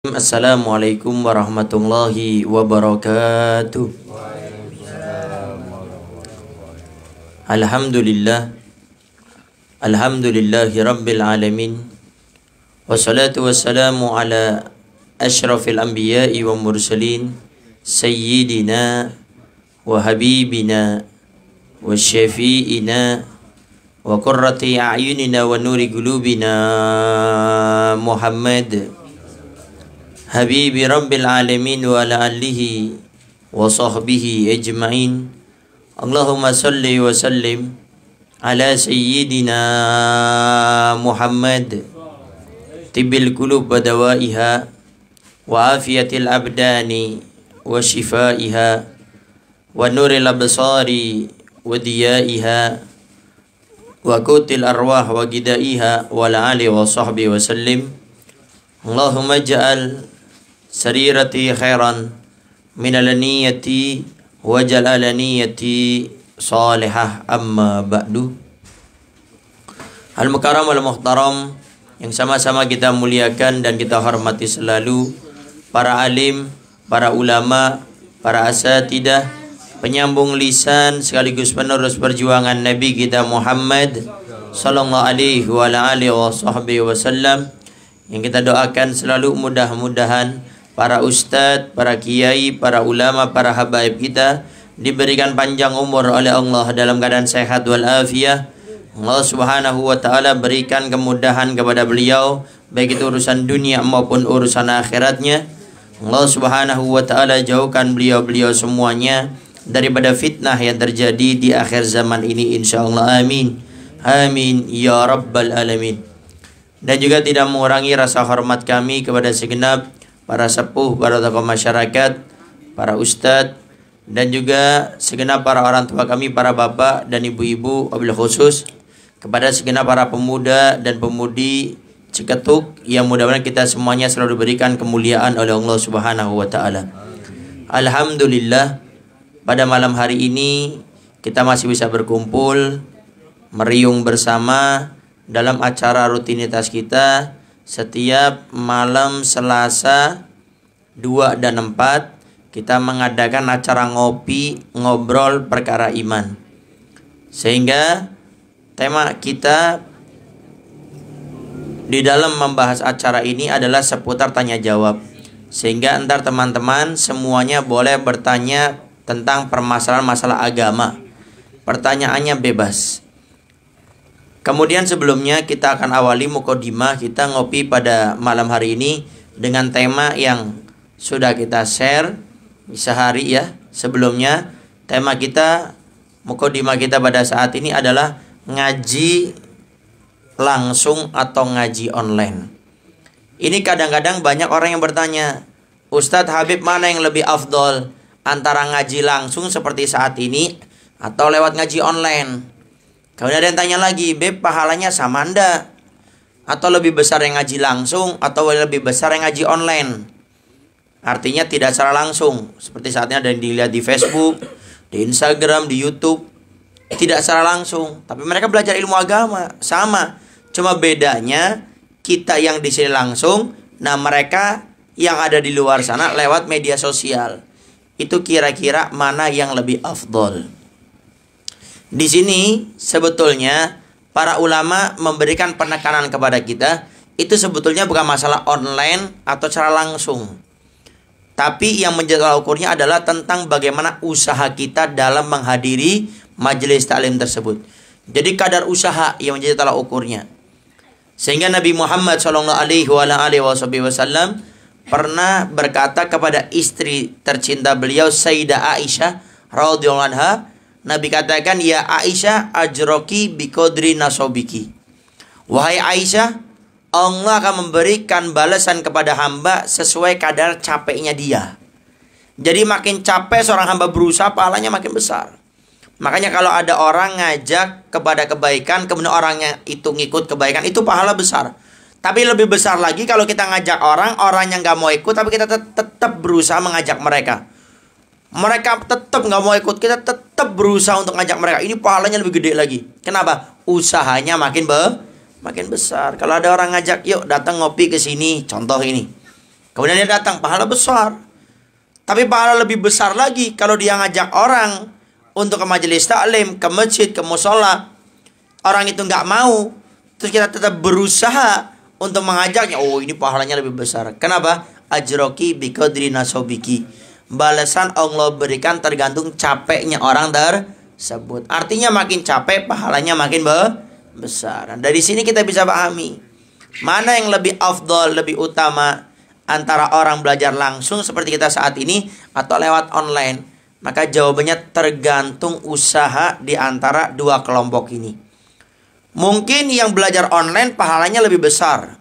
Assalamualaikum warahmatullahi wabarakatuh Alhamdulillah Alhamdulillahi rabbil alamin Wassalatu wassalamu ala ashrafil anbiya'i wa mursalin Sayyidina wa habibina wa syafi'ina wa qurrati a'yunina wa nuri gulubina Muhammad Muhammad حبيب رب العالمين وعلى آله وصحبه أجمعين اللهم صل وسلم على سيدنا محمد طب القلوب ودوائها وعافية الأبدان وشفائها ونور الأبصار وديائها وقوت الأرواح وجدائها والعلي وصحبه وسلم اللهم اجعل سريرتي خيرا من لنيتي وجل لنيتي صالحة أما بعد المكرم والمحترم yang sama-sama kita muliakan dan kita hormati selalu para alim, para ulama, para asatidah, penyambung lisan sekaligus penerus perjuangan Nabi kita Muhammad sallallahu alaihi wa alihi wasallam yang kita doakan selalu mudah-mudahan para ustadz, para kiai, para ulama, para habaib kita diberikan panjang umur oleh Allah dalam keadaan sehat walafiat. Allah Subhanahu wa taala berikan kemudahan kepada beliau baik itu urusan dunia maupun urusan akhiratnya. Allah Subhanahu wa taala jauhkan beliau-beliau semuanya daripada fitnah yang terjadi di akhir zaman ini insyaallah amin. Amin ya rabbal alamin. Dan juga tidak mengurangi rasa hormat kami kepada segenap para sepuh, para tokoh masyarakat, para ustadz, dan juga segenap para orang tua kami, para bapak dan ibu-ibu, wabil khusus kepada segenap para pemuda dan pemudi ceketuk yang mudah-mudahan kita semuanya selalu diberikan kemuliaan oleh Allah Subhanahu wa taala. Alhamdulillah pada malam hari ini kita masih bisa berkumpul meriung bersama dalam acara rutinitas kita setiap malam Selasa 2 dan 4 kita mengadakan acara ngopi, ngobrol perkara iman. Sehingga tema kita di dalam membahas acara ini adalah seputar tanya jawab. Sehingga entar teman-teman semuanya boleh bertanya tentang permasalahan masalah agama. Pertanyaannya bebas. Kemudian sebelumnya kita akan awali mukodimah kita ngopi pada malam hari ini dengan tema yang sudah kita share sehari ya sebelumnya tema kita mukodimah kita pada saat ini adalah ngaji langsung atau ngaji online. Ini kadang-kadang banyak orang yang bertanya, Ustadz Habib mana yang lebih afdol antara ngaji langsung seperti saat ini atau lewat ngaji online? Kemudian ada yang tanya lagi, Beb pahalanya sama anda? Atau lebih besar yang ngaji langsung atau lebih besar yang ngaji online? Artinya tidak secara langsung. Seperti saatnya ada yang dilihat di Facebook, di Instagram, di Youtube. Tidak secara langsung. Tapi mereka belajar ilmu agama. Sama. Cuma bedanya kita yang di sini langsung, nah mereka yang ada di luar sana lewat media sosial. Itu kira-kira mana yang lebih afdol. Di sini sebetulnya para ulama memberikan penekanan kepada kita itu sebetulnya bukan masalah online atau secara langsung. Tapi yang menjadi ukurnya adalah tentang bagaimana usaha kita dalam menghadiri majelis taklim tersebut. Jadi kadar usaha yang menjadi tolak ukurnya. Sehingga Nabi Muhammad Shallallahu Alaihi Wasallam pernah berkata kepada istri tercinta beliau Sayyidah Aisyah radhiyallahu anha, Nabi katakan, "Ya Aisyah, ajroki bikodri nasobiki." Wahai Aisyah, Allah akan memberikan balasan kepada hamba sesuai kadar capeknya dia. Jadi makin capek seorang hamba berusaha, pahalanya makin besar. Makanya kalau ada orang ngajak kepada kebaikan, kemudian orangnya itu ngikut kebaikan, itu pahala besar. Tapi lebih besar lagi kalau kita ngajak orang, orang yang nggak mau ikut, tapi kita tetap berusaha mengajak mereka mereka tetap nggak mau ikut kita tetap berusaha untuk ngajak mereka ini pahalanya lebih gede lagi kenapa usahanya makin be makin besar kalau ada orang ngajak yuk datang ngopi ke sini contoh ini kemudian dia datang pahala besar tapi pahala lebih besar lagi kalau dia ngajak orang untuk ke majelis taklim ke masjid ke musola orang itu nggak mau terus kita tetap berusaha untuk mengajaknya oh ini pahalanya lebih besar kenapa ajroki bikodri nasobiki balasan Allah berikan tergantung capeknya orang tersebut. Artinya makin capek pahalanya makin be besar. Nah, dari sini kita bisa pahami mana yang lebih afdol, lebih utama antara orang belajar langsung seperti kita saat ini atau lewat online. Maka jawabannya tergantung usaha di antara dua kelompok ini. Mungkin yang belajar online pahalanya lebih besar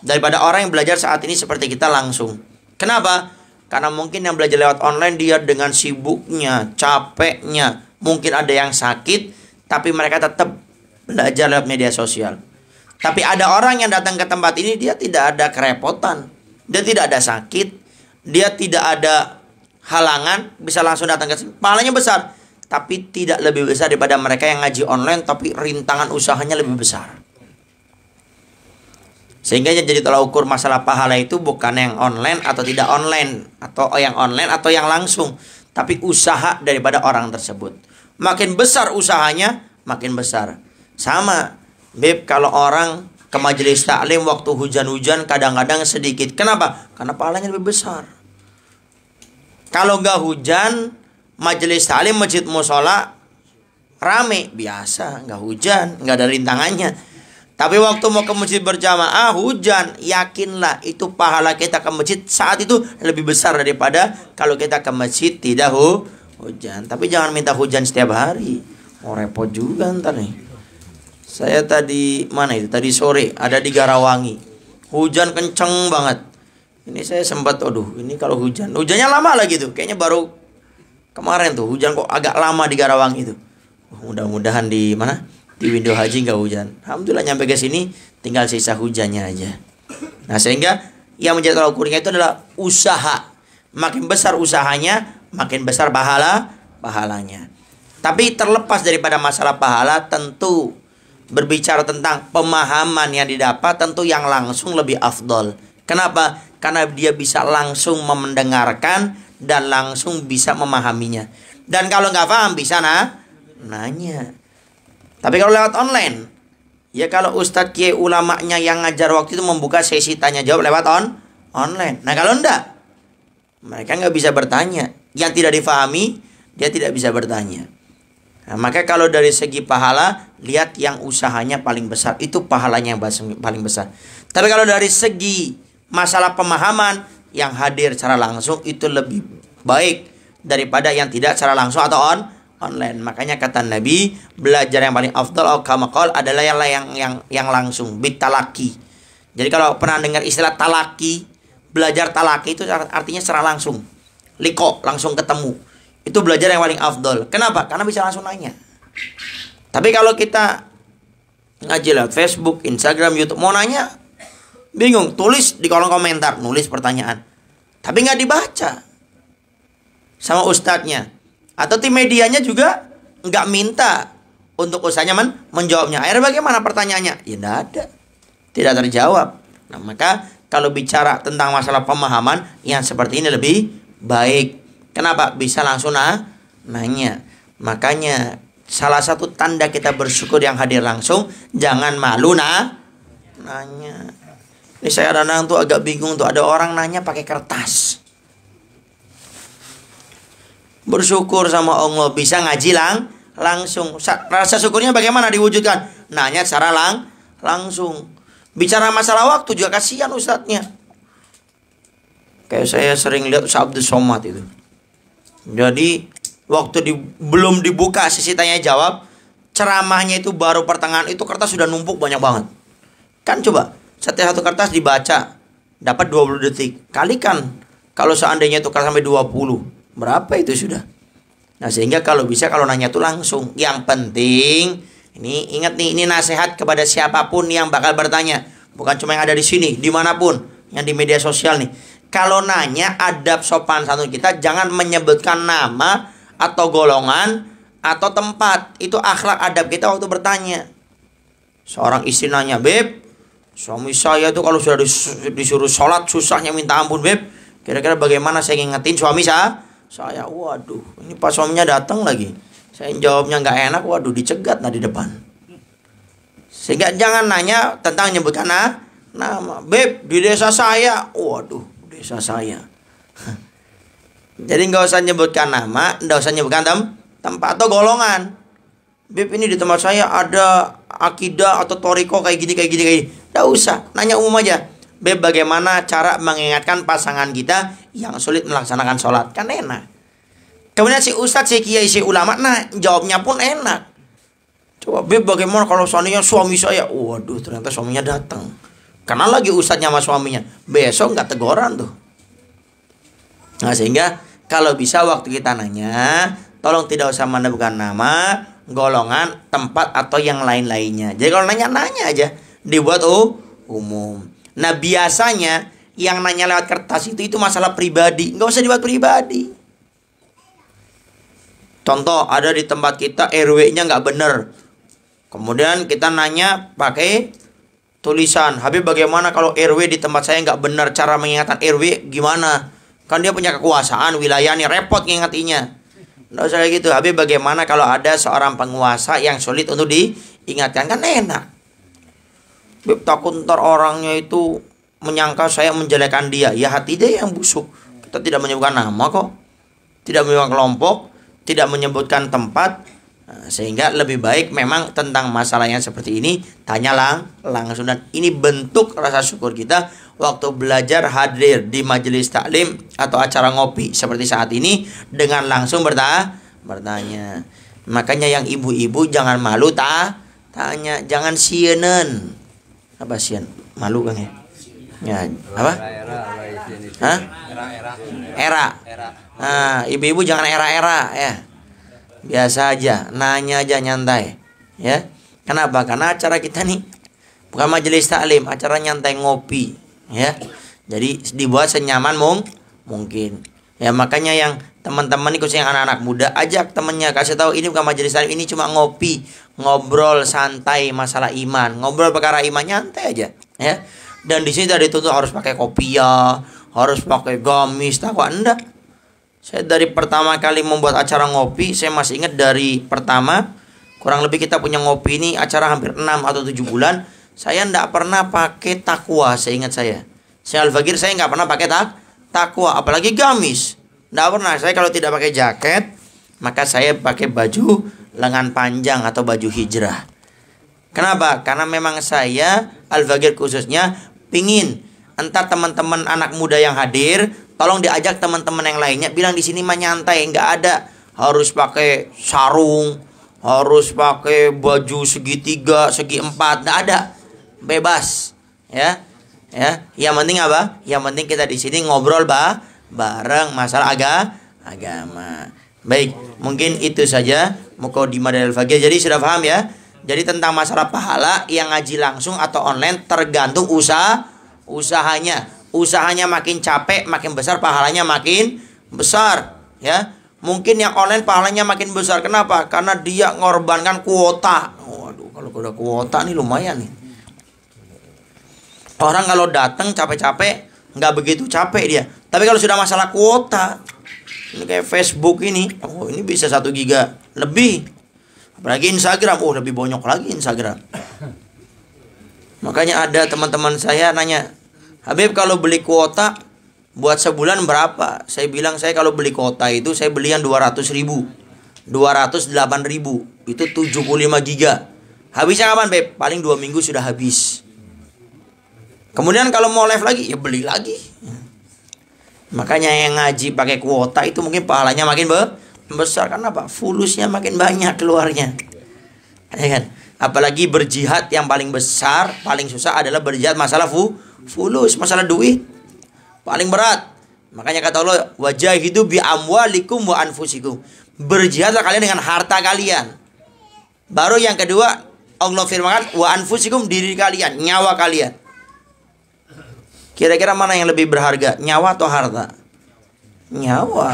daripada orang yang belajar saat ini seperti kita langsung. Kenapa? Karena mungkin yang belajar lewat online dia dengan sibuknya, capeknya, mungkin ada yang sakit, tapi mereka tetap belajar lewat media sosial. Tapi ada orang yang datang ke tempat ini dia tidak ada kerepotan, dia tidak ada sakit, dia tidak ada halangan, bisa langsung datang ke sini. Pahalanya besar, tapi tidak lebih besar daripada mereka yang ngaji online tapi rintangan usahanya lebih besar. Sehingga yang jadi tolak ukur masalah pahala itu bukan yang online atau tidak online atau yang online atau yang langsung, tapi usaha daripada orang tersebut. Makin besar usahanya, makin besar. Sama, Beb kalau orang ke majelis taklim waktu hujan-hujan kadang-kadang sedikit. Kenapa? Karena pahalanya lebih besar. Kalau nggak hujan, majelis taklim masjid musola rame biasa, nggak hujan, nggak ada rintangannya. Tapi waktu mau ke masjid berjamaah hujan, yakinlah itu pahala kita ke masjid saat itu lebih besar daripada kalau kita ke masjid tidak hu hujan. Tapi jangan minta hujan setiap hari. Mau repot juga ntar nih. Saya tadi mana itu? Tadi sore ada di Garawangi. Hujan kenceng banget. Ini saya sempat aduh, ini kalau hujan. Hujannya lama lagi tuh. Kayaknya baru kemarin tuh hujan kok agak lama di Garawangi itu. Mudah-mudahan di mana? di window haji nggak hujan alhamdulillah nyampe ke sini tinggal sisa hujannya aja nah sehingga yang menjadi tolak ukurnya itu adalah usaha makin besar usahanya makin besar pahala pahalanya tapi terlepas daripada masalah pahala tentu berbicara tentang pemahaman yang didapat tentu yang langsung lebih afdol. Kenapa? Karena dia bisa langsung mendengarkan dan langsung bisa memahaminya. Dan kalau nggak paham bisa nah nanya. Tapi kalau lewat online, ya kalau ustadz kiai ulamanya yang ngajar waktu itu membuka sesi tanya jawab lewat on online. Nah kalau enggak, mereka nggak bisa bertanya. Yang tidak difahami, dia tidak bisa bertanya. Nah, maka kalau dari segi pahala, lihat yang usahanya paling besar. Itu pahalanya yang paling besar. Tapi kalau dari segi masalah pemahaman, yang hadir secara langsung itu lebih baik daripada yang tidak secara langsung atau on online. Makanya kata Nabi, belajar yang paling afdal atau kamakol adalah yang yang yang yang langsung bitalaki. Jadi kalau pernah dengar istilah talaki, belajar talaki itu artinya secara langsung. Liko, langsung ketemu. Itu belajar yang paling afdol. Kenapa? Karena bisa langsung nanya. Tapi kalau kita ngaji lah Facebook, Instagram, YouTube, mau nanya bingung, tulis di kolom komentar, nulis pertanyaan. Tapi nggak dibaca sama ustadznya atau tim medianya juga nggak minta untuk usahanya men menjawabnya. Akhirnya bagaimana pertanyaannya? Ya tidak ada. Tidak terjawab. Nah, maka kalau bicara tentang masalah pemahaman yang seperti ini lebih baik. Kenapa? Bisa langsung nah, nanya. Makanya salah satu tanda kita bersyukur yang hadir langsung jangan malu nah nanya. Ini saya ada tuh agak bingung tuh ada orang nanya pakai kertas bersyukur sama Allah bisa ngaji lang langsung rasa syukurnya bagaimana diwujudkan nanya secara lang langsung bicara masalah waktu juga kasihan ustadznya kayak saya sering lihat Ustaz somat itu jadi waktu di, belum dibuka sisi tanya jawab ceramahnya itu baru pertengahan itu kertas sudah numpuk banyak banget kan coba setiap satu kertas dibaca dapat 20 detik kalikan kalau seandainya itu sampai 20 Berapa itu sudah? Nah, sehingga kalau bisa kalau nanya tuh langsung. Yang penting ini ingat nih ini nasihat kepada siapapun yang bakal bertanya, bukan cuma yang ada di sini, dimanapun, yang di media sosial nih. Kalau nanya adab sopan santun kita jangan menyebutkan nama atau golongan atau tempat. Itu akhlak adab kita waktu bertanya. Seorang istri nanya, "Beb, suami saya tuh kalau sudah disuruh sholat susahnya minta ampun, Beb. Kira-kira bagaimana saya ingetin suami saya?" Saya waduh, ini pas suaminya datang lagi. Saya jawabnya nggak enak, waduh dicegat nah di depan. Sehingga jangan nanya tentang nyebutkan nah, nama. Beb, di desa saya. Waduh, desa saya. Jadi nggak usah nyebutkan nama, nggak usah nyebutkan tem tempat atau golongan. Beb ini di tempat saya ada akidah atau toriko kayak gini kayak gini kayak gini. Nggak usah, nanya umum aja. B. Bagaimana cara mengingatkan pasangan kita yang sulit melaksanakan sholat. Kan enak. Kemudian si ustadz, si kiai, si ulama, nah jawabnya pun enak. Coba B. Bagaimana kalau suaminya suami saya? Waduh ternyata suaminya datang. Karena lagi ustadznya sama suaminya. Besok nggak tegoran tuh. Nah sehingga kalau bisa waktu kita nanya, tolong tidak usah menemukan nama, golongan, tempat atau yang lain-lainnya. Jadi kalau nanya-nanya aja dibuat oh, umum. Nah biasanya yang nanya lewat kertas itu itu masalah pribadi nggak usah dibuat pribadi contoh ada di tempat kita RW-nya nggak bener kemudian kita nanya pakai tulisan Habib bagaimana kalau RW di tempat saya nggak bener cara mengingatkan RW gimana kan dia punya kekuasaan wilayahnya repot ngingatinya nggak usah kayak gitu Habib bagaimana kalau ada seorang penguasa yang sulit untuk diingatkan kan enak Beb takut ntar orangnya itu menyangka saya menjelekan dia. Ya hati dia yang busuk. Kita tidak menyebutkan nama kok. Tidak menyebutkan kelompok. Tidak menyebutkan tempat. Nah, sehingga lebih baik memang tentang masalah yang seperti ini tanya lang langsung dan ini bentuk rasa syukur kita waktu belajar hadir di majelis taklim atau acara ngopi seperti saat ini dengan langsung bertanya bertanya makanya yang ibu-ibu jangan malu tak. tanya jangan sienen apa sih, malu kan ya ya apa Hah? era era nah ibu-ibu jangan era-era ya biasa aja nanya aja nyantai ya kenapa karena acara kita nih bukan majelis taklim acara nyantai ngopi ya jadi dibuat senyaman mung mungkin ya makanya yang teman-teman ikut yang anak-anak muda ajak temennya kasih tahu ini bukan majelis salim ini cuma ngopi ngobrol santai masalah iman ngobrol perkara iman nyantai aja ya dan di sini dari itu harus pakai kopiah harus pakai gamis takwa anda saya dari pertama kali membuat acara ngopi saya masih ingat dari pertama kurang lebih kita punya ngopi ini acara hampir 6 atau tujuh bulan saya tidak pernah pakai takwa seingat saya saya al-fagir saya nggak pernah pakai tak takwa apalagi gamis tidak pernah. Saya kalau tidak pakai jaket, maka saya pakai baju lengan panjang atau baju hijrah. Kenapa? Karena memang saya Al-Fagir khususnya pingin entar teman-teman anak muda yang hadir, tolong diajak teman-teman yang lainnya bilang di sini mah nyantai, nggak ada harus pakai sarung, harus pakai baju segitiga, segi empat, nggak ada, bebas, ya, ya. Yang penting apa? Yang penting kita di sini ngobrol bah, bareng masalah aga agama. Baik, mungkin itu saja muka di Madinah faqih Jadi sudah paham ya? Jadi tentang masalah pahala yang ngaji langsung atau online tergantung usaha usahanya. Usahanya makin capek, makin besar pahalanya makin besar, ya. Mungkin yang online pahalanya makin besar. Kenapa? Karena dia ngorbankan kuota. Waduh, kalau udah kuota nih lumayan nih. Orang kalau datang capek-capek nggak begitu capek dia tapi kalau sudah masalah kuota ini kayak Facebook ini oh ini bisa satu giga lebih apalagi Instagram oh lebih bonyok lagi Instagram makanya ada teman-teman saya nanya Habib kalau beli kuota buat sebulan berapa saya bilang saya kalau beli kuota itu saya beli yang 200 ribu 208 ribu itu 75 giga habisnya kapan Beb? paling dua minggu sudah habis Kemudian kalau mau live lagi ya beli lagi. Makanya yang ngaji pakai kuota itu mungkin pahalanya makin be besar karena apa? Fulusnya makin banyak keluarnya. Ya kan? Apalagi berjihad yang paling besar, paling susah adalah berjihad masalah fu fulus, masalah duit. Paling berat. Makanya kata Allah, wajah bi amwalikum wa anfusikum. Berjihadlah kalian dengan harta kalian. Baru yang kedua, Allah firmankan wa anfusikum diri kalian, nyawa kalian. Kira-kira mana yang lebih berharga, nyawa atau harta? Nyawa.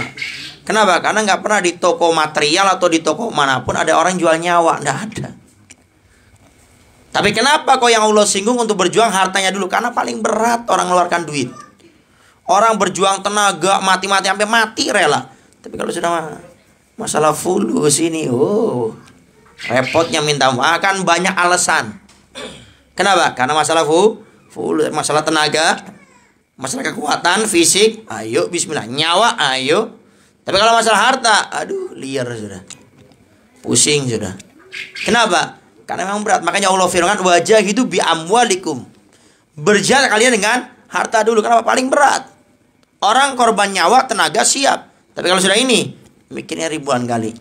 Kenapa? Karena nggak pernah di toko material atau di toko manapun ada orang jual nyawa, nggak ada. Tapi kenapa kok yang Allah singgung untuk berjuang hartanya dulu? Karena paling berat orang mengeluarkan duit. Orang berjuang tenaga mati-mati sampai mati rela. Tapi kalau sudah masalah fulus ini, oh repotnya minta makan banyak alasan. Kenapa? Karena masalah fu, fulus, masalah tenaga, masalah kekuatan fisik ayo bismillah nyawa ayo tapi kalau masalah harta aduh liar sudah pusing sudah kenapa karena memang berat makanya Allah firman wajah itu bi amwalikum berjalan kalian dengan harta dulu kenapa paling berat orang korban nyawa tenaga siap tapi kalau sudah ini mikirnya ribuan kali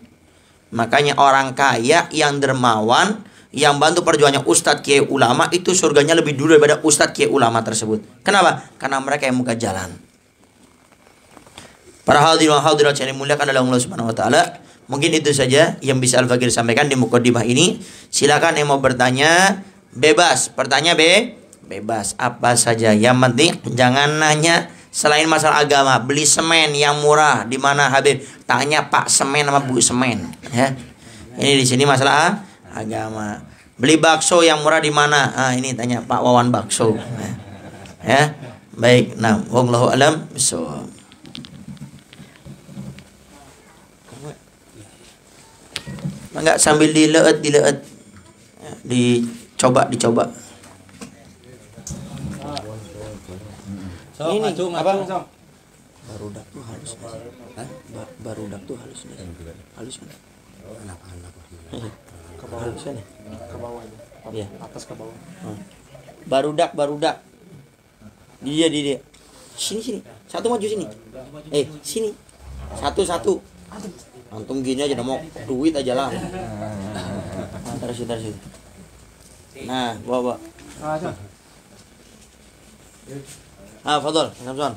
makanya orang kaya yang dermawan yang bantu perjuangannya ustadz kiai ulama itu surganya lebih dulu daripada ustadz kiai ulama tersebut. Kenapa? Karena mereka yang muka jalan. Para hadirin hadirat yang dimuliakan oleh Allah Subhanahu wa taala, mungkin itu saja yang bisa Al-Fakir sampaikan di mukadimah ini. Silakan yang mau bertanya bebas, bertanya be bebas apa saja. Yang penting jangan nanya selain masalah agama, beli semen yang murah di mana Habib? Tanya Pak Semen sama Bu Semen, ya. Ini di sini masalah agama. Beli bakso yang murah di mana? Ah, ini tanya Pak Wawan bakso. Eh, ya. Baik, nah, wallahu alam so. Enggak sambil dileet dileet. Ya, dicoba dicoba. So, ini acung, apa? Acung. Barudak tuh halus. Hah? Barudak tuh halus. Halus. Anak-anak. Eh, ke bawah sana ke bawah ya atas ke bawah hmm. barudak barudak dia dia sini sini satu maju sini eh sini satu satu antum gini aja mau duit aja lah antar sini antar sini nah bawa bawa ah Fadol Samson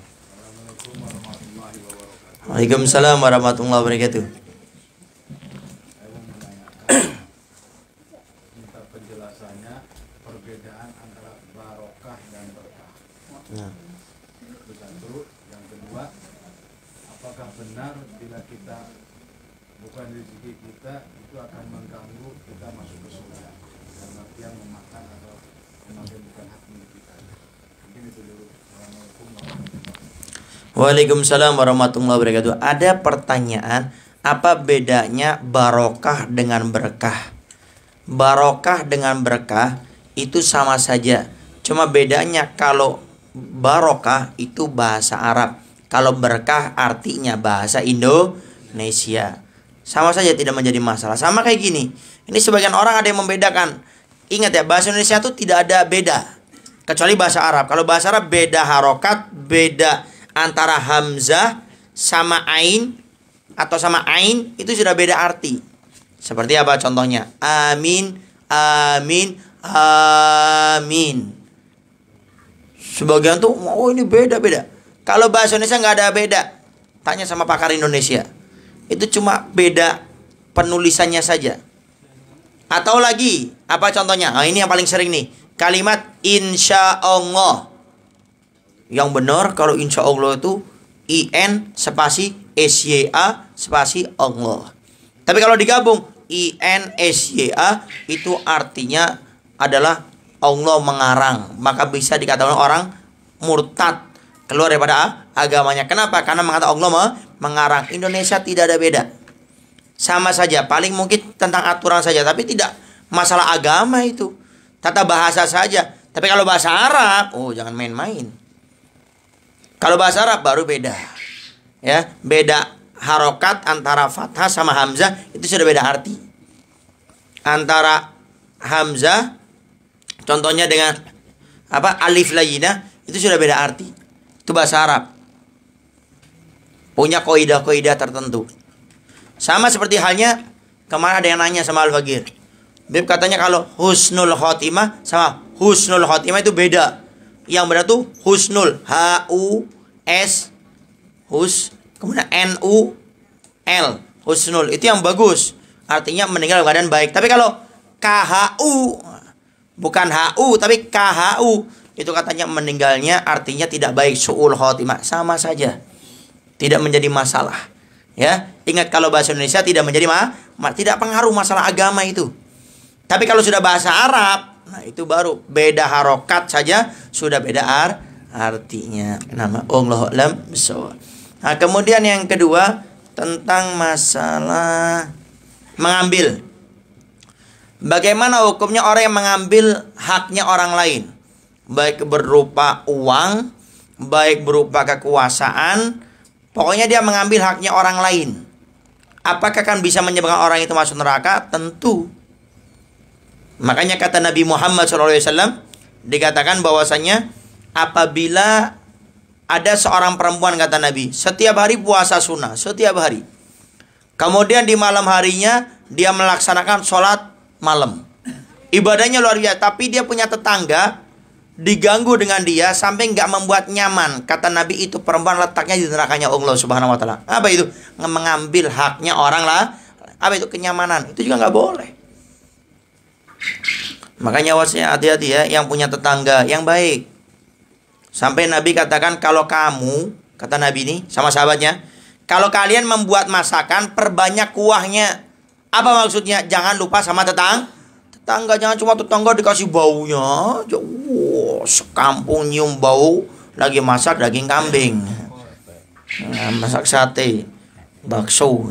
Waalaikumsalam warahmatullahi wabarakatuh benar bila kita bukan rezeki kita itu akan mengganggu kita masuk ke surga dalam artian memakan atau memakan bukan hak milik kita mungkin itu dulu Assalamualaikum warahmatullahi wabarakatuh Waalaikumsalam warahmatullahi wabarakatuh ada pertanyaan apa bedanya barokah dengan berkah barokah dengan berkah itu sama saja cuma bedanya kalau barokah itu bahasa Arab kalau berkah artinya bahasa Indonesia. Sama saja tidak menjadi masalah. Sama kayak gini. Ini sebagian orang ada yang membedakan. Ingat ya, bahasa Indonesia itu tidak ada beda. Kecuali bahasa Arab. Kalau bahasa Arab beda harokat, beda antara hamzah sama ain atau sama ain itu sudah beda arti. Seperti apa contohnya? Amin, amin, amin. Sebagian tuh, oh ini beda-beda kalau bahasa Indonesia nggak ada beda. Tanya sama pakar Indonesia. Itu cuma beda penulisannya saja. Atau lagi, apa contohnya? Nah, ini yang paling sering nih. Kalimat insya Allah. Yang benar kalau insya Allah itu IN spasi SYA spasi Allah. Tapi kalau digabung IN SYA itu artinya adalah Allah mengarang. Maka bisa dikatakan orang murtad keluar daripada agamanya. Kenapa? Karena mengata Allah mengarang Indonesia tidak ada beda. Sama saja, paling mungkin tentang aturan saja, tapi tidak masalah agama itu. Tata bahasa saja. Tapi kalau bahasa Arab, oh jangan main-main. Kalau bahasa Arab baru beda. Ya, beda harokat antara fathah sama hamzah itu sudah beda arti. Antara hamzah contohnya dengan apa alif layina itu sudah beda arti. Itu bahasa Arab. Punya koida koida tertentu. Sama seperti halnya kemarin ada yang nanya sama Al-Fagir. Bib katanya kalau husnul khotimah sama husnul khotimah itu beda. Yang benar tuh husnul H U S hus kemudian N U L husnul itu yang bagus. Artinya meninggal dalam keadaan baik. Tapi kalau k h u bukan h u tapi k h u itu katanya meninggalnya artinya tidak baik suul khotimah sama saja tidak menjadi masalah ya ingat kalau bahasa Indonesia tidak menjadi ma, ma tidak pengaruh masalah agama itu tapi kalau sudah bahasa Arab nah itu baru beda harokat saja sudah beda ar artinya nama Allah alam nah kemudian yang kedua tentang masalah mengambil bagaimana hukumnya orang yang mengambil haknya orang lain baik berupa uang, baik berupa kekuasaan, pokoknya dia mengambil haknya orang lain. Apakah akan bisa menyebabkan orang itu masuk neraka? Tentu. Makanya kata Nabi Muhammad SAW dikatakan bahwasanya apabila ada seorang perempuan kata Nabi setiap hari puasa sunnah setiap hari. Kemudian di malam harinya dia melaksanakan sholat malam. Ibadahnya luar biasa, tapi dia punya tetangga diganggu dengan dia sampai nggak membuat nyaman. Kata Nabi itu perempuan letaknya di nerakanya Allah Subhanahu wa taala. Apa itu? Mengambil haknya orang lah. Apa itu kenyamanan? Itu juga nggak boleh. Makanya wasnya hati-hati ya yang punya tetangga yang baik. Sampai Nabi katakan kalau kamu, kata Nabi ini sama sahabatnya, kalau kalian membuat masakan perbanyak kuahnya. Apa maksudnya? Jangan lupa sama tetang tetangga jangan cuma tetangga dikasih baunya. Jauh sekampung nyium bau lagi masak daging kambing nah, masak sate bakso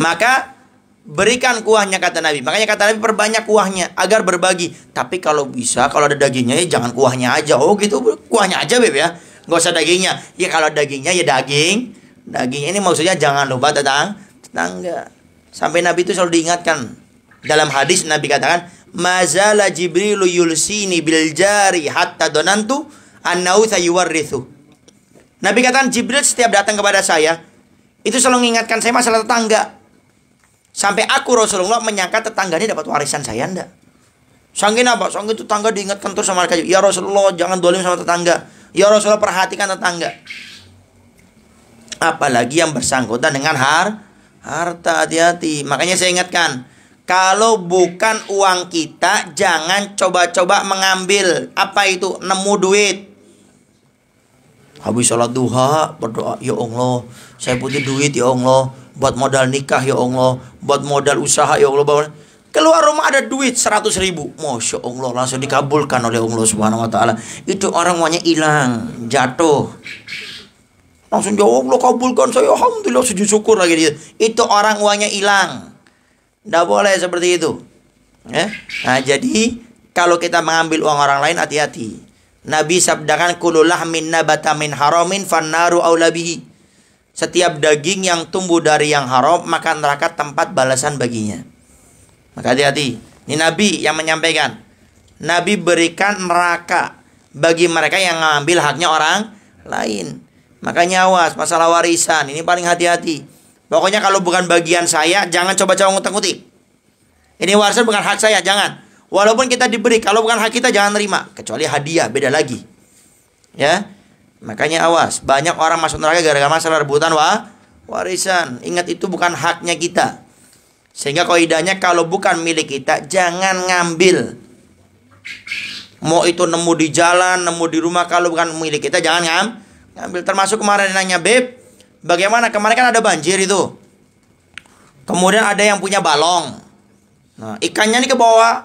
maka berikan kuahnya kata Nabi makanya kata Nabi perbanyak kuahnya agar berbagi tapi kalau bisa kalau ada dagingnya ya jangan kuahnya aja oh gitu kuahnya aja beb ya nggak usah dagingnya ya kalau dagingnya ya daging daging ini maksudnya jangan lupa tentang tetangga sampai Nabi itu selalu diingatkan dalam hadis Nabi katakan mazala Jibrilu yulsini bil jari hatta donantu annau sayuwarrithu. Nabi katakan Jibril setiap datang kepada saya itu selalu mengingatkan saya masalah tetangga. Sampai aku Rasulullah menyangka tetangganya dapat warisan saya ndak. Sangkin apa? Sangkin tetangga diingatkan terus sama mereka. Ya Rasulullah jangan dolim sama tetangga. Ya Rasulullah perhatikan tetangga. Apalagi yang bersangkutan dengan har harta hati-hati. Makanya saya ingatkan kalau bukan uang kita, jangan coba-coba mengambil. Apa itu? Nemu duit. Habis sholat duha, berdoa, ya Allah, saya butuh duit ya Allah, buat modal nikah ya Allah, buat modal usaha ya Allah. Keluar rumah ada duit 100 ribu. Masya Allah, langsung dikabulkan oleh Allah subhanahu wa ta'ala. Itu orang maunya hilang, jatuh. Langsung jawab, ya Allah kabulkan saya, Alhamdulillah, sujud syukur lagi. Dia. Itu orang uangnya hilang. Tidak boleh seperti itu. Ya. Nah, jadi kalau kita mengambil uang orang lain hati-hati. Nabi sabdakan kululah min nabata min haramin fannaru aulabihi. Setiap daging yang tumbuh dari yang haram maka neraka tempat balasan baginya. Maka hati-hati. Ini Nabi yang menyampaikan. Nabi berikan neraka bagi mereka yang mengambil haknya orang lain. Makanya awas masalah warisan ini paling hati-hati. Pokoknya kalau bukan bagian saya, jangan coba-coba ngutang ngutik Ini warisan bukan hak saya, jangan. Walaupun kita diberi, kalau bukan hak kita jangan terima. Kecuali hadiah, beda lagi. Ya, makanya awas. Banyak orang masuk neraka gara-gara masalah rebutan wa warisan. Ingat itu bukan haknya kita. Sehingga koidanya kalau bukan milik kita, jangan ngambil. Mau itu nemu di jalan, nemu di rumah, kalau bukan milik kita, jangan ngambil. Termasuk kemarin nanya, Beb, Bagaimana? Kemarin kan ada banjir itu. Kemudian ada yang punya balong. Nah, ikannya ini ke bawah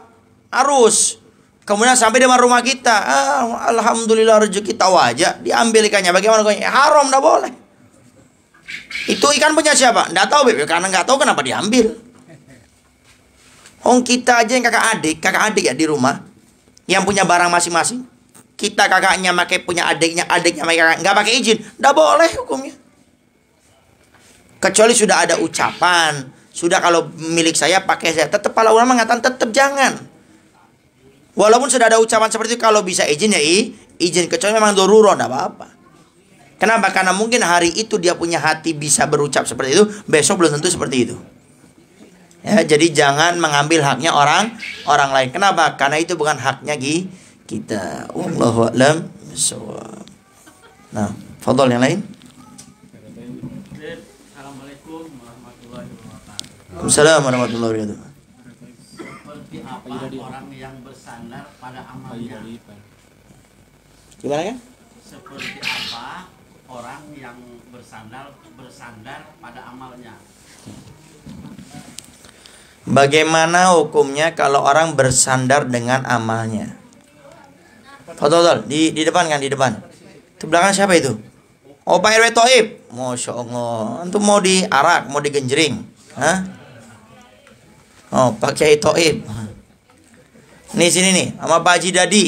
arus. Kemudian sampai di rumah kita. Ah, Alhamdulillah rezeki tahu aja. Diambil ikannya. Bagaimana? Ya, haram, tidak boleh. Itu ikan punya siapa? Tidak tahu, bebe Karena nggak tahu kenapa diambil. Hong kita aja yang kakak adik. Kakak adik ya di rumah. Yang punya barang masing-masing. Kita kakaknya pakai punya adiknya. Adiknya pakai kakak. Nggak pakai izin. Tidak boleh hukumnya kecuali sudah ada ucapan sudah kalau milik saya pakai saya tetap para ulama mengatakan tetap jangan walaupun sudah ada ucapan seperti itu kalau bisa izin ya i, izin kecuali memang doruron tidak apa-apa kenapa karena mungkin hari itu dia punya hati bisa berucap seperti itu besok belum tentu seperti itu ya jadi jangan mengambil haknya orang orang lain kenapa karena itu bukan haknya ki kita wallahu alam nah fadol yang lain Assalamualaikum warahmatullahi wabarakatuh. Seperti apa orang yang bersandar pada amalnya? Gimana ya? Seperti apa orang yang bersandar bersandar pada amalnya? Bagaimana hukumnya kalau orang bersandar dengan amalnya? Foto di di depan kan di depan. Itu belakang siapa itu? Oh Pak RW Toib. Masya Allah. Antum mau diarak, mau digenjring. Hah? Oh, Pak Kiai Toib. Nih sini nih sama Pak Haji Dadi.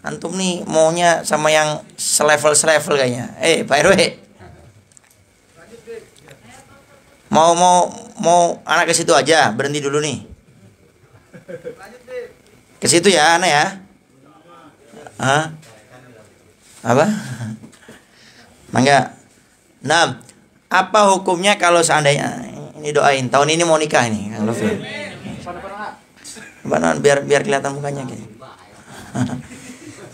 Antum nih maunya sama yang selevel selevel kayaknya. Eh, Pak RW. Mau mau mau anak ke situ aja, berhenti dulu nih. Ke situ ya, anak ya. Hah? Apa? Mangga. Nah, apa hukumnya kalau seandainya ini doain tahun ini mau nikah nih, Kang Banon biar biar kelihatan mukanya gitu.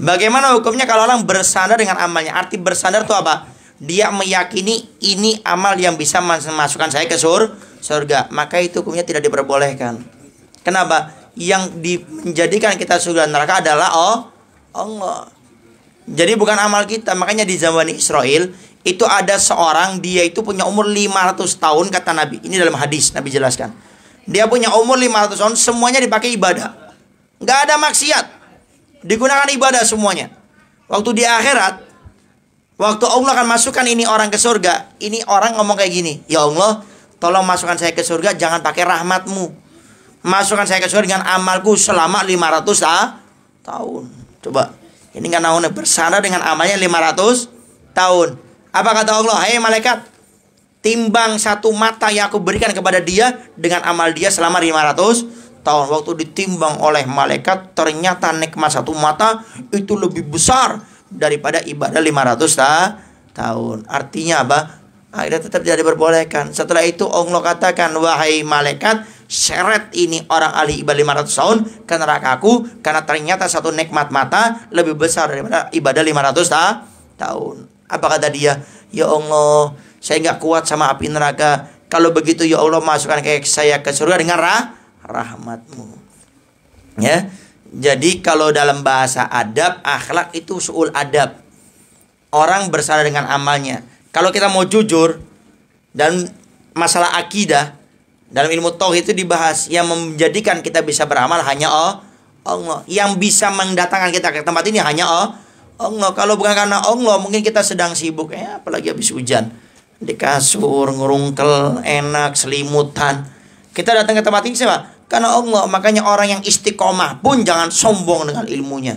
Bagaimana hukumnya kalau orang bersandar dengan amalnya? Arti bersandar itu apa? Dia meyakini ini amal yang bisa memasukkan saya ke surga. Maka itu hukumnya tidak diperbolehkan. Kenapa? Yang di, menjadikan kita surga neraka adalah oh Allah. Jadi bukan amal kita. Makanya di zaman Israel itu ada seorang dia itu punya umur 500 tahun kata Nabi. Ini dalam hadis Nabi jelaskan dia punya umur 500 tahun, semuanya dipakai ibadah. Nggak ada maksiat. Digunakan ibadah semuanya. Waktu di akhirat, waktu Allah akan masukkan ini orang ke surga, ini orang ngomong kayak gini, Ya Allah, tolong masukkan saya ke surga, jangan pakai rahmatmu. Masukkan saya ke surga dengan amalku selama 500 ah tahun. Coba, ini kan naunnya bersandar dengan amalnya 500 tahun. Apa kata Allah? Hei malaikat, timbang satu mata yang aku berikan kepada dia dengan amal dia selama 500 tahun waktu ditimbang oleh malaikat ternyata nikmat satu mata itu lebih besar daripada ibadah 500 ta tahun artinya apa akhirnya tetap tidak diperbolehkan setelah itu Allah katakan wahai malaikat seret ini orang ahli ibadah 500 tahun ke neraka aku karena ternyata satu nikmat mata lebih besar daripada ibadah 500 ta tahun apa kata dia ya Allah saya nggak kuat sama api neraka. Kalau begitu ya Allah masukkan kayak saya ke surga dengan rah rahmatmu. Ya. Jadi kalau dalam bahasa adab, akhlak itu suul adab. Orang bersalah dengan amalnya. Kalau kita mau jujur dan masalah akidah dalam ilmu tauhid itu dibahas yang menjadikan kita bisa beramal hanya oh Allah yang bisa mendatangkan kita ke tempat ini hanya oh Allah kalau bukan karena Allah mungkin kita sedang sibuk ya apalagi habis hujan di kasur ngerungkel enak selimutan kita datang ke tempat ini siapa karena Allah makanya orang yang istiqomah pun jangan sombong dengan ilmunya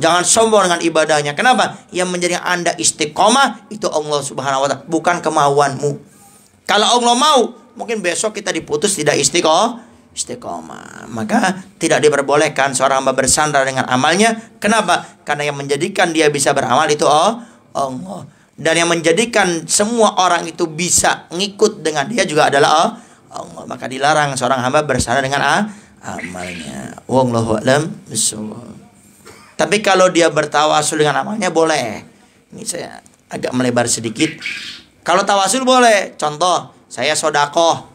jangan sombong dengan ibadahnya kenapa yang menjadi anda istiqomah itu Allah subhanahu wa taala bukan kemauanmu kalau Allah mau mungkin besok kita diputus tidak istiqomah istiqomah. Maka tidak diperbolehkan seorang hamba bersandar dengan amalnya. Kenapa? Karena yang menjadikan dia bisa beramal itu oh, Allah dan yang menjadikan semua orang itu bisa ngikut dengan dia juga adalah oh, Allah maka dilarang seorang hamba bersandar dengan ah, amalnya wallahu alam tapi kalau dia bertawasul dengan amalnya boleh ini saya agak melebar sedikit kalau tawasul boleh contoh saya sodakoh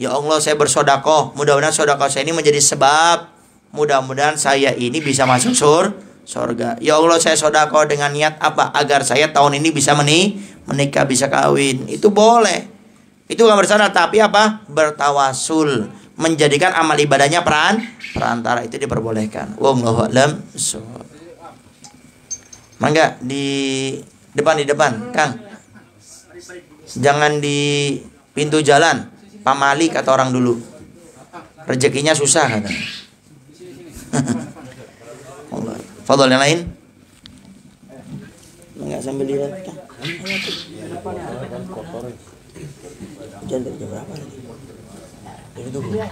ya Allah saya bersodakoh mudah-mudahan sodakoh saya ini menjadi sebab mudah-mudahan saya ini bisa masuk sur sorga. Ya Allah saya sodako dengan niat apa? Agar saya tahun ini bisa meni menikah, bisa kawin. Itu boleh. Itu nggak bersalah, tapi apa? Bertawasul. Menjadikan amal ibadahnya peran perantara itu diperbolehkan. Wallahu a'lam. So. Mangga di depan di depan, Kang. Jangan di pintu jalan, pamali kata orang dulu. Rezekinya susah katanya. Fadol yang lain? Enggak sambil dirata. Jangan dari jam berapa tadi? Dari tunggu. Iya,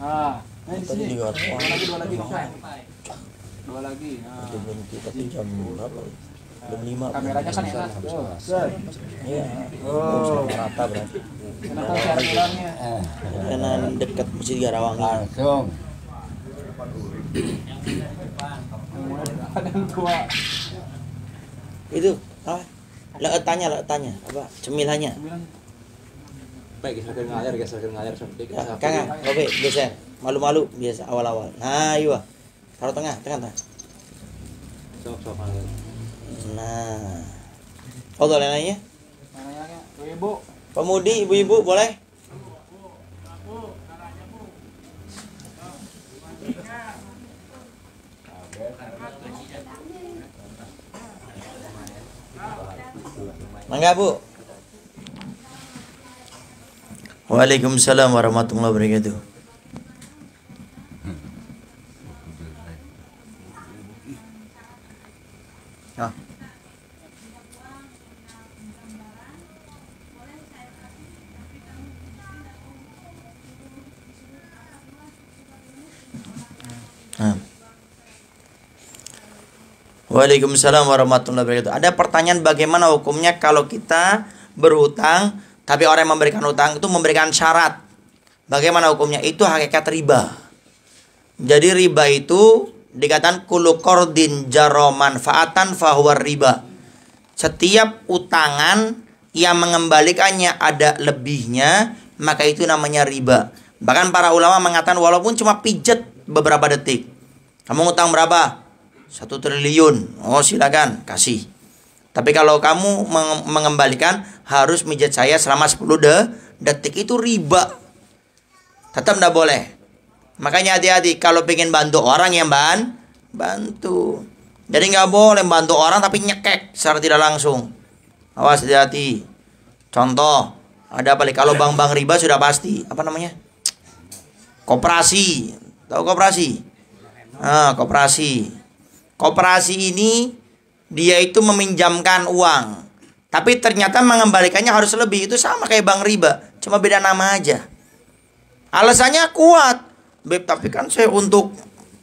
ah, tadi di luar. Dua lagi, dua lagi. Dua lagi. Itu ah. belum kita jam berapa? Jam lima. Kameranya kan enak. Iya. iya. Oh, rata berarti. Kenapa sih Kanan dekat Masjid Garawangi. Langsung. Ah, itu ah Itu apa? lo tanya Apa? Cemilannya. Cemilan. Baik, geser ngalir, geser ngalir seperti ya, Kangen, oke, biasa Malu-malu biasa awal-awal. Nah, iya. Taruh tengah, tengah, tengah. Sok, sok ngalir. Nah. Oh, lain ibu Lainnya, ibu. Pemudi, ibu-ibu boleh? Mangga Bu. Waalaikumsalam warahmatullahi wabarakatuh. Ah. Ah. Waalaikumsalam warahmatullahi wabarakatuh. Ada pertanyaan bagaimana hukumnya kalau kita berhutang tapi orang yang memberikan hutang itu memberikan syarat. Bagaimana hukumnya? Itu hakikat riba. Jadi riba itu dikatakan kullu kordin jaro manfaatan fahuar riba. Setiap utangan yang mengembalikannya ada lebihnya, maka itu namanya riba. Bahkan para ulama mengatakan walaupun cuma pijet beberapa detik. Kamu utang berapa? satu triliun oh silakan kasih tapi kalau kamu mengembalikan harus mijat saya selama 10 de detik itu riba. Tetap tidak boleh. Makanya hati-hati kalau pengen bantu orang yang ban bantu. Jadi nggak boleh bantu orang tapi nyekek secara tidak langsung. Awas hati-hati. Contoh, ada apa Kalau bang iya. bang riba sudah pasti apa namanya? Koperasi. Tahu koperasi? Ah, koperasi. Koperasi ini dia itu meminjamkan uang. Tapi ternyata mengembalikannya harus lebih. Itu sama kayak bank riba, cuma beda nama aja. Alasannya kuat. Beb, tapi kan saya untuk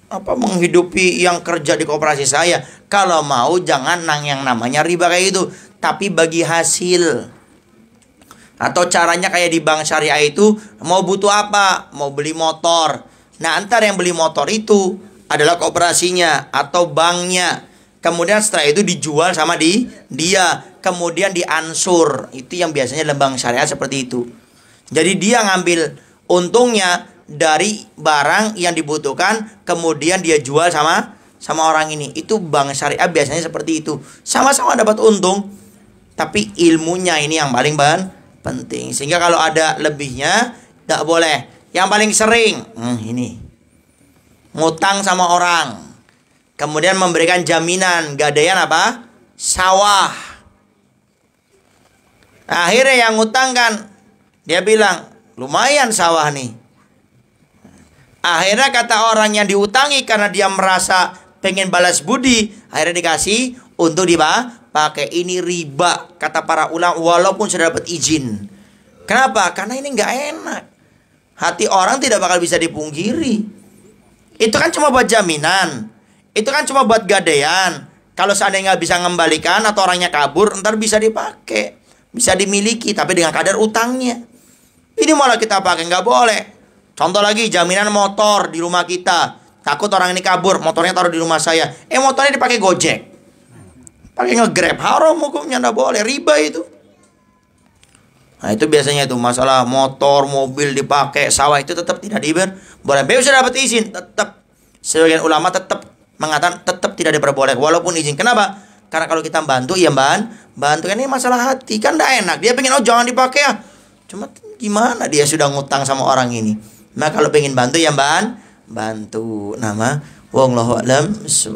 apa menghidupi yang kerja di koperasi saya. Kalau mau jangan nang yang namanya riba kayak itu, tapi bagi hasil. Atau caranya kayak di bank syariah itu mau butuh apa? Mau beli motor. Nah, antar yang beli motor itu adalah kooperasinya atau banknya. Kemudian setelah itu dijual sama di dia, kemudian diansur. Itu yang biasanya dalam bank syariah seperti itu. Jadi dia ngambil untungnya dari barang yang dibutuhkan, kemudian dia jual sama sama orang ini. Itu bank syariah biasanya seperti itu. Sama-sama dapat untung, tapi ilmunya ini yang paling ban penting. Sehingga kalau ada lebihnya, tidak boleh. Yang paling sering, hmm, ini ngutang sama orang. Kemudian memberikan jaminan gadaian apa? Sawah. Nah, akhirnya yang ngutang kan dia bilang, "Lumayan sawah nih." Akhirnya kata orang yang diutangi karena dia merasa pengen balas budi, akhirnya dikasih untuk Pakai Ini riba kata para ulama walaupun sudah dapat izin. Kenapa? Karena ini nggak enak. Hati orang tidak bakal bisa dipungkiri. Itu kan cuma buat jaminan. Itu kan cuma buat gadean. Kalau seandainya nggak bisa mengembalikan atau orangnya kabur, ntar bisa dipakai. Bisa dimiliki, tapi dengan kadar utangnya. Ini malah kita pakai, nggak boleh. Contoh lagi, jaminan motor di rumah kita. Takut orang ini kabur, motornya taruh di rumah saya. Eh, motornya dipakai gojek. Pakai ngegrab, haram hukumnya, nggak boleh. Riba itu. Nah itu biasanya itu masalah motor, mobil dipakai, sawah itu tetap tidak diber boleh boleh sudah dapat izin, tetap sebagian ulama tetap mengatakan tetap tidak diperboleh walaupun izin. Kenapa? Karena kalau kita bantu, ya ban, bantu kan ini masalah hati kan tidak enak. Dia pengen oh jangan dipakai ya. Cuma gimana dia sudah ngutang sama orang ini. Nah kalau pengen bantu ya ban, bantu nama wong loh alam su.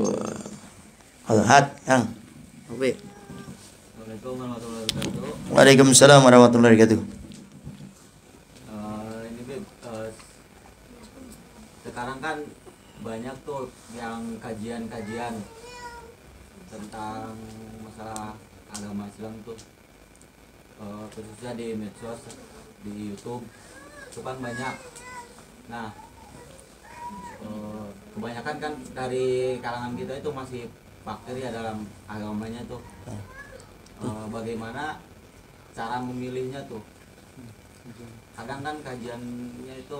Kalau hat yang. Assalamualaikum warahmatullahi wabarakatuh. Waalaikumsalam warahmatullahi wabarakatuh. Eh, ini, eh, sekarang kan banyak tuh yang kajian-kajian tentang masalah agama Islam tuh eh, khususnya di medsos di YouTube itu kan banyak nah kebanyakan kan dari kalangan kita itu masih fakir ya dalam agamanya tuh ah. bagaimana cara memilihnya tuh kadang kan kajiannya itu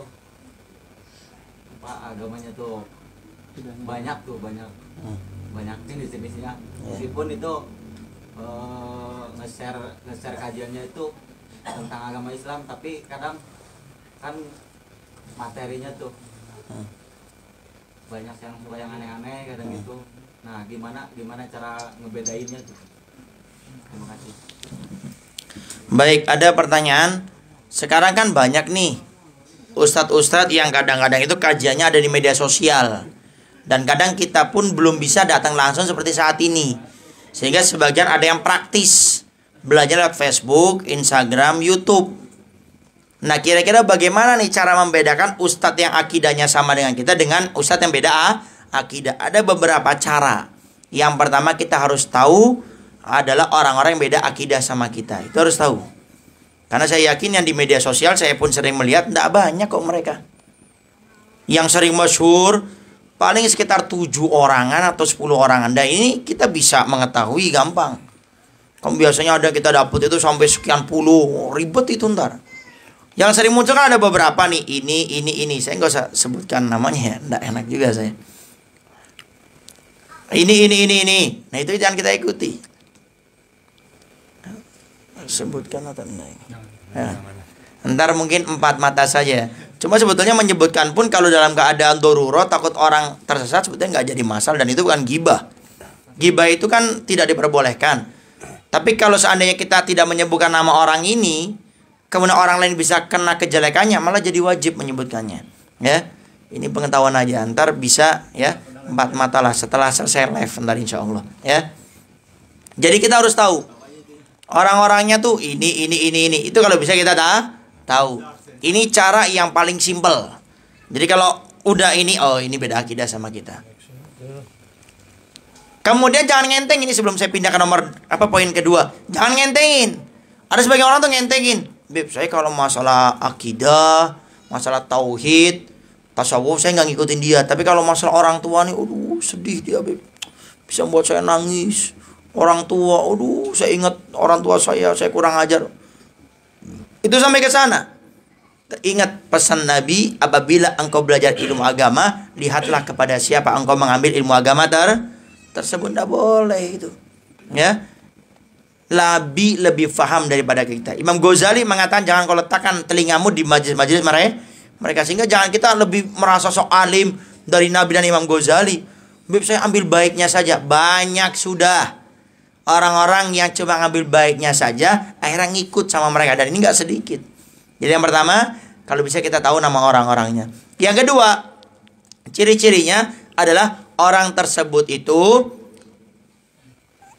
apa agamanya tuh banyak tuh banyak hmm. banyak jenis-jenisnya iya. meskipun itu eh, nge-share nge-share kajiannya itu tentang agama Islam tapi kadang kan materinya tuh hmm. banyak yang suka yang aneh-aneh kadang hmm. gitu nah gimana gimana cara ngebedainnya tuh terima kasih Baik, ada pertanyaan. Sekarang kan banyak nih ustadz-ustadz yang kadang-kadang itu kajiannya ada di media sosial. Dan kadang kita pun belum bisa datang langsung seperti saat ini. Sehingga sebagian ada yang praktis. Belajar lewat Facebook, Instagram, Youtube. Nah kira-kira bagaimana nih cara membedakan ustadz yang akidahnya sama dengan kita dengan ustadz yang beda ah? akidah? Ada beberapa cara. Yang pertama kita harus tahu adalah orang-orang yang beda akidah sama kita. Itu harus tahu. Karena saya yakin yang di media sosial saya pun sering melihat tidak banyak kok mereka. Yang sering masyhur paling sekitar tujuh orangan atau sepuluh orangan. Dan ini kita bisa mengetahui gampang. Kan biasanya ada kita dapat itu sampai sekian puluh ribet itu ntar. Yang sering muncul kan ada beberapa nih ini ini ini saya nggak usah sebutkan namanya tidak ya, enak juga saya. Ini ini ini ini. Nah itu jangan kita ikuti sebutkan atau enggak ya. ntar mungkin empat mata saja cuma sebetulnya menyebutkan pun kalau dalam keadaan doruro takut orang tersesat sebetulnya nggak jadi masal dan itu bukan gibah gibah itu kan tidak diperbolehkan tapi kalau seandainya kita tidak menyebutkan nama orang ini kemudian orang lain bisa kena kejelekannya malah jadi wajib menyebutkannya ya ini pengetahuan aja ntar bisa ya empat mata lah setelah selesai live ntar insya Allah ya jadi kita harus tahu orang-orangnya tuh ini ini ini ini itu kalau bisa kita dah tahu ini cara yang paling simpel jadi kalau udah ini oh ini beda akidah sama kita kemudian jangan ngenteng ini sebelum saya pindah ke nomor apa poin kedua jangan ngentengin ada sebagian orang tuh ngentengin Bib saya kalau masalah akidah, masalah tauhid, tasawuf saya nggak ngikutin dia. Tapi kalau masalah orang tua nih, aduh sedih dia, bib Bisa buat saya nangis orang tua, aduh saya ingat orang tua saya, saya kurang ajar. Itu sampai ke sana. Ingat pesan Nabi, apabila engkau belajar ilmu agama, lihatlah kepada siapa engkau mengambil ilmu agama ter tersebut. Tidak boleh itu. Ya, Labi lebih faham daripada kita. Imam Ghazali mengatakan jangan kau letakkan telingamu di majelis-majelis mereka. Mereka sehingga jangan kita lebih merasa sok alim dari Nabi dan Imam Ghazali. Bib saya ambil baiknya saja. Banyak sudah orang-orang yang cuma ngambil baiknya saja akhirnya ngikut sama mereka dan ini nggak sedikit jadi yang pertama kalau bisa kita tahu nama orang-orangnya yang kedua ciri-cirinya adalah orang tersebut itu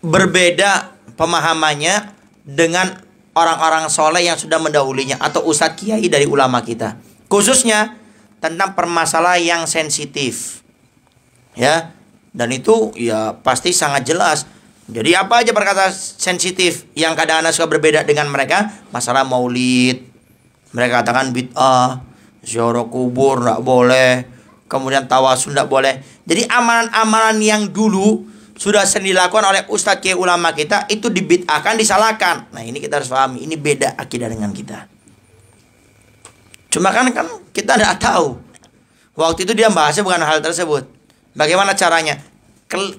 berbeda pemahamannya dengan orang-orang soleh yang sudah mendahulinya atau ustadz kiai dari ulama kita khususnya tentang permasalahan yang sensitif ya dan itu ya pasti sangat jelas jadi apa aja perkata sensitif yang kadang kadang suka berbeda dengan mereka masalah maulid. Mereka katakan bid'ah, ziarah kubur tidak boleh, kemudian tawasul tidak boleh. Jadi amalan-amalan yang dulu sudah sering dilakukan oleh ustadz kiai ulama kita itu dibid'ahkan, disalahkan. Nah, ini kita harus pahami, ini beda akidah dengan kita. Cuma kan kan kita tidak tahu. Waktu itu dia bahasnya bukan hal tersebut. Bagaimana caranya?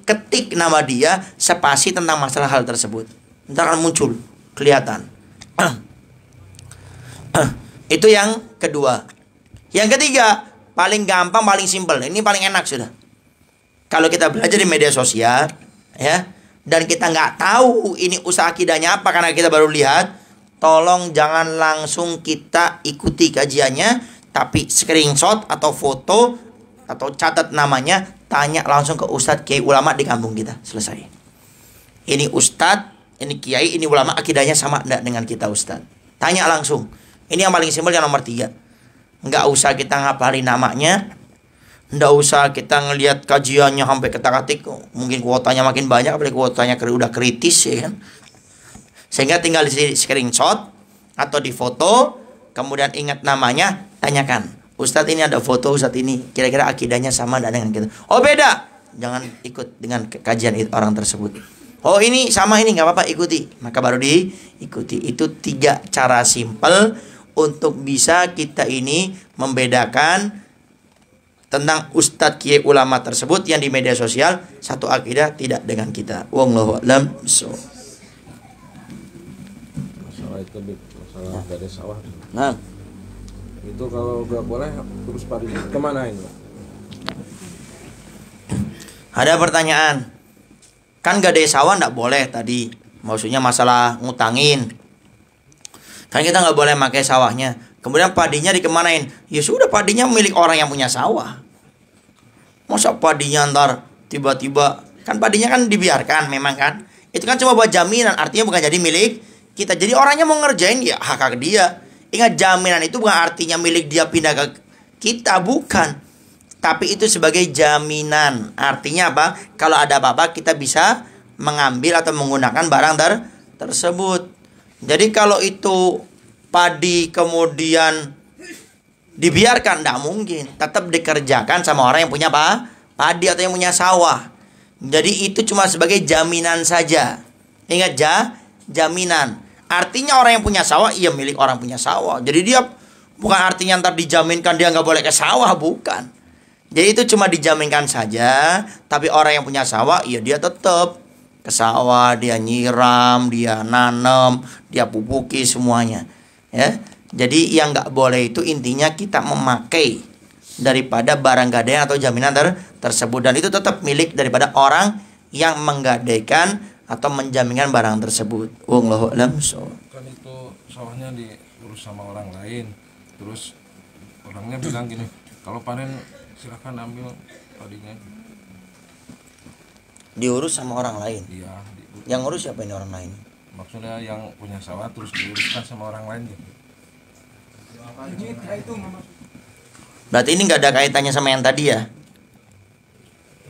ketik nama dia sepasi tentang masalah hal tersebut ntar akan muncul kelihatan itu yang kedua yang ketiga paling gampang paling simpel ini paling enak sudah kalau kita belajar di media sosial ya dan kita nggak tahu ini usaha akidahnya apa karena kita baru lihat tolong jangan langsung kita ikuti kajiannya tapi screenshot atau foto atau catat namanya, tanya langsung ke ustadz kiai ulama di kampung kita. Selesai. Ini ustadz, ini kiai, ini ulama akidahnya sama enggak dengan kita ustadz. Tanya langsung. Ini yang paling simpel yang nomor tiga. Enggak usah kita ngapalin namanya, Nggak usah kita ngelihat kajiannya sampai ketak-ketik. Mungkin kuotanya makin banyak, apalagi kuotanya udah kritis ya kan. Sehingga tinggal di screenshot atau di foto, kemudian ingat namanya, tanyakan. Ustadz ini ada foto Ustadz ini kira-kira akidahnya sama tidak dengan kita oh beda jangan ikut dengan kajian orang tersebut oh ini sama ini nggak apa-apa ikuti maka baru diikuti itu tiga cara simpel untuk bisa kita ini membedakan tentang ustadz kiai ulama tersebut yang di media sosial satu akidah tidak dengan kita. Wong loh a'lam. So. Masalah itu ya. masalah dari sawah. Nah itu kalau nggak boleh terus pari ini ada pertanyaan kan gak ada sawah nggak boleh tadi maksudnya masalah ngutangin kan kita nggak boleh pakai sawahnya kemudian padinya dikemanain ya sudah padinya milik orang yang punya sawah masa padinya ntar tiba-tiba kan padinya kan dibiarkan memang kan itu kan cuma buat jaminan artinya bukan jadi milik kita jadi orangnya mau ngerjain ya hak hak dia Ingat jaminan itu bukan artinya milik dia pindah ke kita, bukan. Tapi itu sebagai jaminan. Artinya apa? Kalau ada apa-apa kita bisa mengambil atau menggunakan barang ter tersebut. Jadi kalau itu padi kemudian dibiarkan tidak mungkin, tetap dikerjakan sama orang yang punya apa? Padi atau yang punya sawah. Jadi itu cuma sebagai jaminan saja. Ingat ya jaminan. Artinya orang yang punya sawah, ia milik orang punya sawah. Jadi dia bukan artinya ntar dijaminkan dia nggak boleh ke sawah, bukan. Jadi itu cuma dijaminkan saja, tapi orang yang punya sawah, iya dia tetap ke sawah, dia nyiram, dia nanam, dia pupuki semuanya. Ya, jadi yang nggak boleh itu intinya kita memakai daripada barang gadaian atau jaminan ter tersebut dan itu tetap milik daripada orang yang menggadaikan atau menjaminkan barang tersebut. Wong loh alam so. Kan itu soalnya diurus sama orang lain. Terus orangnya bilang gini, kalau panen silahkan ambil padinya. Diurus sama orang lain. Iya. Diurus. Yang urus siapa ini orang lain? Maksudnya yang punya sawah terus diuruskan sama orang lain gitu. Berarti ini nggak ada kaitannya sama yang tadi ya?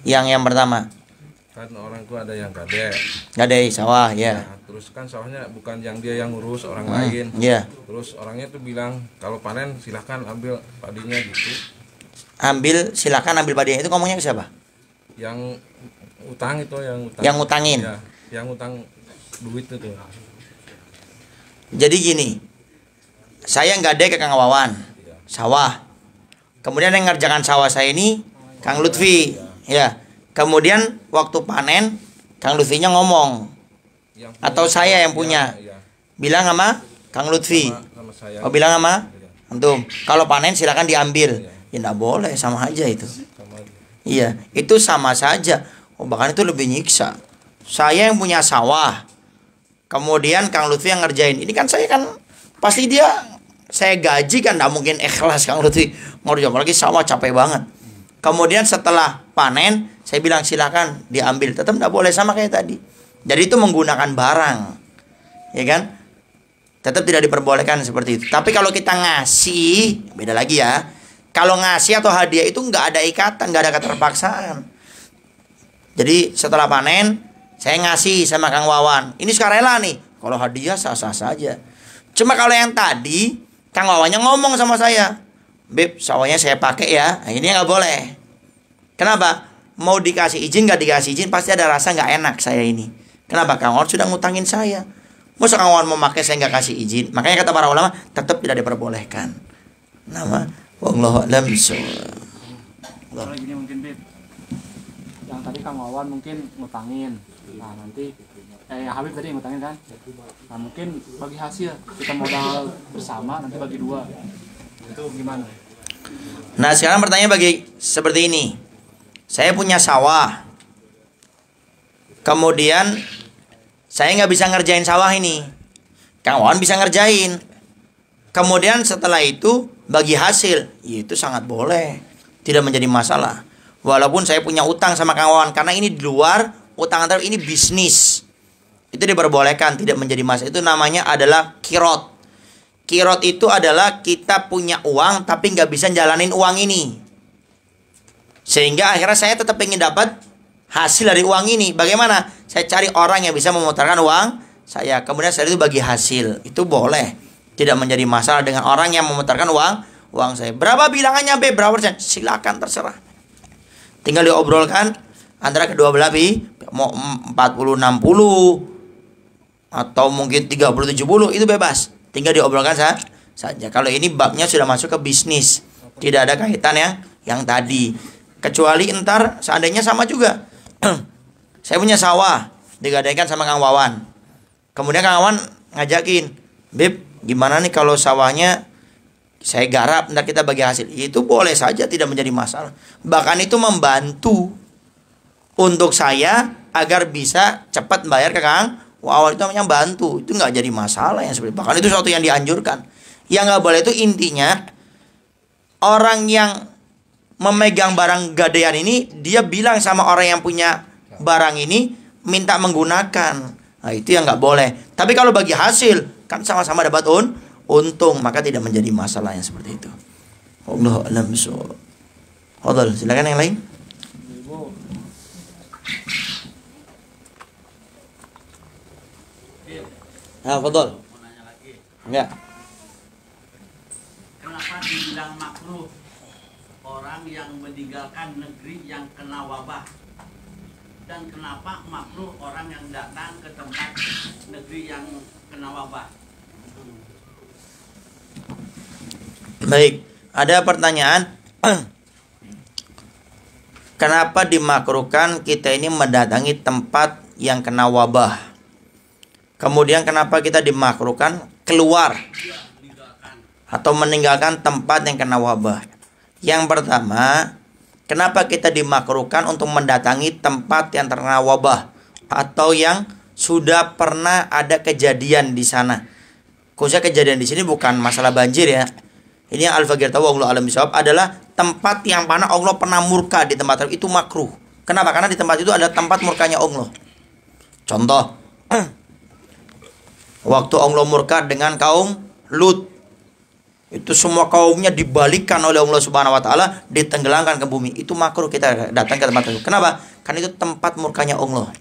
Yang yang pertama kan orang ada yang gade gade sawah ya nah, terus kan sawahnya bukan yang dia yang ngurus orang hmm, lain ya terus orangnya tuh bilang kalau panen silahkan ambil padinya gitu ambil silahkan ambil padinya itu ngomongnya ke siapa yang utang itu yang utang yang utangin ya, yang utang duit itu tuh. jadi gini saya nggak ada ke Kang Wawan ya. sawah kemudian yang ngerjakan sawah saya ini Kang Lutfi ya, ya Kemudian waktu panen Kang Lutfinya ngomong yang punya, atau saya yang punya. Ya, ya. Bilang sama Kang Lutfi. Sama, sama Oh bilang sama ya. Kalau panen silakan diambil. Iya. Ya tidak ya, boleh sama aja itu. Iya, itu sama saja. Oh, bahkan itu lebih nyiksa. Saya yang punya sawah. Kemudian Kang Lutfi yang ngerjain. Ini kan saya kan pasti dia saya gaji kan tidak mungkin ikhlas Kang Lutfi ngerjain lagi sawah capek banget. Hmm. Kemudian setelah panen saya bilang silakan diambil, tetap tidak boleh sama kayak tadi. Jadi itu menggunakan barang, ya kan? Tetap tidak diperbolehkan seperti itu. Tapi kalau kita ngasih, beda lagi ya. Kalau ngasih atau hadiah itu nggak ada ikatan, nggak ada keterpaksaan. Jadi setelah panen, saya ngasih sama Kang Wawan. Ini sukarela nih. Kalau hadiah sah-sah saja. Cuma kalau yang tadi, Kang Wawannya ngomong sama saya. Bib, sawahnya saya pakai ya. Nah, ini nggak boleh. Kenapa? mau dikasih izin gak dikasih izin pasti ada rasa nggak enak saya ini kenapa kang Wan sudah ngutangin saya masa kang Wan mau pakai saya nggak kasih izin makanya kata para ulama tetap tidak diperbolehkan nama wong alam gini mungkin Bib. yang tadi kang Wan mungkin ngutangin nah nanti eh Habib tadi ngutangin kan nah mungkin bagi hasil kita modal bersama nanti bagi dua itu gimana nah sekarang pertanyaan bagi seperti ini saya punya sawah. Kemudian saya nggak bisa ngerjain sawah ini. Kawan bisa ngerjain. Kemudian setelah itu bagi hasil, ya itu sangat boleh. Tidak menjadi masalah. Walaupun saya punya utang sama kawan karena ini di luar utang antar ini bisnis. Itu diperbolehkan, tidak menjadi masalah. Itu namanya adalah kirot. Kirot itu adalah kita punya uang tapi nggak bisa jalanin uang ini. Sehingga akhirnya saya tetap ingin dapat hasil dari uang ini. Bagaimana? Saya cari orang yang bisa memutarkan uang saya. Kemudian saya itu bagi hasil. Itu boleh. Tidak menjadi masalah dengan orang yang memutarkan uang uang saya. Berapa bilangannya B? Berapa persen? Silakan terserah. Tinggal diobrolkan antara kedua belah pihak. Mau 40 60 atau mungkin 30 70 itu bebas. Tinggal diobrolkan saja saja. Kalau ini babnya sudah masuk ke bisnis. Tidak ada kaitan ya yang tadi. Kecuali entar seandainya sama juga. saya punya sawah digadaikan sama Kang Wawan. Kemudian Kang Wawan ngajakin, "Bib, gimana nih kalau sawahnya saya garap ntar kita bagi hasil?" Itu boleh saja tidak menjadi masalah. Bahkan itu membantu untuk saya agar bisa cepat bayar ke Kang Wawan itu namanya bantu. Itu nggak jadi masalah yang seperti bahkan itu sesuatu yang dianjurkan. Yang nggak boleh itu intinya orang yang memegang barang gadean ini dia bilang sama orang yang punya barang ini minta menggunakan nah itu yang nggak boleh tapi kalau bagi hasil kan sama-sama dapat un untung maka tidak menjadi masalah yang seperti itu Allah alam so silakan yang lain Nah, Fadol. Ya. Kenapa dibilang makruh? orang yang meninggalkan negeri yang kena wabah dan kenapa makruh orang yang datang ke tempat negeri yang kena wabah baik ada pertanyaan kenapa dimakruhkan kita ini mendatangi tempat yang kena wabah kemudian kenapa kita dimakruhkan keluar iya, atau meninggalkan tempat yang kena wabah yang pertama, kenapa kita dimakruhkan untuk mendatangi tempat yang terkena wabah atau yang sudah pernah ada kejadian di sana. Khususnya kejadian di sini bukan masalah banjir ya. Ini yang Al-Fagir tahu Allah alam bisawab adalah tempat yang mana Allah pernah murka di tempat itu makruh. Kenapa? Karena di tempat itu ada tempat murkanya Allah. Contoh, waktu Allah murka dengan kaum Lut itu semua kaumnya dibalikan oleh Allah Subhanahu wa taala ditenggelamkan ke bumi itu makruh kita datang ke tempat itu kenapa karena itu tempat murkanya Allah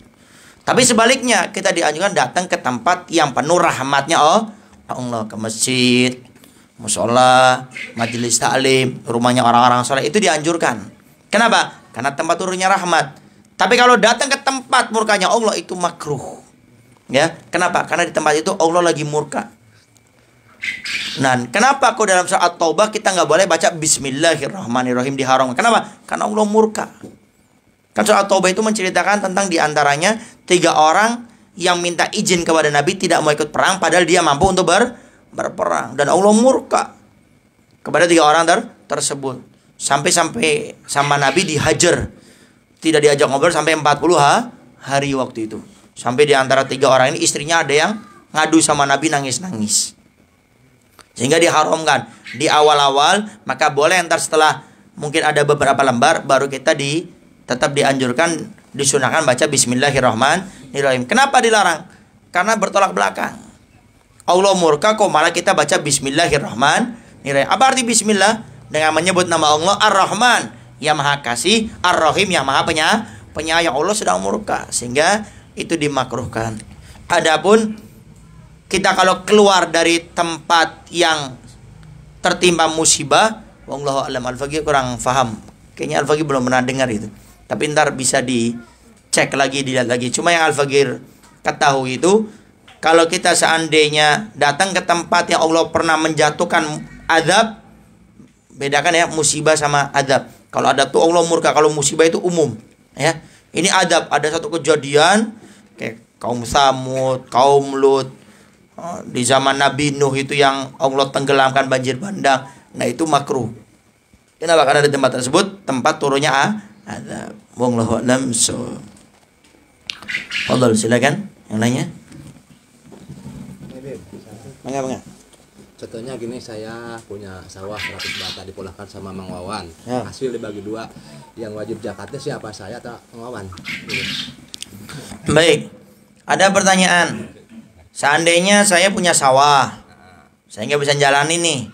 tapi sebaliknya kita dianjurkan datang ke tempat yang penuh rahmatnya oh Allah ke masjid musola majelis taklim rumahnya orang-orang soleh itu dianjurkan kenapa karena tempat turunnya rahmat tapi kalau datang ke tempat murkanya Allah itu makruh ya kenapa karena di tempat itu Allah lagi murka Nah, kenapa kok dalam saat taubah kita nggak boleh baca Bismillahirrahmanirrahim haram? Kenapa? Karena Allah murka. Kan saat Taubah itu menceritakan tentang diantaranya tiga orang yang minta izin kepada Nabi tidak mau ikut perang padahal dia mampu untuk ber berperang dan Allah murka kepada tiga orang ter tersebut sampai-sampai sama Nabi dihajar tidak diajak ngobrol sampai 40 ha hari waktu itu sampai diantara tiga orang ini istrinya ada yang ngadu sama Nabi nangis-nangis sehingga diharamkan di awal-awal, maka boleh ntar setelah mungkin ada beberapa lembar baru kita di tetap dianjurkan disunahkan baca bismillahirrahmanirrahim. Kenapa dilarang? Karena bertolak belakang. Allah murka kok malah kita baca bismillahirrahmanirrahim. Apa arti bismillah? Dengan menyebut nama Allah Ar-Rahman yang Maha Kasih, Ar-Rahim yang Maha Penyayang. Penyayang Allah sedang murka sehingga itu dimakruhkan. Adapun kita kalau keluar dari tempat yang tertimpa musibah wallahu alam al faqih kurang paham kayaknya al faqih belum pernah dengar itu tapi ntar bisa dicek lagi dilihat lagi cuma yang al faqih ketahui itu kalau kita seandainya datang ke tempat yang Allah pernah menjatuhkan adab, bedakan ya musibah sama adab. kalau adab tuh Allah murka kalau musibah itu umum ya ini adab ada satu kejadian kayak kaum Samud kaum Lut Oh, di zaman Nabi Nuh itu yang Allah tenggelamkan banjir bandang nah itu makruh kenapa karena di tempat tersebut tempat turunnya ah ada wong lahu alam so Allah silakan yang lainnya Mangga, mangga. Contohnya gini, saya punya sawah 100 bata dipulahkan sama Mang Wawan. Ya. Hasil dibagi dua. Yang wajib jakatnya siapa saya atau Mang Wawan? Baik. Ada pertanyaan. Seandainya saya punya sawah, saya nggak bisa jalan ini.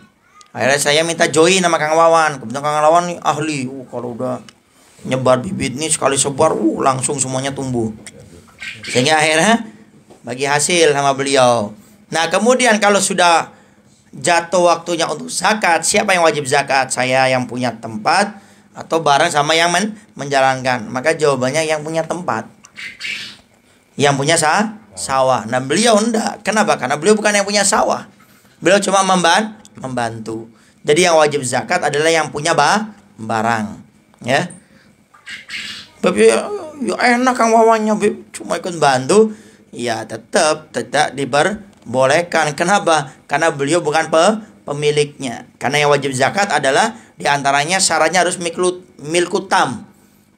Akhirnya saya minta join nama Kang Wawan. Kebetulan Kang Wawan nih, ahli. Uh, kalau udah nyebar bibit nih sekali sebar, uh, langsung semuanya tumbuh. Sehingga akhirnya bagi hasil sama beliau. Nah kemudian kalau sudah jatuh waktunya untuk zakat, siapa yang wajib zakat? Saya yang punya tempat atau barang sama yang men menjalankan. Maka jawabannya yang punya tempat, yang punya sah sawah. Nah beliau ndak Kenapa? Karena beliau bukan yang punya sawah. Beliau cuma memban membantu. Jadi yang wajib zakat adalah yang punya bah barang, ya. Tapi ya, ya enak kang wawannya cuma ikut bantu, ya tetap tidak diperbolehkan. Kenapa? Karena beliau bukan pe pemiliknya. Karena yang wajib zakat adalah diantaranya syaratnya harus miklut, milkutam.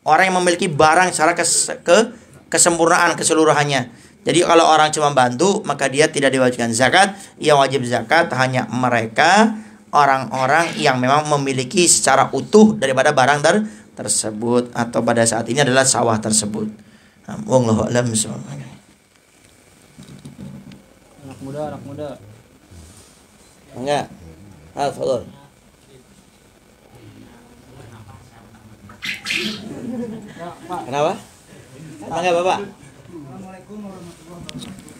Orang yang memiliki barang secara kes, ke kesempurnaan keseluruhannya jadi kalau orang cuma bantu maka dia tidak diwajibkan zakat. Yang wajib zakat hanya mereka orang-orang yang memang memiliki secara utuh daripada barang ter tersebut atau pada saat ini adalah sawah tersebut. loh a'lam Anak muda, anak muda. Enggak. Ah, Kenapa? Kenapa? Apa Bapak?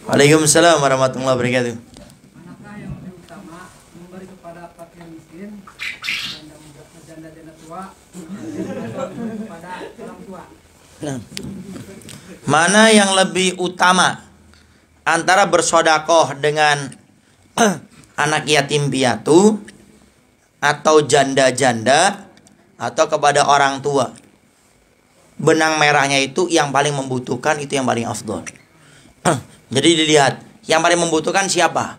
Waalaikumsalam warahmatullahi wabarakatuh. Manakah yang lebih utama memberi kepada fakir miskin janda janda janda tua kepada orang tua? Nah. Mana yang lebih utama antara bersodakoh dengan anak yatim piatu atau janda-janda atau kepada orang tua? Benang merahnya itu yang paling membutuhkan itu yang paling afdol. Jadi dilihat yang paling membutuhkan siapa.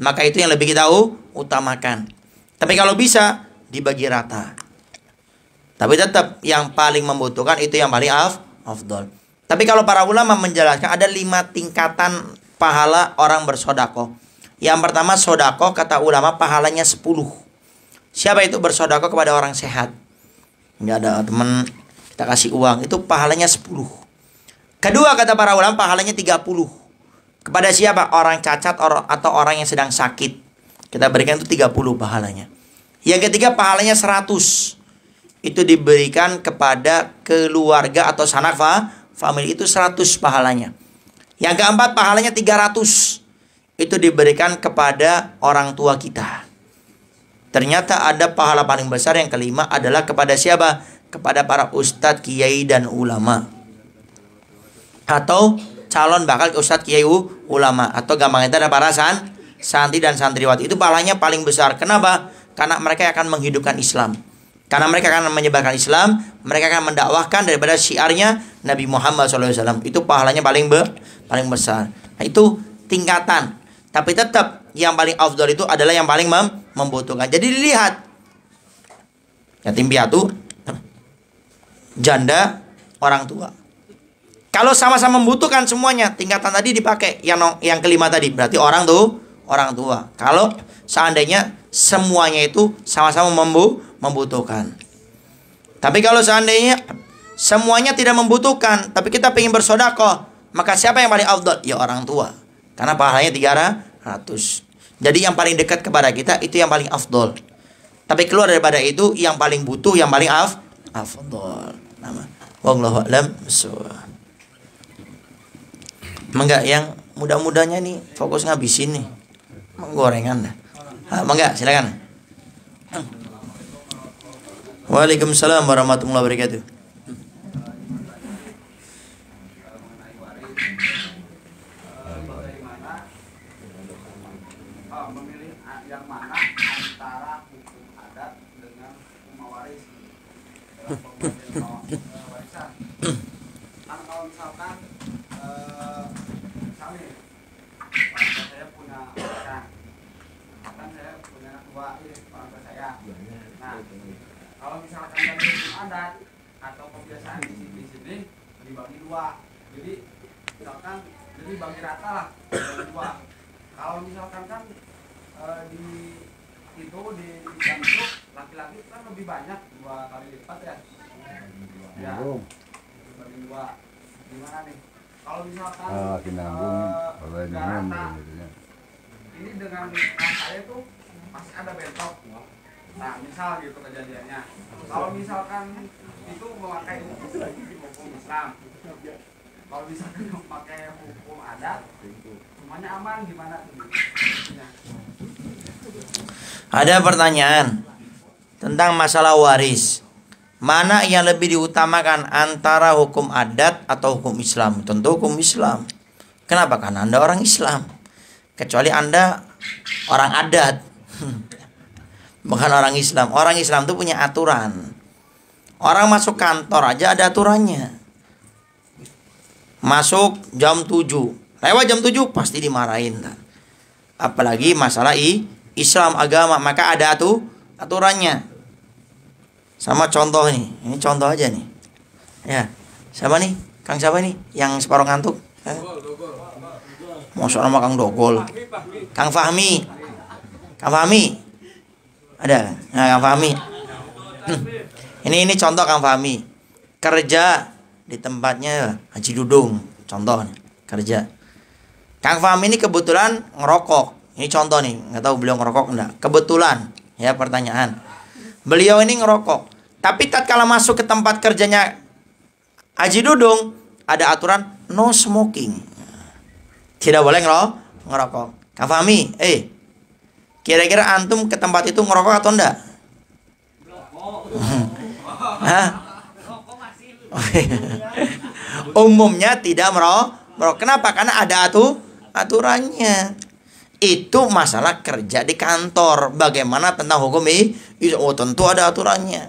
Maka itu yang lebih kita utamakan. Tapi kalau bisa dibagi rata. Tapi tetap yang paling membutuhkan itu yang paling af afdol. Tapi kalau para ulama menjelaskan ada lima tingkatan pahala orang bersodako. Yang pertama sodako kata ulama pahalanya 10 Siapa itu bersodako kepada orang sehat? Nggak ada teman kita kasih uang itu pahalanya 10 Kedua kata para ulama pahalanya 30. Kepada siapa? Orang cacat or atau orang yang sedang sakit. Kita berikan itu 30 pahalanya. Yang ketiga pahalanya 100. Itu diberikan kepada keluarga atau sanak family itu 100 pahalanya. Yang keempat pahalanya 300. Itu diberikan kepada orang tua kita. Ternyata ada pahala paling besar yang kelima adalah kepada siapa? Kepada para ustadz, kiai, dan ulama atau calon bakal ustadz kiai ulama atau gampang itu ada para san santri dan santriwati itu pahalanya paling besar kenapa karena mereka akan menghidupkan Islam karena mereka akan menyebarkan Islam mereka akan mendakwahkan daripada syiarnya Nabi Muhammad SAW itu pahalanya paling be paling besar nah, itu tingkatan tapi tetap yang paling outdoor itu adalah yang paling mem membutuhkan jadi dilihat yatim piatu janda orang tua kalau sama-sama membutuhkan semuanya, tingkatan tadi dipakai yang yang kelima tadi. Berarti orang tuh orang tua. Kalau seandainya semuanya itu sama-sama membu membutuhkan. Tapi kalau seandainya semuanya tidak membutuhkan, tapi kita ingin bersodakoh, maka siapa yang paling afdol? Ya orang tua. Karena pahalanya 300. Jadi yang paling dekat kepada kita itu yang paling afdol. Tapi keluar daripada itu yang paling butuh, yang paling af afdol. Nama. Wallahu a'lam mangga yang muda-mudanya nih fokus ngabisin nih menggorengan dah ah, mangga silakan Waalaikumsalam warahmatullahi wabarakatuh Hmm. kebiasaan atau kebiasaan di sini dibagi dua jadi misalkan jadi bagi rata lah bagi dua kalau misalkan kan e, di itu di jam itu laki-laki kan lebih banyak dua kali lipat ya ya bagi dua gimana nih kalau misalkan ah, e, eh, rata, ini dengan saya tuh masih ada bentrok nah misal gitu kejadiannya kalau misalkan itu memakai hukum Islam kalau misalkan memakai hukum adat semuanya aman gimana tuh ada pertanyaan tentang masalah waris. Mana yang lebih diutamakan antara hukum adat atau hukum Islam? Tentu hukum Islam. Kenapa? Karena Anda orang Islam. Kecuali Anda orang adat. Bahkan orang Islam. Orang Islam tuh punya aturan. Orang masuk kantor aja ada aturannya. Masuk jam 7. Lewat jam 7 pasti dimarahin. Apalagi masalah i, Islam agama, maka ada tuh aturannya. Sama contoh nih, ini contoh aja nih. Ya, siapa nih? Kang siapa nih? Yang separuh ngantuk? Mau nama Kang Dogol. Kang Fahmi. Kang Fahmi, ada. Nah, Kang Fahmi. Hmm. Ini ini contoh Kang Fahmi. Kerja di tempatnya Haji Dudung, contoh kerja. Kang Fahmi ini kebetulan ngerokok. Ini contoh nih, nggak tahu beliau ngerokok enggak. Kebetulan, ya pertanyaan. Beliau ini ngerokok. Tapi tatkala masuk ke tempat kerjanya Haji Dudung, ada aturan no smoking. Tidak boleh ngerokok. Kang Fahmi, eh Kira-kira antum ke tempat itu ngerokok atau enggak? Hah? Umumnya tidak merokok. Kenapa? Karena ada atu aturannya. Itu masalah kerja di kantor. Bagaimana tentang hukum ini? Oh, tentu ada aturannya.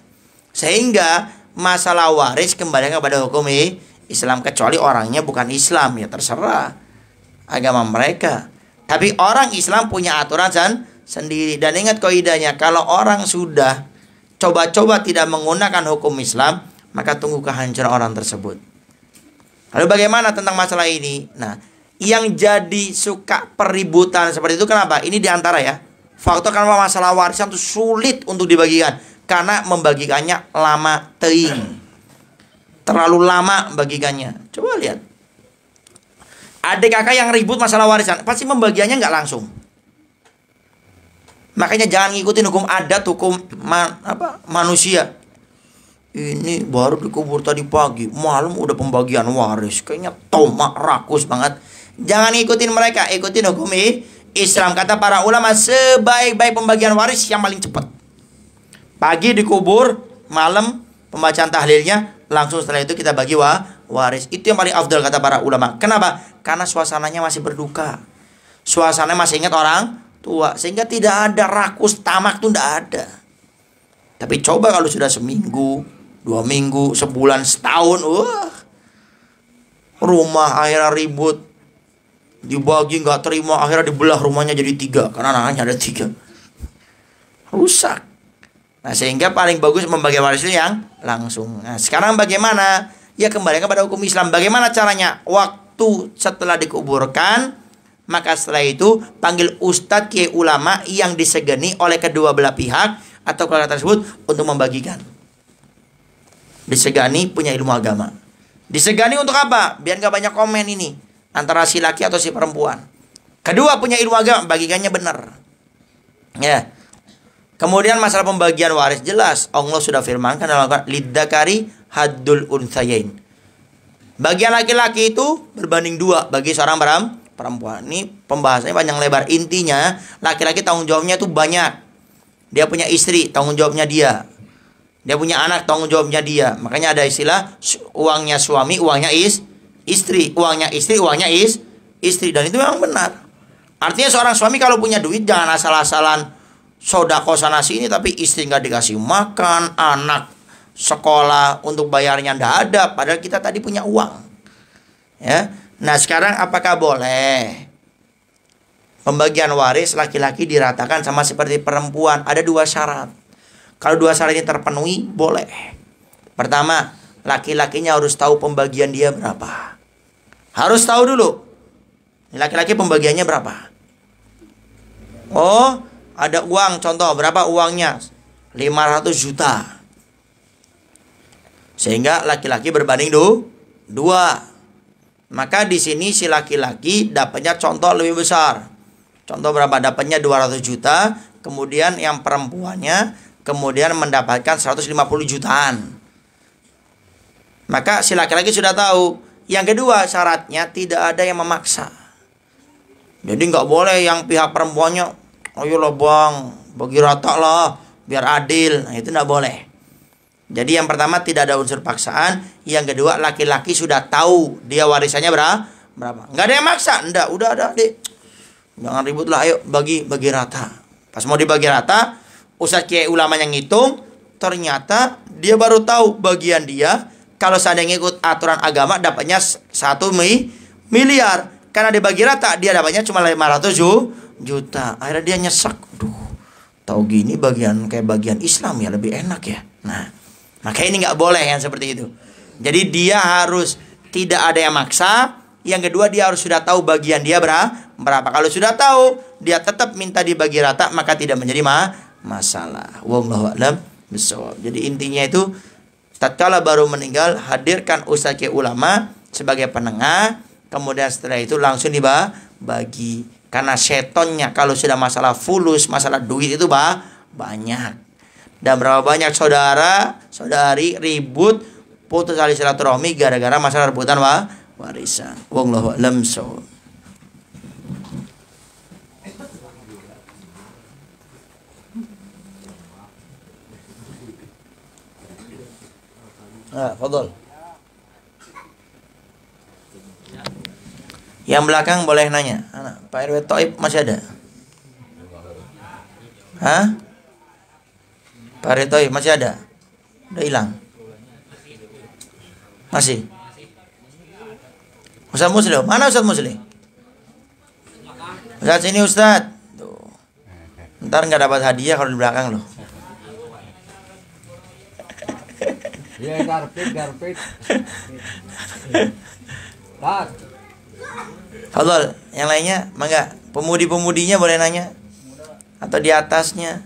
Sehingga masalah waris kembali kepada hukum ini Islam kecuali orangnya bukan Islam ya terserah agama mereka. Tapi orang Islam punya aturan dan sendiri. Dan ingat kaidahnya, kalau orang sudah coba-coba tidak menggunakan hukum Islam, maka tunggu kehancuran orang tersebut. Lalu bagaimana tentang masalah ini? Nah, yang jadi suka peributan seperti itu kenapa? Ini diantara ya. Faktor karena masalah warisan itu sulit untuk dibagikan karena membagikannya lama teing. Terlalu lama bagikannya. Coba lihat. Adik kakak yang ribut masalah warisan pasti membagiannya nggak langsung Makanya jangan ngikutin hukum adat, hukum man, apa manusia. Ini baru dikubur tadi pagi, malam udah pembagian waris. Kayaknya tomak rakus banget. Jangan ngikutin mereka, ikutin hukum Islam. Kata para ulama, sebaik-baik pembagian waris yang paling cepat. Pagi dikubur, malam pembacaan tahlilnya, langsung setelah itu kita bagi wa waris. Itu yang paling afdal kata para ulama. Kenapa? Karena suasananya masih berduka. suasana masih ingat orang tua sehingga tidak ada rakus tamak tuh tidak ada tapi coba kalau sudah seminggu dua minggu sebulan setahun wah rumah akhirnya ribut dibagi nggak terima akhirnya dibelah rumahnya jadi tiga karena anaknya ada tiga rusak nah sehingga paling bagus membagi waris itu yang langsung nah sekarang bagaimana ya kembali kepada hukum Islam bagaimana caranya waktu setelah dikuburkan maka setelah itu panggil ustadz kiai ulama yang disegani oleh kedua belah pihak atau keluarga tersebut untuk membagikan. Disegani punya ilmu agama. Disegani untuk apa? Biar nggak banyak komen ini antara si laki atau si perempuan. Kedua punya ilmu agama, bagikannya benar. Ya. Kemudian masalah pembagian waris jelas Allah sudah firmankan dalam Al-Qur'an lidzakari haddul unsayin Bagian laki-laki itu berbanding dua bagi seorang beram perempuan. Ini pembahasannya panjang lebar. Intinya laki-laki tanggung jawabnya itu banyak. Dia punya istri, tanggung jawabnya dia. Dia punya anak, tanggung jawabnya dia. Makanya ada istilah uangnya suami, uangnya is, istri, uangnya istri, uangnya is, istri dan itu memang benar. Artinya seorang suami kalau punya duit jangan asal-asalan sodako sana sini tapi istri nggak dikasih makan, anak sekolah untuk bayarnya ndak ada padahal kita tadi punya uang. Ya, Nah sekarang apakah boleh pembagian waris laki-laki diratakan sama seperti perempuan? Ada dua syarat. Kalau dua syarat ini terpenuhi, boleh. Pertama, laki-lakinya harus tahu pembagian dia berapa. Harus tahu dulu. Laki-laki pembagiannya berapa? Oh, ada uang contoh berapa uangnya? 500 juta. Sehingga laki-laki berbanding dulu dua maka di sini si laki-laki dapatnya contoh lebih besar. Contoh berapa dapatnya 200 juta, kemudian yang perempuannya kemudian mendapatkan 150 jutaan. Maka si laki-laki sudah tahu. Yang kedua syaratnya tidak ada yang memaksa. Jadi nggak boleh yang pihak perempuannya, ayo lo bang, bagi rata lah, biar adil. Nah, itu nggak boleh. Jadi yang pertama tidak ada unsur paksaan, yang kedua laki-laki sudah tahu dia warisannya berapa? Berapa? Enggak ada yang maksa, enggak, udah ada, Dek. Jangan ribut lah, ayo bagi bagi rata. Pas mau dibagi rata, usah Kiai ulama yang ngitung, ternyata dia baru tahu bagian dia kalau seandainya ikut aturan agama dapatnya satu mi, miliar. Karena dibagi rata dia dapatnya cuma 500 juta. Akhirnya dia nyesek. Duh, tahu gini bagian kayak bagian Islam ya lebih enak ya. Nah, maka ini nggak boleh yang seperti itu. Jadi dia harus tidak ada yang maksa. Yang kedua dia harus sudah tahu bagian dia berapa. Kalau sudah tahu, dia tetap minta dibagi rata maka tidak menjadi ma masalah. Wallahu a'lam bishawab. Jadi intinya itu tatkala baru meninggal hadirkan ustaz ulama sebagai penengah, kemudian setelah itu langsung dibagi karena setonnya kalau sudah masalah fulus, masalah duit itu bah, banyak. Dan berapa banyak saudara, saudari ribut putus tali silaturahmi gara-gara masalah rebutan wa warisan. Wallahu a'lam so. Ah, fadol. Yang belakang boleh nanya. Anak, Pak RW Toib masih ada? Hah? Pak Retoy iya, masih ada? Udah hilang? Masih? Ustaz Musli, mana Ustaz Musli? Ustaz sini Ustaz. Tuh. Ntar nggak dapat hadiah kalau di belakang loh. Iya, karpet, karpet. Tat. Fadol, yang lainnya, mangga. Pemudi-pemudinya boleh nanya. Atau di atasnya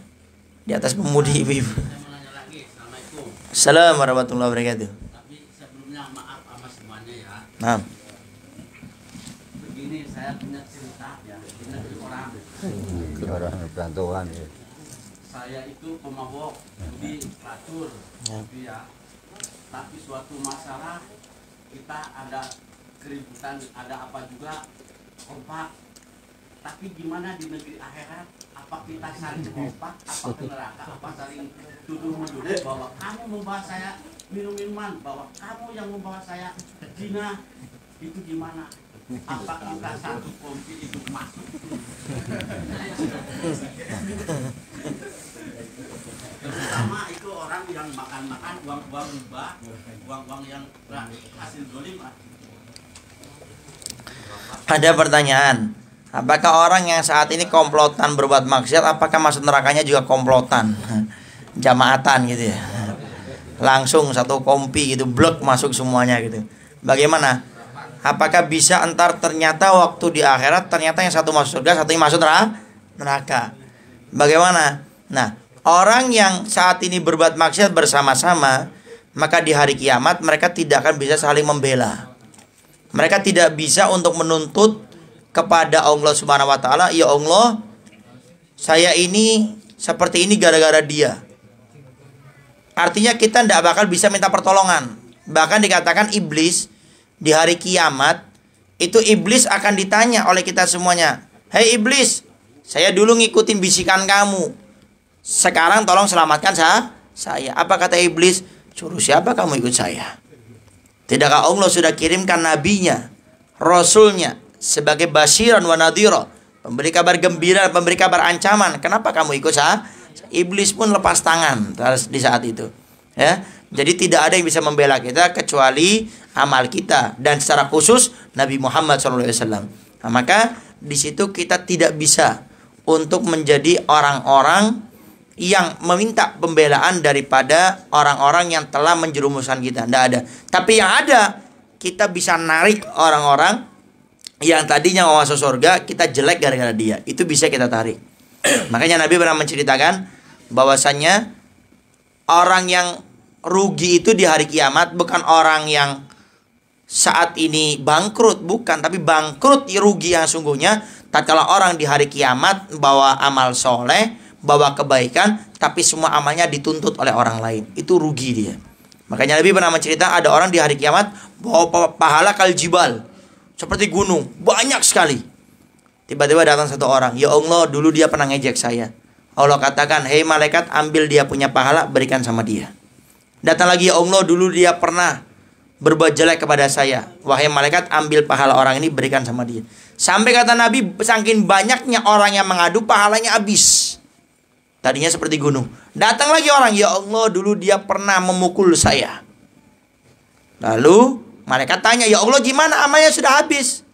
di atas pemudi ibu-ibu. Assalamualaikum warahmatullahi wabarakatuh. Tapi sebelumnya maaf sama semuanya ya. Nah. Begini saya punya cerita ya, punya orang. Orang perantauan ya. Saya itu pemabok, jadi pelacur, ya. tapi ya. Tapi suatu masalah kita ada keributan, ada apa juga kompak. Tapi gimana di negeri akhirat? apa kita saling kompak apa ke neraka apa saling tuduh eh, menuduh bahwa kamu membawa saya minum minuman bahwa kamu yang membawa saya ke China itu gimana apa kita satu kompi itu masuk terutama itu orang yang makan-makan uang-uang riba uang-uang yang hasil dolim ah. ada pertanyaan Apakah orang yang saat ini komplotan berbuat maksiat apakah masuk nerakanya juga komplotan? Jamaatan gitu ya. Langsung satu kompi gitu blok masuk semuanya gitu. Bagaimana? Apakah bisa entar ternyata waktu di akhirat ternyata yang satu masuk surga, satu yang masuk neraka? Neraka. Bagaimana? Nah, orang yang saat ini berbuat maksiat bersama-sama, maka di hari kiamat mereka tidak akan bisa saling membela. Mereka tidak bisa untuk menuntut kepada Allah Subhanahu wa taala, "Ya Allah, saya ini seperti ini gara-gara dia." Artinya kita tidak bakal bisa minta pertolongan. Bahkan dikatakan iblis di hari kiamat itu iblis akan ditanya oleh kita semuanya, "Hei iblis, saya dulu ngikutin bisikan kamu. Sekarang tolong selamatkan saya." Saya. Apa kata iblis? Suruh siapa kamu ikut saya? Tidakkah Allah sudah kirimkan nabinya, rasulnya, sebagai basiran wa nadhira, pemberi kabar gembira, pemberi kabar ancaman. Kenapa kamu ikut sah? Iblis pun lepas tangan di saat itu. Ya. Jadi tidak ada yang bisa membela kita kecuali amal kita dan secara khusus Nabi Muhammad SAW. Nah, maka di situ kita tidak bisa untuk menjadi orang-orang yang meminta pembelaan daripada orang-orang yang telah menjerumuskan kita. Tidak ada. Tapi yang ada kita bisa narik orang-orang yang tadinya masuk surga kita jelek gara-gara dia itu bisa kita tarik makanya Nabi pernah menceritakan bahwasannya orang yang rugi itu di hari kiamat bukan orang yang saat ini bangkrut bukan tapi bangkrut rugi yang sungguhnya tak kalau orang di hari kiamat bawa amal soleh bawa kebaikan tapi semua amalnya dituntut oleh orang lain itu rugi dia makanya Nabi pernah menceritakan ada orang di hari kiamat bawa pahala kaljibal jibal seperti gunung, banyak sekali. Tiba-tiba datang satu orang, "Ya Allah, dulu dia pernah ngejek saya." Allah katakan, "Hei malaikat, ambil dia punya pahala, berikan sama dia." Datang lagi, "Ya Allah, dulu dia pernah berbuat jelek kepada saya. Wahai malaikat, ambil pahala orang ini, berikan sama dia." Sampai kata Nabi, saking banyaknya orang yang mengadu, pahalanya habis. Tadinya seperti gunung. Datang lagi orang, "Ya Allah, dulu dia pernah memukul saya." Lalu Malaikat tanya, "Ya Allah, gimana amalnya sudah habis?"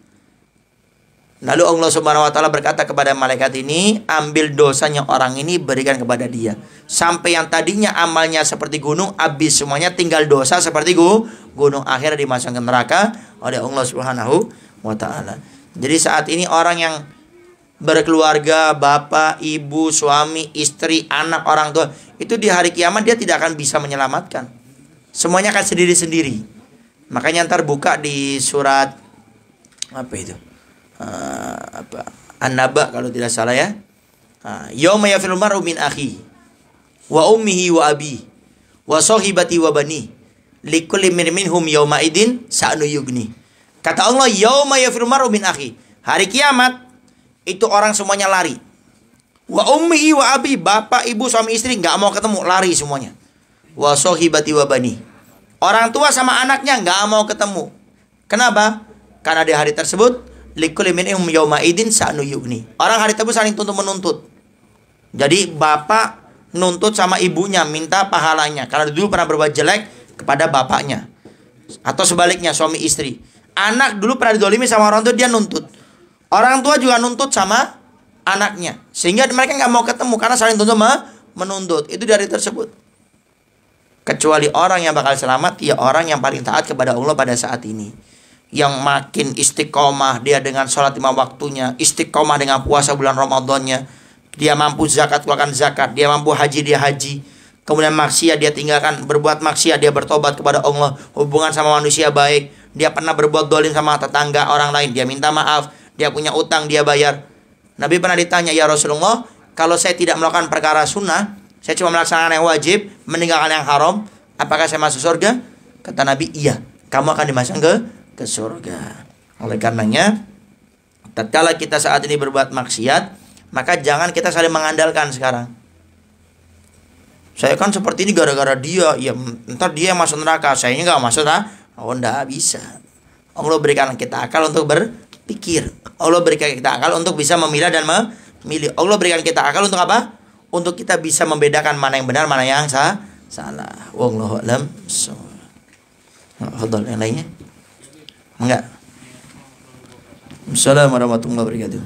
Lalu Allah Subhanahu wa taala berkata kepada malaikat ini, "Ambil dosanya orang ini berikan kepada dia." Sampai yang tadinya amalnya seperti gunung habis semuanya tinggal dosa seperti gu, gunung akhirnya dimasukkan neraka oleh Allah Subhanahu wa taala. Jadi saat ini orang yang berkeluarga, bapak, ibu, suami, istri, anak, orang tua, itu di hari kiamat dia tidak akan bisa menyelamatkan. Semuanya akan sendiri-sendiri. Makanya ntar buka di surat apa itu? Uh, apa? An-Naba kalau tidak salah ya. Ah, yauma yafirul mar'u min akhi wa ummihi wa abi wa sahibati wa bani likulli mirmin minhum yauma idin sa'nu yugni. Kata Allah yauma yafirul mar'u min akhi. Hari kiamat itu orang semuanya lari. Wa ummihi wa abi, bapak, ibu, suami, istri nggak mau ketemu, lari semuanya. Wa sahibati wa bani Orang tua sama anaknya nggak mau ketemu. Kenapa? Karena di hari tersebut likulimin yoma idin sa'nu yugni. Orang hari tersebut saling tuntut menuntut. Jadi bapak nuntut sama ibunya minta pahalanya karena dulu pernah berbuat jelek kepada bapaknya. Atau sebaliknya suami istri. Anak dulu pernah didolimi sama orang tua dia nuntut. Orang tua juga nuntut sama anaknya sehingga mereka nggak mau ketemu karena saling tuntut menuntut itu dari tersebut Kecuali orang yang bakal selamat ya orang yang paling taat kepada Allah pada saat ini. Yang makin istiqomah dia dengan sholat lima waktunya, istiqomah dengan puasa bulan Ramadannya, dia mampu zakat keluarkan zakat, dia mampu haji dia haji. Kemudian maksiat dia tinggalkan, berbuat maksiat dia bertobat kepada Allah, hubungan sama manusia baik, dia pernah berbuat dolin sama tetangga orang lain, dia minta maaf, dia punya utang dia bayar. Nabi pernah ditanya, "Ya Rasulullah, kalau saya tidak melakukan perkara sunnah, saya cuma melaksanakan yang wajib, meninggalkan yang haram. Apakah saya masuk surga? Kata Nabi, iya. Kamu akan dimasukkan ke ke surga. Oleh karenanya, tatkala kita saat ini berbuat maksiat, maka jangan kita saling mengandalkan sekarang. Saya kan seperti ini gara-gara dia, ya entar dia yang masuk neraka, saya ini nggak masuk ah. Oh, enggak bisa. Allah berikan kita akal untuk berpikir. Allah berikan kita akal untuk bisa memilah dan memilih. Allah berikan kita akal untuk apa? untuk kita bisa membedakan mana yang benar mana yang salah. salah wallahu alam so nah, yang lainnya enggak Assalamualaikum warahmatullahi wabarakatuh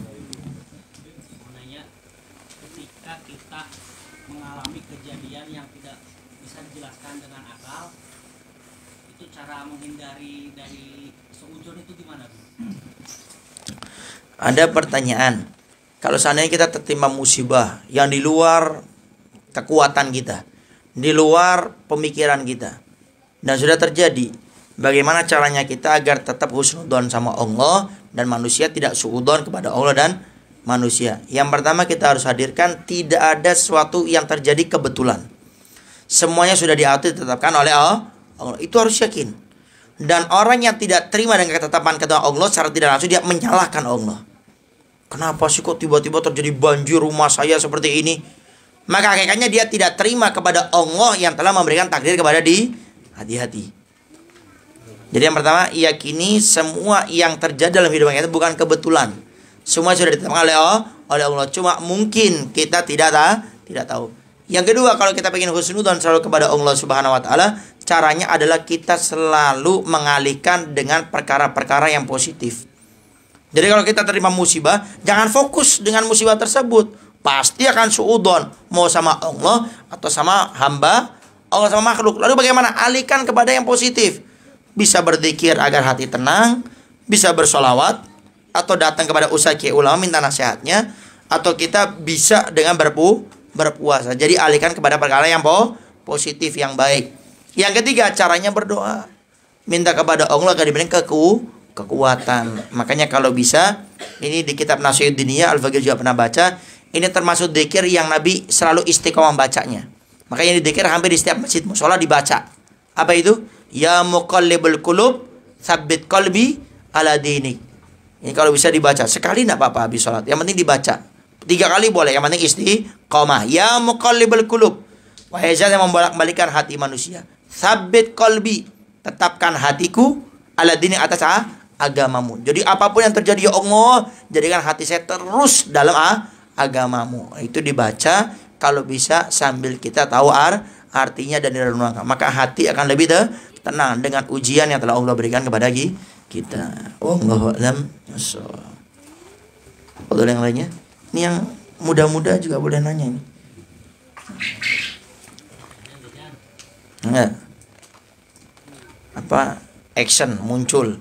Ada pertanyaan kalau seandainya kita tertimpa musibah yang di luar kekuatan kita, di luar pemikiran kita, dan sudah terjadi, bagaimana caranya kita agar tetap husnudon sama Allah dan manusia tidak suudon kepada Allah dan manusia. Yang pertama kita harus hadirkan tidak ada sesuatu yang terjadi kebetulan. Semuanya sudah diatur ditetapkan oleh Allah. Itu harus yakin. Dan orang yang tidak terima dengan ketetapan ketua Allah secara tidak langsung dia menyalahkan Allah. Kenapa sih kok tiba-tiba terjadi banjir rumah saya seperti ini? Maka hakikatnya dia tidak terima kepada Allah yang telah memberikan takdir kepada di hati-hati. Jadi yang pertama, yakini semua yang terjadi dalam hidup kita bukan kebetulan. Semua sudah ditetapkan oleh Allah, oleh Allah. Cuma mungkin kita tidak tahu, tidak tahu. Yang kedua, kalau kita pengen dan selalu kepada Allah Subhanahu wa taala, caranya adalah kita selalu mengalihkan dengan perkara-perkara yang positif. Jadi kalau kita terima musibah, jangan fokus dengan musibah tersebut. Pasti akan suudon, mau sama Allah atau sama hamba, Allah sama makhluk. Lalu bagaimana? Alihkan kepada yang positif. Bisa berzikir agar hati tenang, bisa bersolawat, atau datang kepada usaha ke ulama minta nasihatnya, atau kita bisa dengan berpu berpuasa. Jadi alihkan kepada perkara yang po positif, yang baik. Yang ketiga, caranya berdoa. Minta kepada Allah agar diberikan keku kekuatan. Makanya kalau bisa ini di kitab Nasihat Dunia al fagir juga pernah baca, ini termasuk dikir yang Nabi selalu istiqomah bacanya. Makanya ini dikir hampir di setiap masjid musola dibaca. Apa itu? Ya muqallibul kulub sabit qalbi ala dini. Ini kalau bisa dibaca sekali enggak apa-apa habis sholat. Yang penting dibaca. Tiga kali boleh, yang penting istiqomah. Ya muqallibul qulub. Wahai zat yang membolak-balikan hati manusia. Sabit kolbi. Tetapkan hatiku. ala dini atas agamamu. Jadi apapun yang terjadi ya Allah, jadikan hati saya terus dalam ah, agamamu. Itu dibaca kalau bisa sambil kita tahu ar artinya dan direnungkan. Maka hati akan lebih de, tenang dengan ujian yang telah Allah berikan kepada kita. Allah a'lam. Kalau yang lainnya. Ini yang muda-muda juga boleh nanya ini. Enggak. Apa action muncul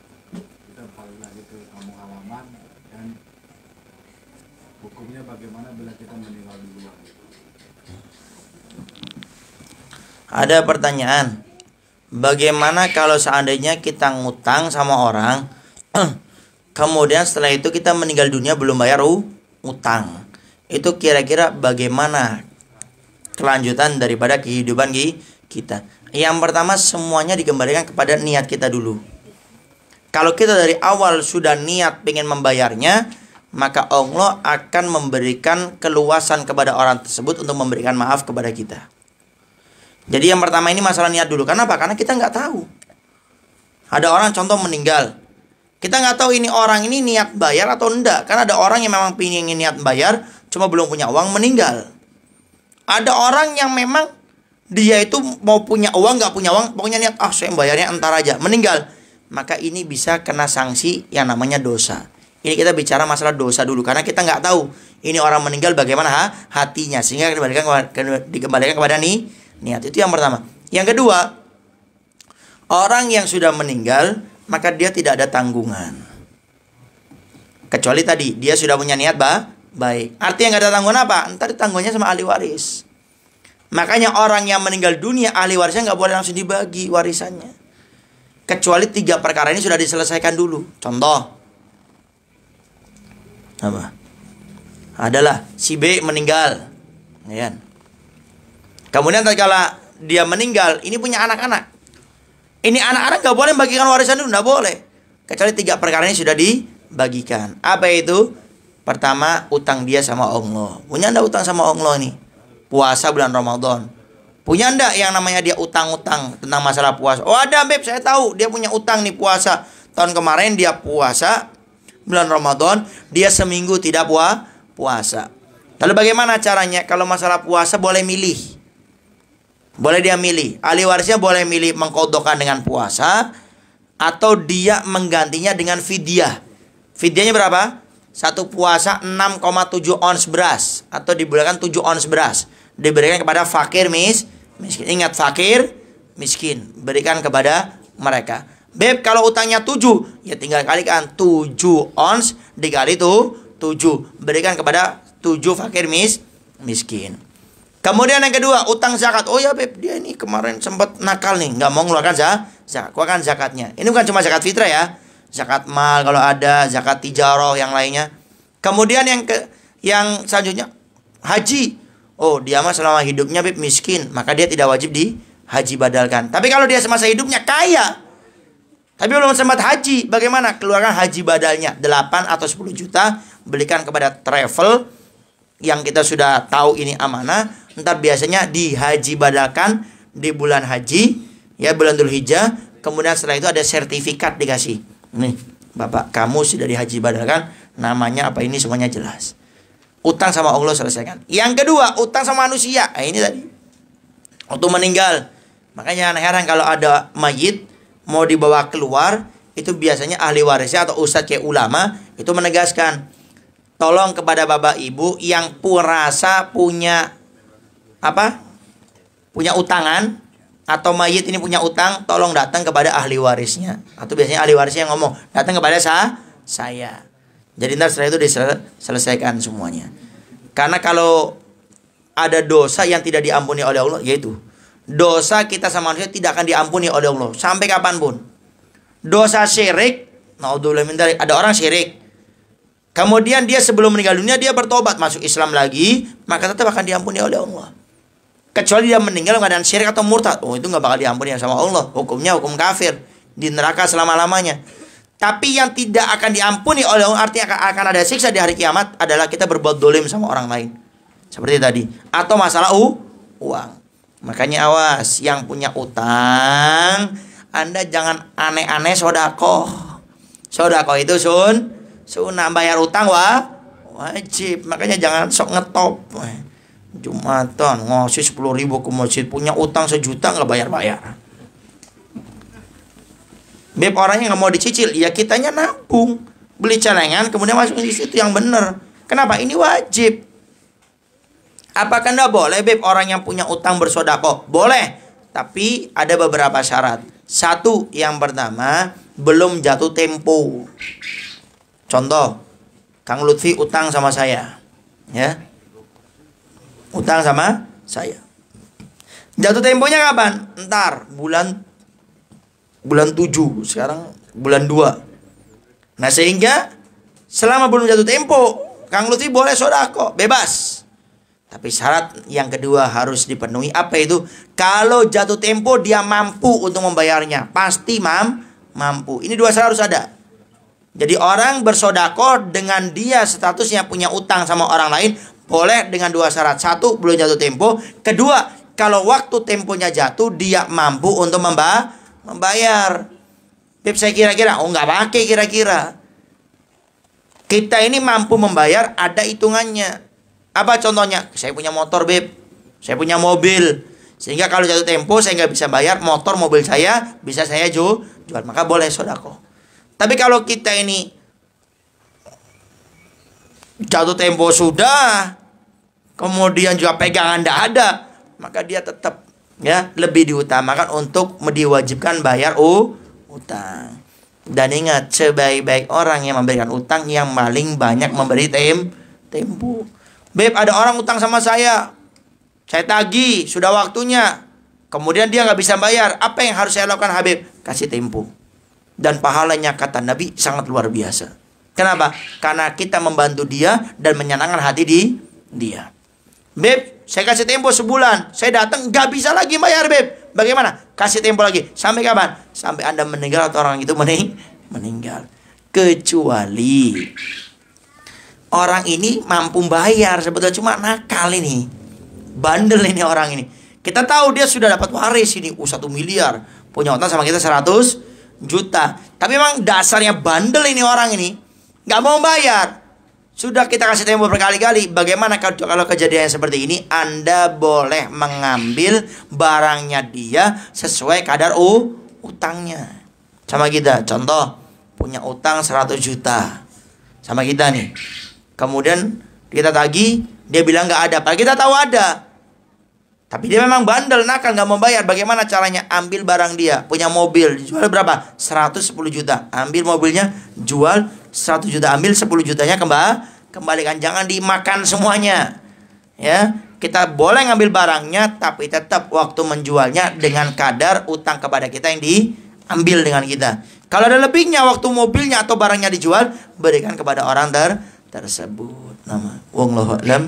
kita balik lagi ke kampung halaman dan hukumnya bagaimana bila kita meninggal di ada pertanyaan bagaimana kalau seandainya kita ngutang sama orang kemudian setelah itu kita meninggal dunia belum bayar utang itu kira-kira bagaimana kelanjutan daripada kehidupan kita yang pertama semuanya dikembalikan kepada niat kita dulu kalau kita dari awal sudah niat ingin membayarnya, maka Allah akan memberikan keluasan kepada orang tersebut untuk memberikan maaf kepada kita. Jadi yang pertama ini masalah niat dulu. Karena apa? Karena kita nggak tahu. Ada orang contoh meninggal. Kita nggak tahu ini orang ini niat bayar atau enggak. Karena ada orang yang memang ingin niat bayar, cuma belum punya uang meninggal. Ada orang yang memang dia itu mau punya uang nggak punya uang, pokoknya niat ah saya bayarnya entar aja meninggal maka ini bisa kena sanksi yang namanya dosa. Ini kita bicara masalah dosa dulu karena kita nggak tahu ini orang meninggal bagaimana ha? hatinya sehingga dikembalikan dikembalikan kepada nih niat itu yang pertama. Yang kedua, orang yang sudah meninggal maka dia tidak ada tanggungan. Kecuali tadi dia sudah punya niat bah, baik. Artinya nggak ada tanggungan apa? Ntar ditanggungnya sama ahli waris. Makanya orang yang meninggal dunia ahli warisnya nggak boleh langsung dibagi warisannya kecuali tiga perkara ini sudah diselesaikan dulu. Contoh apa? Adalah si B meninggal. Ya. Kan? Kemudian tatkala dia meninggal, ini punya anak-anak. Ini anak-anak nggak boleh bagikan warisan dulu nggak boleh. Kecuali tiga perkara ini sudah dibagikan. Apa itu? Pertama, utang dia sama Allah. Punya anda utang sama Allah nih. Puasa bulan Ramadan Punya ndak yang namanya dia utang-utang tentang masalah puasa? Oh ada Beb, saya tahu dia punya utang nih puasa. Tahun kemarin dia puasa bulan Ramadan, dia seminggu tidak pua puasa. Lalu bagaimana caranya kalau masalah puasa boleh milih? Boleh dia milih. Ahli warisnya boleh milih mengkodokan dengan puasa atau dia menggantinya dengan fidyah. Fidyahnya berapa? Satu puasa 6,7 ons beras atau dibulankan 7 ons beras diberikan kepada fakir mis miskin. Ingat fakir miskin, berikan kepada mereka. Beb, kalau utangnya 7, ya tinggal kalikan 7 ons dikali itu 7. Berikan kepada 7 fakir mis miskin. Kemudian yang kedua, utang zakat. Oh ya Beb, dia ini kemarin sempat nakal nih, nggak mau ngeluarkan zakat. Zakat, kan zakatnya. Ini bukan cuma zakat fitrah ya. Zakat mal kalau ada, zakat tijaroh yang lainnya. Kemudian yang ke yang selanjutnya haji oh dia mah selama hidupnya bib miskin, maka dia tidak wajib di haji badalkan. Tapi kalau dia semasa hidupnya kaya, tapi belum sempat haji, bagaimana? Keluarkan haji badalnya 8 atau 10 juta, belikan kepada travel yang kita sudah tahu ini amanah, entar biasanya di haji badalkan di bulan haji, ya bulan dul Hijjah, kemudian setelah itu ada sertifikat dikasih. Nih, Bapak kamu sudah haji badalkan, namanya apa ini semuanya jelas. Utang sama Allah selesaikan. Yang kedua, utang sama manusia. Nah, ini tadi. Waktu meninggal. Makanya heran kalau ada mayit mau dibawa keluar, itu biasanya ahli warisnya atau ustadz kayak ulama itu menegaskan tolong kepada bapak ibu yang purasa punya apa punya utangan atau mayit ini punya utang tolong datang kepada ahli warisnya atau biasanya ahli warisnya yang ngomong datang kepada saya saya jadi ntar setelah itu diselesaikan semuanya. Karena kalau ada dosa yang tidak diampuni oleh Allah, yaitu dosa kita sama manusia tidak akan diampuni oleh Allah sampai kapanpun. Dosa syirik, ada orang syirik. Kemudian dia sebelum meninggal dunia dia bertobat masuk Islam lagi, maka tetap akan diampuni oleh Allah. Kecuali dia meninggal keadaan syirik atau murtad, oh itu nggak bakal diampuni sama Allah. Hukumnya hukum kafir di neraka selama lamanya. Tapi yang tidak akan diampuni oleh Allah artinya akan ada siksa di hari kiamat adalah kita berbuat dolim sama orang lain. Seperti tadi. Atau masalah uh, uang. Makanya awas yang punya utang. Anda jangan aneh-aneh sodako. Sodako itu sun. sunah bayar utang wah wajib. Makanya jangan sok ngetop. Jumatan ngosis 10 ribu ke masjid punya utang sejuta nggak bayar-bayar. Beb orangnya nggak mau dicicil, ya kitanya nabung. Beli celengan kemudian masuk di situ yang benar. Kenapa? Ini wajib. Apakah ndak boleh beb orang yang punya utang bersodako? Boleh, tapi ada beberapa syarat. Satu, yang pertama, belum jatuh tempo. Contoh, Kang Lutfi utang sama saya. Ya. Utang sama saya. Jatuh temponya kapan? Ntar, bulan bulan 7, sekarang bulan 2. Nah, sehingga selama belum jatuh tempo, Kang Lutfi boleh sodako, bebas. Tapi syarat yang kedua harus dipenuhi apa itu? Kalau jatuh tempo dia mampu untuk membayarnya, pasti mam mampu. Ini dua syarat harus ada. Jadi orang bersodako dengan dia statusnya punya utang sama orang lain boleh dengan dua syarat. Satu, belum jatuh tempo. Kedua, kalau waktu temponya jatuh dia mampu untuk membayar membayar. Beb saya kira-kira, oh nggak pakai kira-kira. Kita ini mampu membayar ada hitungannya. Apa contohnya? Saya punya motor Beb, saya punya mobil. Sehingga kalau jatuh tempo saya nggak bisa bayar motor mobil saya bisa saya jual, maka boleh sodako. Tapi kalau kita ini jatuh tempo sudah, kemudian juga pegangan tidak ada, maka dia tetap ya lebih diutamakan untuk diwajibkan bayar u utang. Dan ingat sebaik-baik orang yang memberikan utang yang paling banyak memberi tem tempo. Beb ada orang utang sama saya. Saya tagi sudah waktunya. Kemudian dia nggak bisa bayar. Apa yang harus saya lakukan Habib? Kasih tempo. Dan pahalanya kata Nabi sangat luar biasa. Kenapa? Karena kita membantu dia dan menyenangkan hati di dia. Beb, saya kasih tempo sebulan. Saya datang nggak bisa lagi bayar beb. Bagaimana? Kasih tempo lagi. Sampai kapan? Sampai anda meninggal atau orang itu mening meninggal. Kecuali orang ini mampu bayar sebetulnya cuma nakal ini. Bandel ini orang ini. Kita tahu dia sudah dapat waris ini, u uh, satu miliar. Punya utang sama kita 100 juta. Tapi memang dasarnya bandel ini orang ini. Nggak mau bayar. Sudah kita kasih tahu berkali-kali bagaimana kalau, kalau kejadian seperti ini Anda boleh mengambil barangnya dia sesuai kadar u utangnya. Sama kita, contoh punya utang 100 juta. Sama kita nih. Kemudian kita tagih, dia bilang nggak ada, padahal kita tahu ada. Tapi dia memang bandel, nakal, nggak membayar Bagaimana caranya? Ambil barang dia, punya mobil, jual berapa? 110 juta. Ambil mobilnya, jual 100 juta ambil 10 jutanya kembali kembalikan jangan dimakan semuanya ya kita boleh ngambil barangnya tapi tetap waktu menjualnya dengan kadar utang kepada kita yang diambil dengan kita kalau ada lebihnya waktu mobilnya atau barangnya dijual berikan kepada orang ter tersebut nama wong loh alam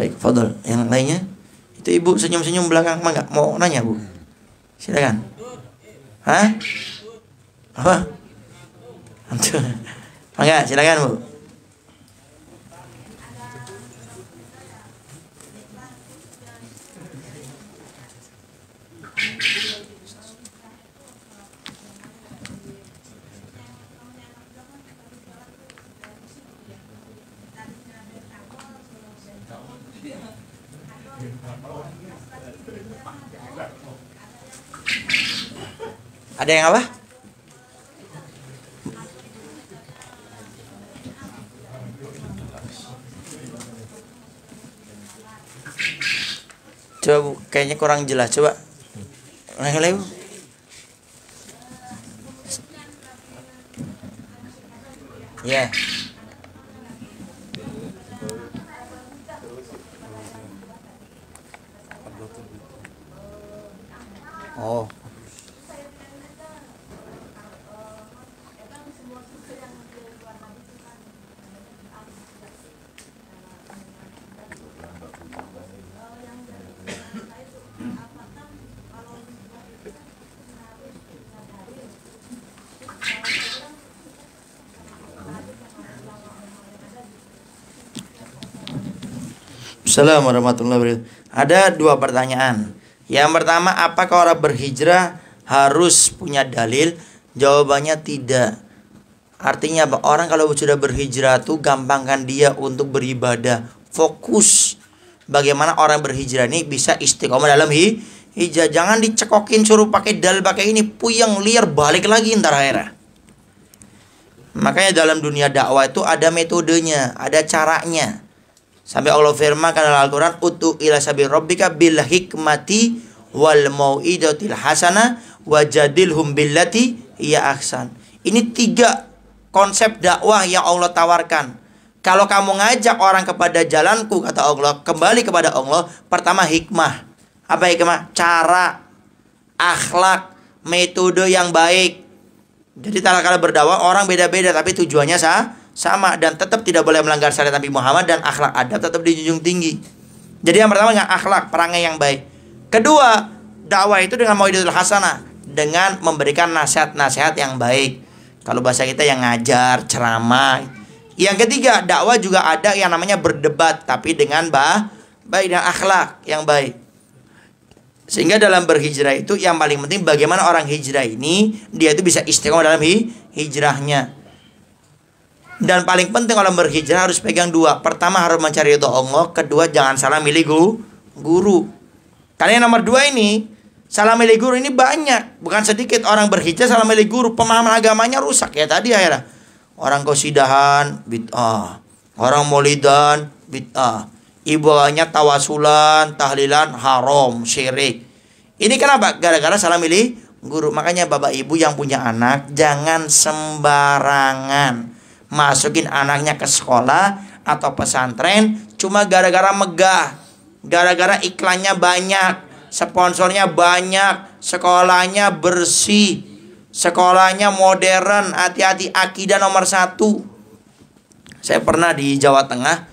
baik fadl yang lainnya itu ibu senyum-senyum belakang mah mau nanya bu silakan hah apa Mangga silakan Bu. Ada yang apa? coba bu kayaknya kurang jelas coba ulangi lagi ya oh Assalamualaikum warahmatullahi wabarakatuh. Ada dua pertanyaan. Yang pertama, apakah orang berhijrah harus punya dalil? Jawabannya tidak. Artinya apa? Orang kalau sudah berhijrah tuh gampangkan dia untuk beribadah. Fokus bagaimana orang berhijrah ini bisa istiqomah dalam hi hijrah. Jangan dicekokin suruh pakai dal pakai ini puyeng liar balik lagi ntar akhirnya. Makanya dalam dunia dakwah itu ada metodenya, ada caranya. Sampai Allah firmankan dalam Al-Qur'an, "Utu ila sabil rabbika bil hikmati wal mau'idatil hasanah wajadilhum billati ya ahsan." Ini tiga konsep dakwah yang Allah tawarkan. Kalau kamu ngajak orang kepada jalanku kata Allah, kembali kepada Allah, pertama hikmah. Apa hikmah? Cara, akhlak, metode yang baik jadi tak kala berdakwah orang beda-beda tapi tujuannya sah, sama dan tetap tidak boleh melanggar syariat Nabi Muhammad dan akhlak adab tetap dijunjung tinggi. Jadi yang pertama dengan akhlak perangai yang baik. Kedua, dakwah itu dengan mauidatul hasanah, dengan memberikan nasihat-nasihat yang baik. Kalau bahasa kita yang ngajar, ceramah. Yang ketiga, dakwah juga ada yang namanya berdebat tapi dengan bah baik dan akhlak yang baik. Sehingga dalam berhijrah itu yang paling penting bagaimana orang hijrah ini dia itu bisa istiqomah dalam hijrahnya. Dan paling penting orang berhijrah harus pegang dua. Pertama harus mencari itu Allah. Kedua jangan salah milih guru. guru. Karena yang nomor dua ini salah milih guru ini banyak. Bukan sedikit orang berhijrah salah milih guru. Pemahaman agamanya rusak ya tadi akhirnya. Orang kosidahan bid'ah. Orang maulidan bid'ah ibadahnya tawasulan, tahlilan, haram, syirik. Ini kenapa? Gara-gara salah milih guru. Makanya bapak ibu yang punya anak jangan sembarangan masukin anaknya ke sekolah atau pesantren cuma gara-gara megah, gara-gara iklannya banyak, sponsornya banyak, sekolahnya bersih, sekolahnya modern, hati-hati akidah nomor satu. Saya pernah di Jawa Tengah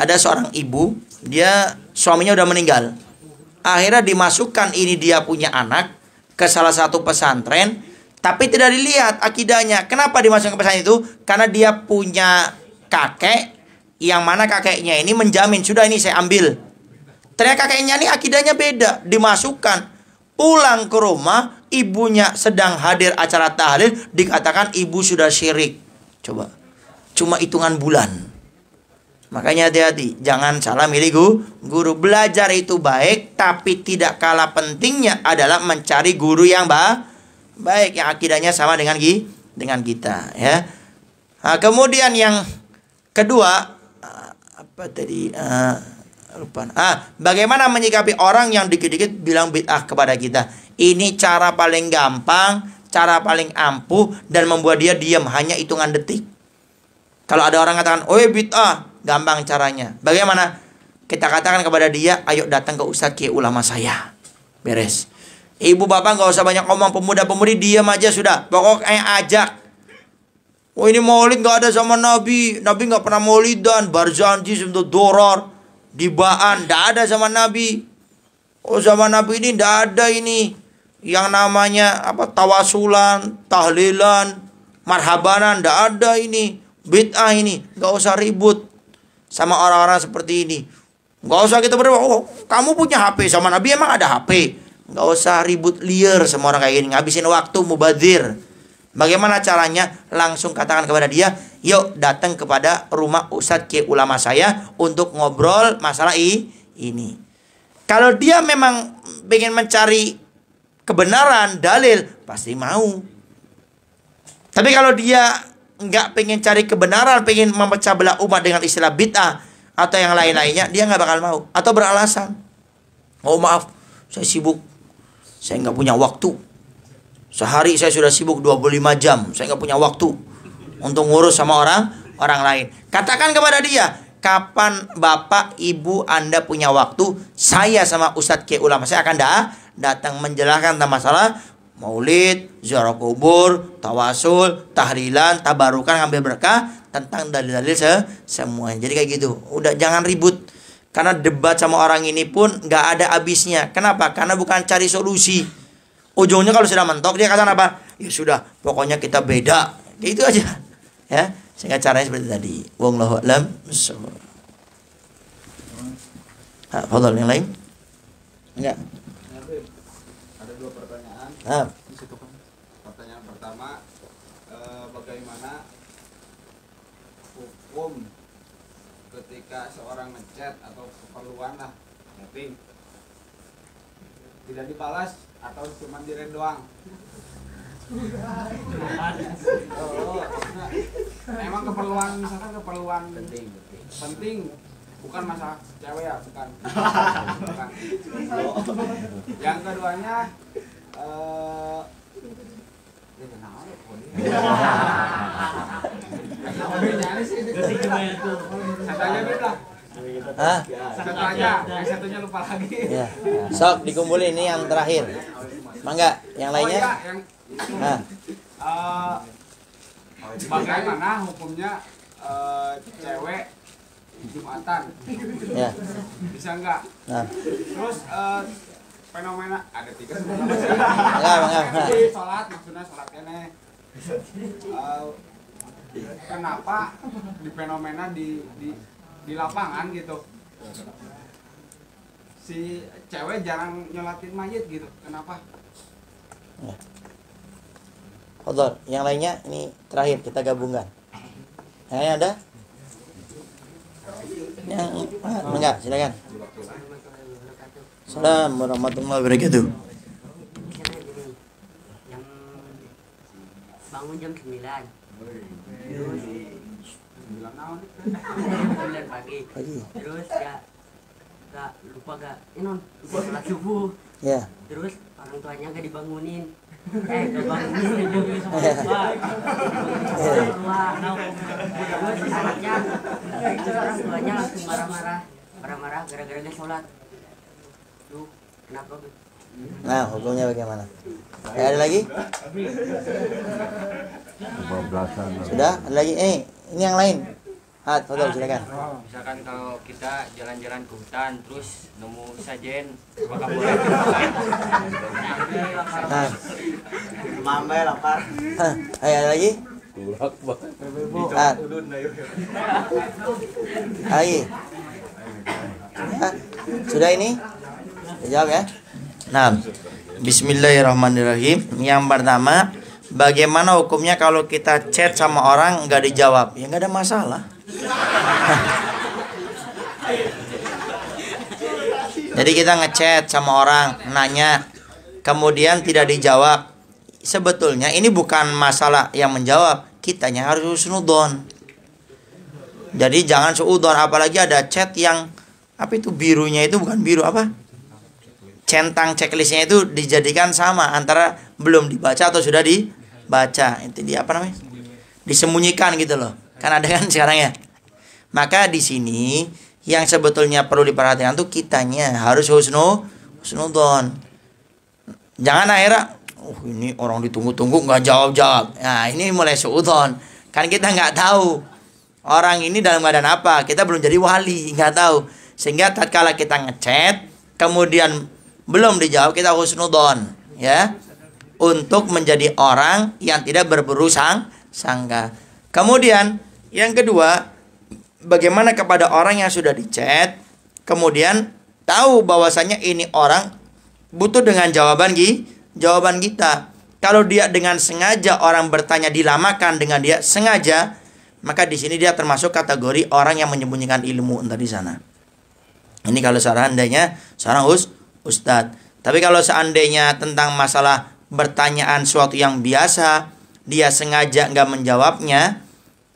ada seorang ibu, dia suaminya udah meninggal. Akhirnya dimasukkan ini dia punya anak ke salah satu pesantren, tapi tidak dilihat akidahnya. Kenapa dimasukkan ke pesantren itu? Karena dia punya kakek yang mana kakeknya ini menjamin sudah ini saya ambil. Ternyata kakeknya ini akidahnya beda, dimasukkan. Pulang ke rumah, ibunya sedang hadir acara tahlil, dikatakan ibu sudah syirik. Coba. Cuma hitungan bulan Makanya hati-hati, jangan salah milih guru. Guru belajar itu baik, tapi tidak kalah pentingnya adalah mencari guru yang ba baik yang akidahnya sama dengan gi dengan kita ya. Nah, kemudian yang kedua ah, apa tadi uh, lupa. Ah, bagaimana menyikapi orang yang dikit-dikit bilang bid'ah kepada kita? Ini cara paling gampang, cara paling ampuh dan membuat dia diam hanya hitungan detik. Kalau ada orang katakan, "Oi bid'ah," Gampang caranya. Bagaimana? Kita katakan kepada dia, ayo datang ke Ustadz Kiai ulama saya. Beres. Ibu bapak nggak usah banyak ngomong pemuda-pemudi diam aja sudah. Pokoknya ajak. Oh ini maulid nggak ada sama Nabi. Nabi nggak pernah maulidan. Barzanji sebentar doror. Dibaan. Nggak ada sama Nabi. Oh sama Nabi ini nggak ada ini. Yang namanya apa tawasulan, tahlilan, marhabanan. Nggak ada ini. Bid'ah ini. Nggak usah ribut sama orang-orang seperti ini. Gak usah kita berdebat, oh, kamu punya HP sama Nabi emang ada HP. Gak usah ribut liar sama orang kayak gini, ngabisin waktu mubazir. Bagaimana caranya? Langsung katakan kepada dia, yuk datang kepada rumah ustadz ke ulama saya untuk ngobrol masalah ini. Kalau dia memang ingin mencari kebenaran, dalil, pasti mau. Tapi kalau dia nggak pengen cari kebenaran, pengen memecah belah umat dengan istilah bid'ah atau yang lain-lainnya, dia nggak bakal mau atau beralasan. Oh maaf, saya sibuk, saya nggak punya waktu. Sehari saya sudah sibuk 25 jam, saya nggak punya waktu untuk ngurus sama orang orang lain. Katakan kepada dia, kapan bapak ibu anda punya waktu saya sama ustadz ke ulama saya akan dah datang menjelaskan tentang masalah maulid, ziarah kubur, tawasul, tahlilan, tabarukan, ambil berkah tentang dalil-dalil se semuanya. Jadi kayak gitu. Udah jangan ribut. Karena debat sama orang ini pun nggak ada habisnya. Kenapa? Karena bukan cari solusi. Ujungnya kalau sudah mentok dia kata apa? Ya sudah, pokoknya kita beda. Kayak itu aja. Ya, sehingga caranya seperti tadi. Wallahu a'lam. Ah, yang lain? Enggak. Ah. Pertanyaan pertama, eh, bagaimana hukum ketika seorang ngechat atau keperluan lah chatting tidak dibalas atau cuma dirend doang? Oh, emang keperluan misalkan keperluan penting, penting. bukan masalah cewek ya bukan, bukan. yang keduanya satunya lupa lagi. Sok dikumpulin ini yang terakhir. Mangga, yang lainnya? Oh, iya, yang... Uh, bagaimana hukumnya uh, cewek Jumatan? Ya. Bisa enggak? Nah. Terus uh, fenomena ada tiga fenomena sholat maksudnya sholat kene uh, kenapa di fenomena di di di lapangan gitu si cewek jarang nyolatin mayit gitu kenapa Kodor, ya. yang lainnya ini terakhir kita gabungkan. Yang ada? Yang ah, enggak, silakan. Salam warahmatullahi wabarakatuh. Bangun jam 9. pagi. Terus ya gak lupa gak ini non lupa sholat subuh. Ya. Terus orang tuanya gak dibangunin. Eh, dibangunin bangunin aja sama Terus anaknya, orang tuanya langsung marah-marah, marah-marah gara-gara gak sholat. Nah, hukumnya bagaimana? Eh, ada lagi? Sudah? Ada lagi? Eh, ini yang lain. Hat, foto nah, silakan. Oh, misalkan kalau kita jalan-jalan ke hutan terus nemu sajen, maka boleh. Mambe lapar. ayo eh, ada lagi? Kurak banget. Hat. Lagi. Sudah ini? Jawab ya. Nah, Bismillahirrahmanirrahim. Yang pertama, bagaimana hukumnya kalau kita chat sama orang nggak dijawab? Ya nggak ada masalah. Jadi kita ngechat sama orang, nanya, kemudian tidak dijawab. Sebetulnya ini bukan masalah yang menjawab, kitanya harus sunudon. Jadi jangan seudon apalagi ada chat yang apa itu birunya itu bukan biru apa? centang checklistnya itu dijadikan sama antara belum dibaca atau sudah dibaca itu di apa namanya disembunyikan gitu loh kan ada kan sekarang ya maka di sini yang sebetulnya perlu diperhatikan tuh kitanya harus husnu husnudon jangan akhirnya oh ini orang ditunggu-tunggu nggak jawab-jawab nah ini mulai suudon kan kita nggak tahu orang ini dalam keadaan apa kita belum jadi wali nggak tahu sehingga tak tatkala kita ngechat kemudian belum dijawab kita husnudon ya untuk menjadi orang yang tidak berburusang sangga sangka. Kemudian yang kedua, bagaimana kepada orang yang sudah dicat, kemudian tahu bahwasanya ini orang butuh dengan jawaban gi, jawaban kita. Kalau dia dengan sengaja orang bertanya dilamakan dengan dia sengaja, maka di sini dia termasuk kategori orang yang menyembunyikan ilmu entar di sana. Ini kalau seandainya seorang us Ustadz. Tapi kalau seandainya tentang masalah pertanyaan suatu yang biasa, dia sengaja nggak menjawabnya,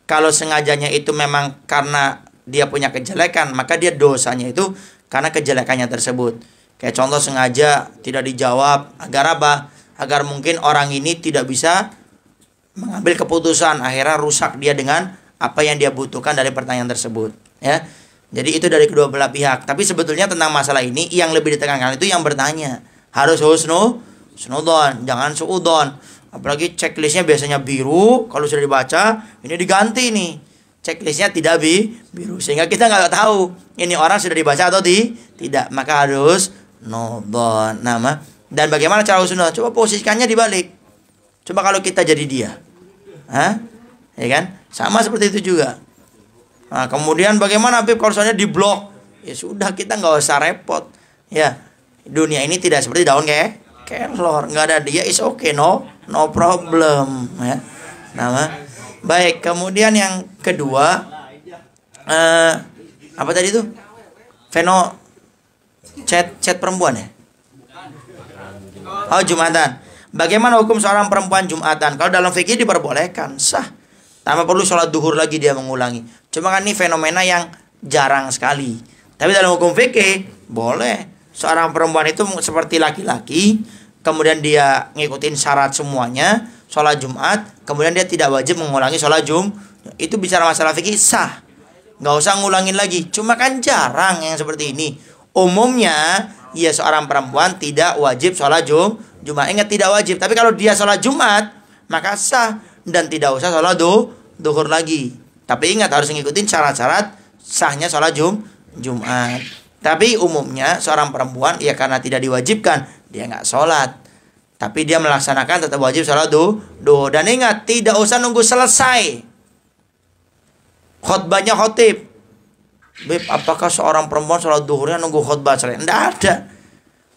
kalau sengajanya itu memang karena dia punya kejelekan, maka dia dosanya itu karena kejelekannya tersebut. Kayak contoh sengaja tidak dijawab, agar apa? Agar mungkin orang ini tidak bisa mengambil keputusan, akhirnya rusak dia dengan apa yang dia butuhkan dari pertanyaan tersebut. Ya, jadi itu dari kedua belah pihak. Tapi sebetulnya tentang masalah ini yang lebih ditekankan itu yang bertanya. Harus husnu, snudon, jangan suudon. Apalagi checklistnya biasanya biru, kalau sudah dibaca, ini diganti nih. Checklistnya tidak bi biru, sehingga kita nggak tahu ini orang sudah dibaca atau di, tidak. Maka harus don nama. Dan bagaimana cara husnul? Coba posisikannya dibalik. Coba kalau kita jadi dia. Hah? Ya kan? Sama seperti itu juga. Nah, kemudian bagaimana Habib kalau soalnya di blok? Ya sudah kita nggak usah repot. Ya dunia ini tidak seperti daun kayak kelor nggak ada dia is okay no no problem ya. Nama baik kemudian yang kedua eh, apa tadi tuh Veno chat chat perempuan ya oh jumatan bagaimana hukum seorang perempuan jumatan kalau dalam fikih diperbolehkan sah tanpa perlu sholat duhur lagi dia mengulangi. Cuma kan ini fenomena yang jarang sekali. Tapi dalam hukum fikih boleh seorang perempuan itu seperti laki-laki, kemudian dia ngikutin syarat semuanya, sholat Jumat, kemudian dia tidak wajib mengulangi sholat Jum. Itu bicara masalah fikih sah. Gak usah ngulangin lagi. Cuma kan jarang yang seperti ini. Umumnya ya seorang perempuan tidak wajib sholat Jum Jumat. Ingat tidak wajib. Tapi kalau dia sholat Jumat maka sah dan tidak usah sholat du, duhur lagi. Tapi ingat harus ngikutin syarat-syarat sahnya sholat jum, Jumat. Tapi umumnya seorang perempuan ya karena tidak diwajibkan dia nggak sholat. Tapi dia melaksanakan tetap wajib sholat du, duh Dan ingat tidak usah nunggu selesai khotbahnya khotib. Beb, apakah seorang perempuan sholat duhurnya nunggu khotbah selesai? Tidak ada.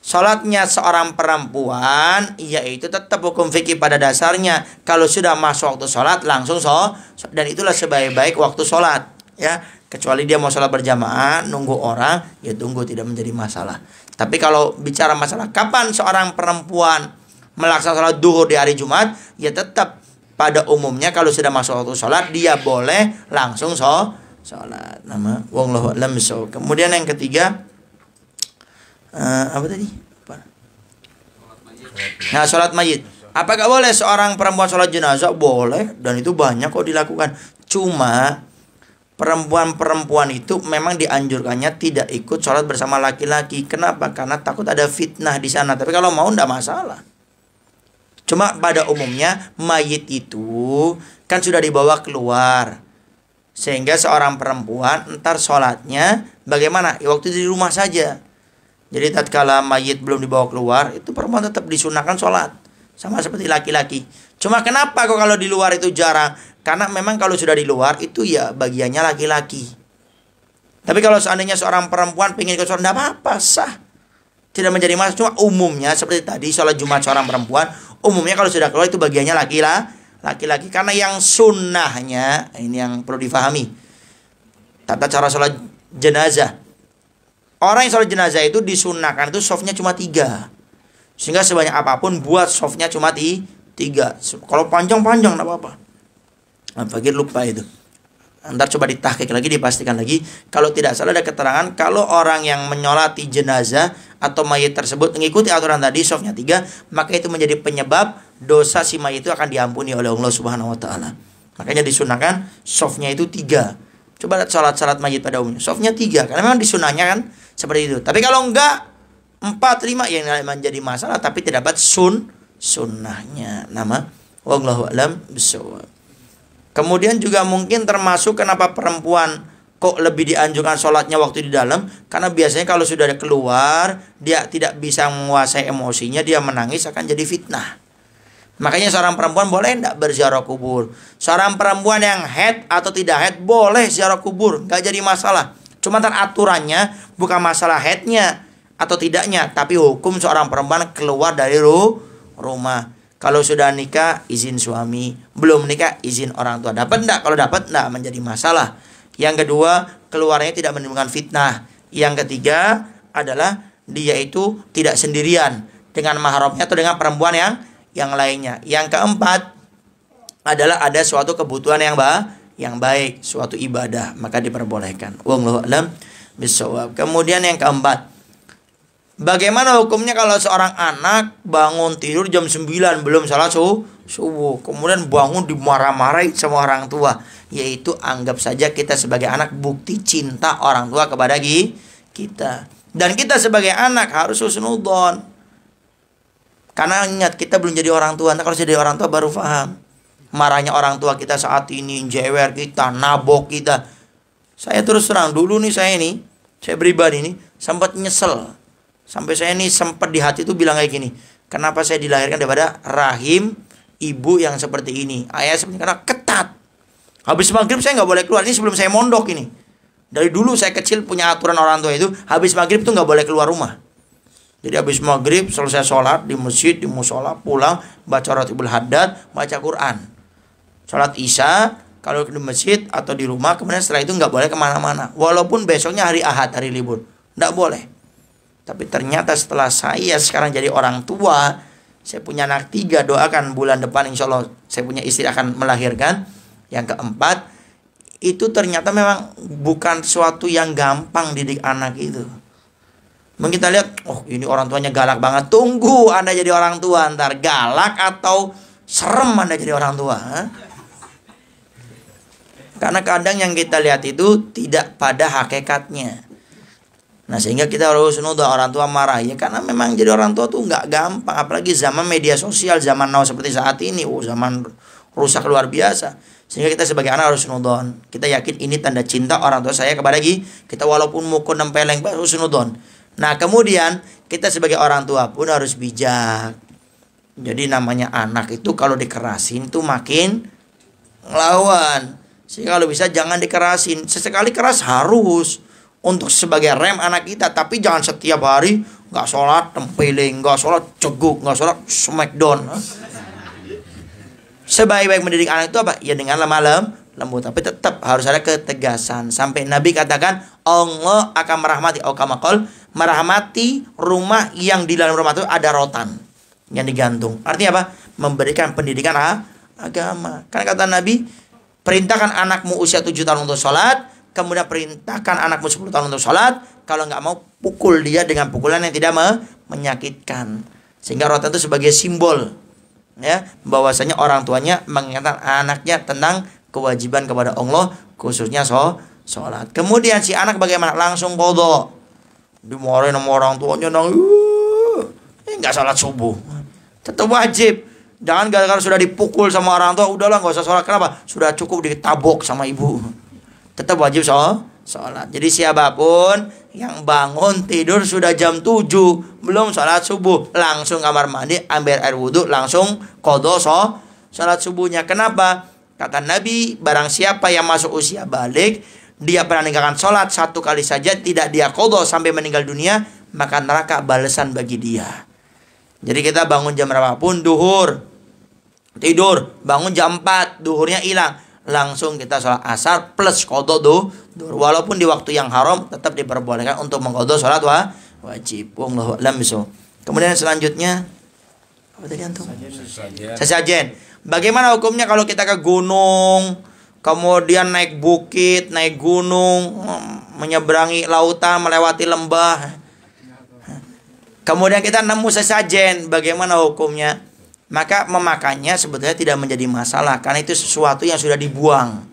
Sholatnya seorang perempuan yaitu tetap hukum fikih pada dasarnya kalau sudah masuk waktu sholat langsung so dan itulah sebaik-baik waktu sholat ya kecuali dia mau sholat berjamaah nunggu orang ya tunggu tidak menjadi masalah tapi kalau bicara masalah kapan seorang perempuan melaksanakan sholat duhur di hari Jumat ya tetap pada umumnya kalau sudah masuk waktu sholat dia boleh langsung so sholat nama wong kemudian yang ketiga uh, apa tadi? Apa? Nah, sholat mayit. Apakah boleh seorang perempuan sholat jenazah? Boleh, dan itu banyak kok dilakukan. Cuma perempuan-perempuan itu memang dianjurkannya tidak ikut sholat bersama laki-laki. Kenapa? Karena takut ada fitnah di sana. Tapi kalau mau ndak masalah. Cuma pada umumnya mayit itu kan sudah dibawa keluar. Sehingga seorang perempuan entar sholatnya bagaimana? Ya, waktu di rumah saja. Jadi tatkala mayit belum dibawa keluar itu perempuan tetap disunahkan sholat sama seperti laki-laki. Cuma kenapa kok kalau di luar itu jarang? Karena memang kalau sudah di luar itu ya bagiannya laki-laki. Tapi kalau seandainya seorang perempuan pengen ke sholat, tidak apa-apa, sah. Tidak menjadi masalah. Cuma umumnya seperti tadi sholat Jumat seorang perempuan, umumnya kalau sudah keluar itu bagiannya laki-laki. Laki-laki karena yang sunnahnya ini yang perlu difahami. Tata cara sholat jenazah Orang yang sholat jenazah itu disunahkan itu softnya cuma tiga. Sehingga sebanyak apapun buat softnya cuma tiga. Kalau panjang-panjang tidak apa-apa. Nah, bagi lupa itu. Ntar coba ditahkik lagi dipastikan lagi. Kalau tidak salah ada keterangan kalau orang yang menyolati jenazah atau mayit tersebut mengikuti aturan tadi softnya tiga maka itu menjadi penyebab dosa si mayit itu akan diampuni oleh Allah Subhanahu Wa Taala. Makanya disunahkan softnya itu tiga Coba lihat sholat-sholat majid pada umumnya. Sofnya tiga, karena memang disunahnya kan seperti itu. Tapi kalau enggak, empat, lima yang ya menjadi masalah, tapi tidak dapat sun, sunnahnya. Nama, wallahu alam Kemudian juga mungkin termasuk kenapa perempuan kok lebih dianjurkan sholatnya waktu di dalam karena biasanya kalau sudah keluar dia tidak bisa menguasai emosinya dia menangis akan jadi fitnah Makanya seorang perempuan boleh tidak berziarah kubur. Seorang perempuan yang head atau tidak head boleh ziarah kubur, nggak jadi masalah. Cuma kan aturannya bukan masalah headnya atau tidaknya, tapi hukum seorang perempuan keluar dari ru rumah. Kalau sudah nikah izin suami, belum nikah izin orang tua. Dapat tidak Kalau dapat tidak menjadi masalah. Yang kedua, keluarnya tidak menimbulkan fitnah. Yang ketiga adalah dia itu tidak sendirian dengan mahramnya atau dengan perempuan yang yang lainnya. Yang keempat adalah ada suatu kebutuhan yang bah, yang baik, suatu ibadah, maka diperbolehkan. Wallahu alam bisawab. Kemudian yang keempat, Bagaimana hukumnya kalau seorang anak bangun tidur jam 9 belum salat su subuh, kemudian bangun dimarah-marahi sama orang tua, yaitu anggap saja kita sebagai anak bukti cinta orang tua kepada kita. Dan kita sebagai anak harus husnudzon karena ingat kita belum jadi orang tua. Nah, kalau jadi orang tua baru paham. Marahnya orang tua kita saat ini, jewer kita, nabok kita. Saya terus terang dulu nih saya ini, saya pribadi ini sempat nyesel. Sampai saya ini sempat di hati itu bilang kayak gini, kenapa saya dilahirkan daripada rahim ibu yang seperti ini? Ayah sebenarnya karena ketat. Habis maghrib saya nggak boleh keluar. Ini sebelum saya mondok ini. Dari dulu saya kecil punya aturan orang tua itu, habis maghrib tuh nggak boleh keluar rumah. Jadi habis maghrib selesai sholat di masjid di musola pulang baca roti haddad baca Quran. Sholat isya kalau di masjid atau di rumah kemudian setelah itu nggak boleh kemana-mana. Walaupun besoknya hari ahad hari libur nggak boleh. Tapi ternyata setelah saya sekarang jadi orang tua saya punya anak tiga doakan bulan depan insya Allah saya punya istri akan melahirkan. Yang keempat itu ternyata memang bukan suatu yang gampang didik anak itu Mungkin kita lihat, oh ini orang tuanya galak banget. Tunggu Anda jadi orang tua ntar galak atau serem Anda jadi orang tua. Ha? Karena kadang yang kita lihat itu tidak pada hakikatnya. Nah sehingga kita harus nuduh orang tua marah ya karena memang jadi orang tua tuh nggak gampang apalagi zaman media sosial zaman now seperti saat ini oh zaman rusak luar biasa sehingga kita sebagai anak harus nuduh kita yakin ini tanda cinta orang tua saya kepada kita walaupun mukul dan peleng harus nuduh Nah, kemudian kita sebagai orang tua pun harus bijak. Jadi namanya anak itu kalau dikerasin tuh makin ngelawan. Sehingga kalau bisa jangan dikerasin. Sesekali keras harus untuk sebagai rem anak kita, tapi jangan setiap hari nggak sholat tempiling, nggak sholat ceguk, nggak sholat smackdown. Sebaik-baik mendidik anak itu apa? Ya dengan malam lembut, tapi tetap harus ada ketegasan. Sampai Nabi katakan, Allah akan merahmati. allah kamakol merahmati rumah yang di dalam rumah itu ada rotan yang digantung. Artinya apa? Memberikan pendidikan ah, agama. Kan kata Nabi, perintahkan anakmu usia 7 tahun untuk sholat, kemudian perintahkan anakmu 10 tahun untuk sholat, kalau nggak mau pukul dia dengan pukulan yang tidak me menyakitkan. Sehingga rotan itu sebagai simbol ya bahwasanya orang tuanya mengingatkan anaknya tentang kewajiban kepada Allah khususnya sholat. Kemudian si anak bagaimana? Langsung bodoh di dimarahin sama orang tuanya nang uh, nggak salat subuh tetap wajib jangan gara-gara sudah dipukul sama orang tua udahlah nggak usah sholat kenapa sudah cukup ditabok sama ibu tetap wajib sholat sholat jadi siapapun yang bangun tidur sudah jam 7 belum sholat subuh langsung kamar mandi ambil air wudhu langsung kodo sholat subuhnya kenapa kata Nabi barang siapa yang masuk usia balik dia pernah meninggalkan sholat satu kali saja tidak dia kodo sampai meninggal dunia maka neraka balasan bagi dia jadi kita bangun jam berapapun duhur tidur bangun jam 4 duhurnya hilang langsung kita sholat asar plus kodo duhur walaupun di waktu yang haram tetap diperbolehkan untuk mengkodo sholat wa wajib kemudian selanjutnya apa tadi antum sesajen bagaimana hukumnya kalau kita ke gunung kemudian naik bukit, naik gunung, menyeberangi lautan, melewati lembah. Kemudian kita nemu sesajen, bagaimana hukumnya? Maka memakannya sebetulnya tidak menjadi masalah karena itu sesuatu yang sudah dibuang.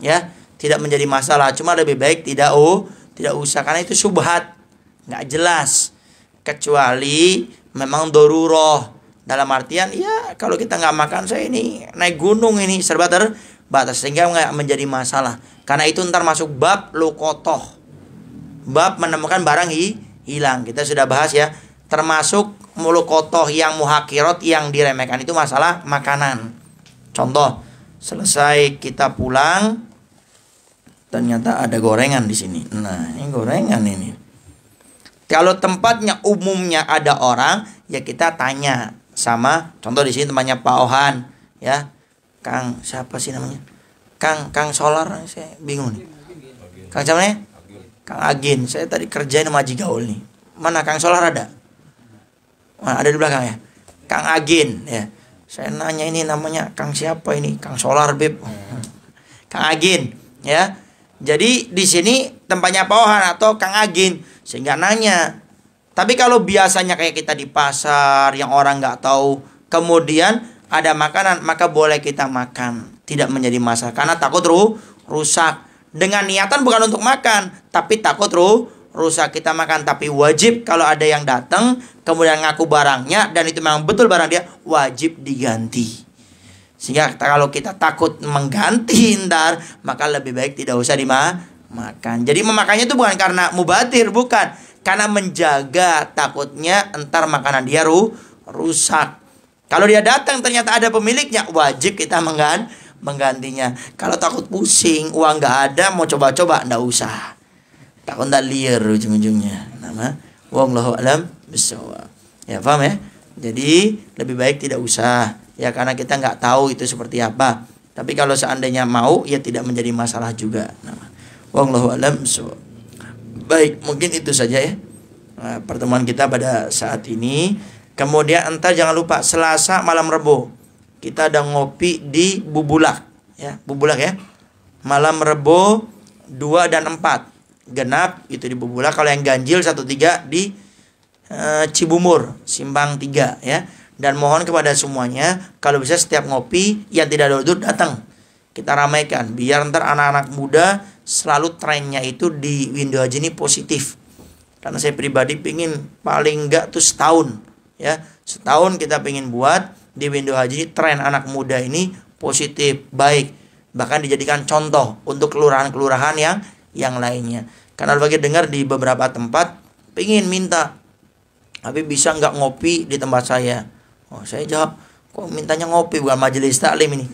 Ya, tidak menjadi masalah. Cuma lebih baik tidak oh, tidak usah karena itu subhat, nggak jelas. Kecuali memang doruroh dalam artian ya kalau kita nggak makan saya ini naik gunung ini serba ter batas sehingga nggak menjadi masalah. Karena itu ntar masuk bab lukotoh. Bab menemukan barang hi, hilang. Kita sudah bahas ya. Termasuk mulukotoh yang muhakirot yang diremehkan itu masalah makanan. Contoh, selesai kita pulang ternyata ada gorengan di sini. Nah, ini gorengan ini. Kalau tempatnya umumnya ada orang, ya kita tanya sama contoh di sini temannya Pak Ohan, ya. Kang siapa sih namanya Kang Kang Solar saya bingung nih Kang siapa nih Kang Agin saya tadi kerjain sama Haji Gaul nih mana Kang Solar ada mana ada di belakang ya Kang Agin ya saya nanya ini namanya Kang siapa ini Kang Solar beb Kang Agin ya jadi di sini tempatnya pohon atau Kang Agin sehingga nanya tapi kalau biasanya kayak kita di pasar yang orang nggak tahu kemudian ada makanan maka boleh kita makan tidak menjadi masalah karena takut ru rusak dengan niatan bukan untuk makan tapi takut ru rusak kita makan tapi wajib kalau ada yang datang kemudian ngaku barangnya dan itu memang betul barang dia wajib diganti sehingga kalau kita takut mengganti ntar maka lebih baik tidak usah dimakan jadi memakannya itu bukan karena mubatir bukan karena menjaga takutnya entar makanan dia ru rusak kalau dia datang ternyata ada pemiliknya, wajib kita menggan menggantinya. Kalau takut pusing, uang nggak ada, mau coba-coba Gak usah. Takut ndak liar ujung-ujungnya. Nama loh alam bisawab. Ya paham ya? Jadi lebih baik tidak usah ya karena kita nggak tahu itu seperti apa. Tapi kalau seandainya mau ya tidak menjadi masalah juga. Nama loh alam bisawab. Baik, mungkin itu saja ya eh, pertemuan kita pada saat ini. Kemudian entar jangan lupa Selasa malam Rebo kita ada ngopi di Bubulak ya, Bubulak ya. Malam Rebo 2 dan 4. Genap itu di Bubulak kalau yang ganjil 13 di e, eh, Cibumur, Simpang 3 ya. Dan mohon kepada semuanya kalau bisa setiap ngopi yang tidak ada udur datang. Kita ramaikan biar ntar anak-anak muda selalu trennya itu di Window aja ini positif. Karena saya pribadi pingin paling enggak tuh setahun ya setahun kita pengen buat di Window Haji tren anak muda ini positif baik bahkan dijadikan contoh untuk kelurahan-kelurahan yang yang lainnya karena bagi dengar di beberapa tempat pengen minta tapi bisa nggak ngopi di tempat saya oh saya jawab kok mintanya ngopi bukan majelis taklim ini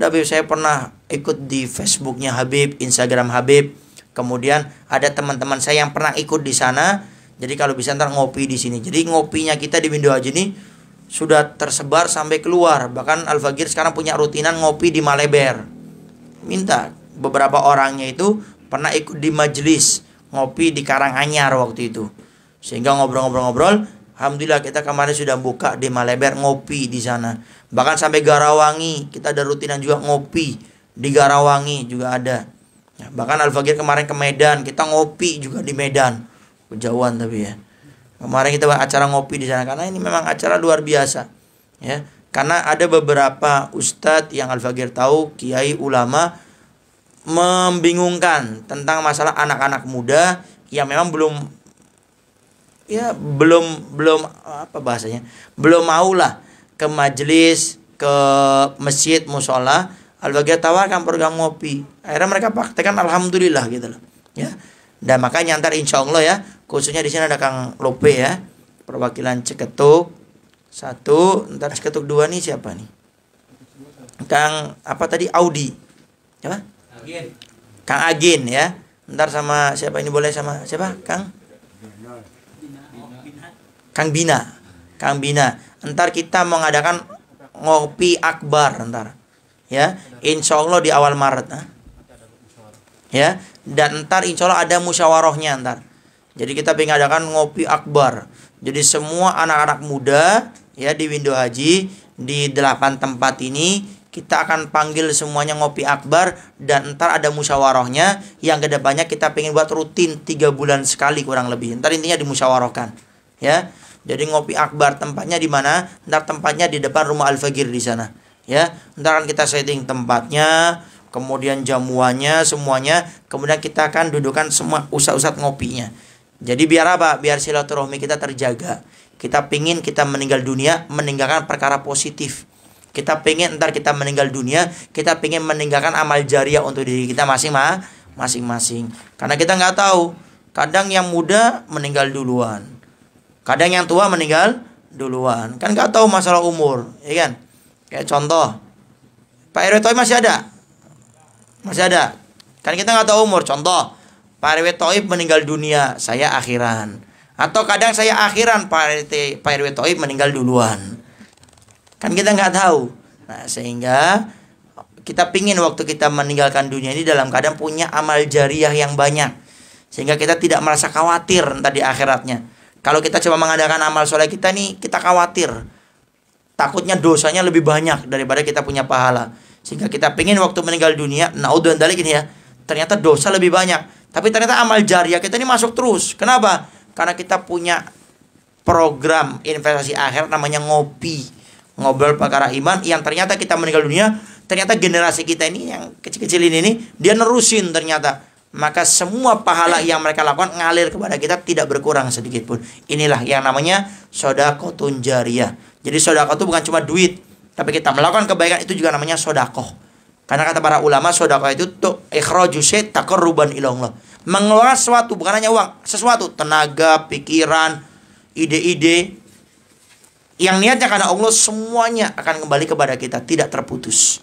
tapi saya pernah ikut di Facebooknya Habib Instagram Habib kemudian ada teman-teman saya yang pernah ikut di sana jadi kalau bisa ntar ngopi di sini. Jadi ngopinya kita di Bindo Haji ini sudah tersebar sampai keluar. Bahkan Al Fagir sekarang punya rutinan ngopi di Maleber. Minta beberapa orangnya itu pernah ikut di majelis ngopi di Karanganyar waktu itu. Sehingga ngobrol-ngobrol-ngobrol, alhamdulillah kita kemarin sudah buka di Maleber ngopi di sana. Bahkan sampai Garawangi, kita ada rutinan juga ngopi di Garawangi juga ada. bahkan Al Fagir kemarin ke Medan, kita ngopi juga di Medan. Kejauhan tapi ya. Kemarin kita acara ngopi di sana karena ini memang acara luar biasa. Ya, karena ada beberapa ustadz yang Al-Fagir tahu, kiai ulama membingungkan tentang masalah anak-anak muda yang memang belum ya belum belum apa bahasanya belum maulah ke majelis ke masjid musola al tawarkan program ngopi akhirnya mereka praktekan alhamdulillah gitu loh ya dan makanya antar insya Allah ya, khususnya di sini ada Kang Lope ya, perwakilan Ceketuk satu, ntar Ceketuk dua nih siapa nih? Kang apa tadi Audi, siapa? Agin. Kang agen ya, ntar sama siapa ini boleh sama siapa? Kang? Kang Bina, Kang Bina. Ntar kita mengadakan ngopi akbar ntar, ya. Insya Allah di awal Maret, ah. ya dan ntar insya Allah ada musyawarahnya ntar jadi kita pengadakan ngopi akbar jadi semua anak-anak muda ya di window haji di delapan tempat ini kita akan panggil semuanya ngopi akbar dan ntar ada musyawarahnya yang kedepannya kita pengen buat rutin tiga bulan sekali kurang lebih ntar intinya dimusyawarahkan ya jadi ngopi akbar tempatnya di mana ntar tempatnya di depan rumah al fagir di sana ya ntar akan kita setting tempatnya kemudian jamuannya semuanya kemudian kita akan dudukan semua usat-usat ngopinya jadi biar apa biar silaturahmi kita terjaga kita pingin kita meninggal dunia meninggalkan perkara positif kita pingin ntar kita meninggal dunia kita pingin meninggalkan amal jariah untuk diri kita masing-masing karena kita nggak tahu kadang yang muda meninggal duluan kadang yang tua meninggal duluan kan nggak tahu masalah umur ya kan kayak contoh Pak Erwin masih ada masih ada. Kan kita nggak tahu umur. Contoh, Pak RW Toib meninggal dunia, saya akhiran. Atau kadang saya akhiran Pak RW, Toib meninggal duluan. Kan kita nggak tahu. Nah, sehingga kita pingin waktu kita meninggalkan dunia ini dalam keadaan punya amal jariah yang banyak. Sehingga kita tidak merasa khawatir entah di akhiratnya. Kalau kita coba mengadakan amal soleh kita nih, kita khawatir. Takutnya dosanya lebih banyak daripada kita punya pahala. Sehingga kita pengen waktu meninggal dunia, naudzubillah dalik ini ya, ternyata dosa lebih banyak. Tapi ternyata amal jariah kita ini masuk terus. Kenapa? Karena kita punya program investasi akhir namanya ngopi. Ngobrol perkara iman yang ternyata kita meninggal dunia, ternyata generasi kita ini yang kecil-kecil ini nih, dia nerusin ternyata maka semua pahala yang mereka lakukan ngalir kepada kita tidak berkurang sedikit pun. Inilah yang namanya sodakotun tunjaria Jadi sodako itu bukan cuma duit, tapi kita melakukan kebaikan itu juga namanya sodakoh karena kata para ulama sodakoh itu tuh ikhraju takoruban ilallah mengelola sesuatu bukan hanya uang sesuatu tenaga pikiran ide-ide yang niatnya karena Allah semuanya akan kembali kepada kita tidak terputus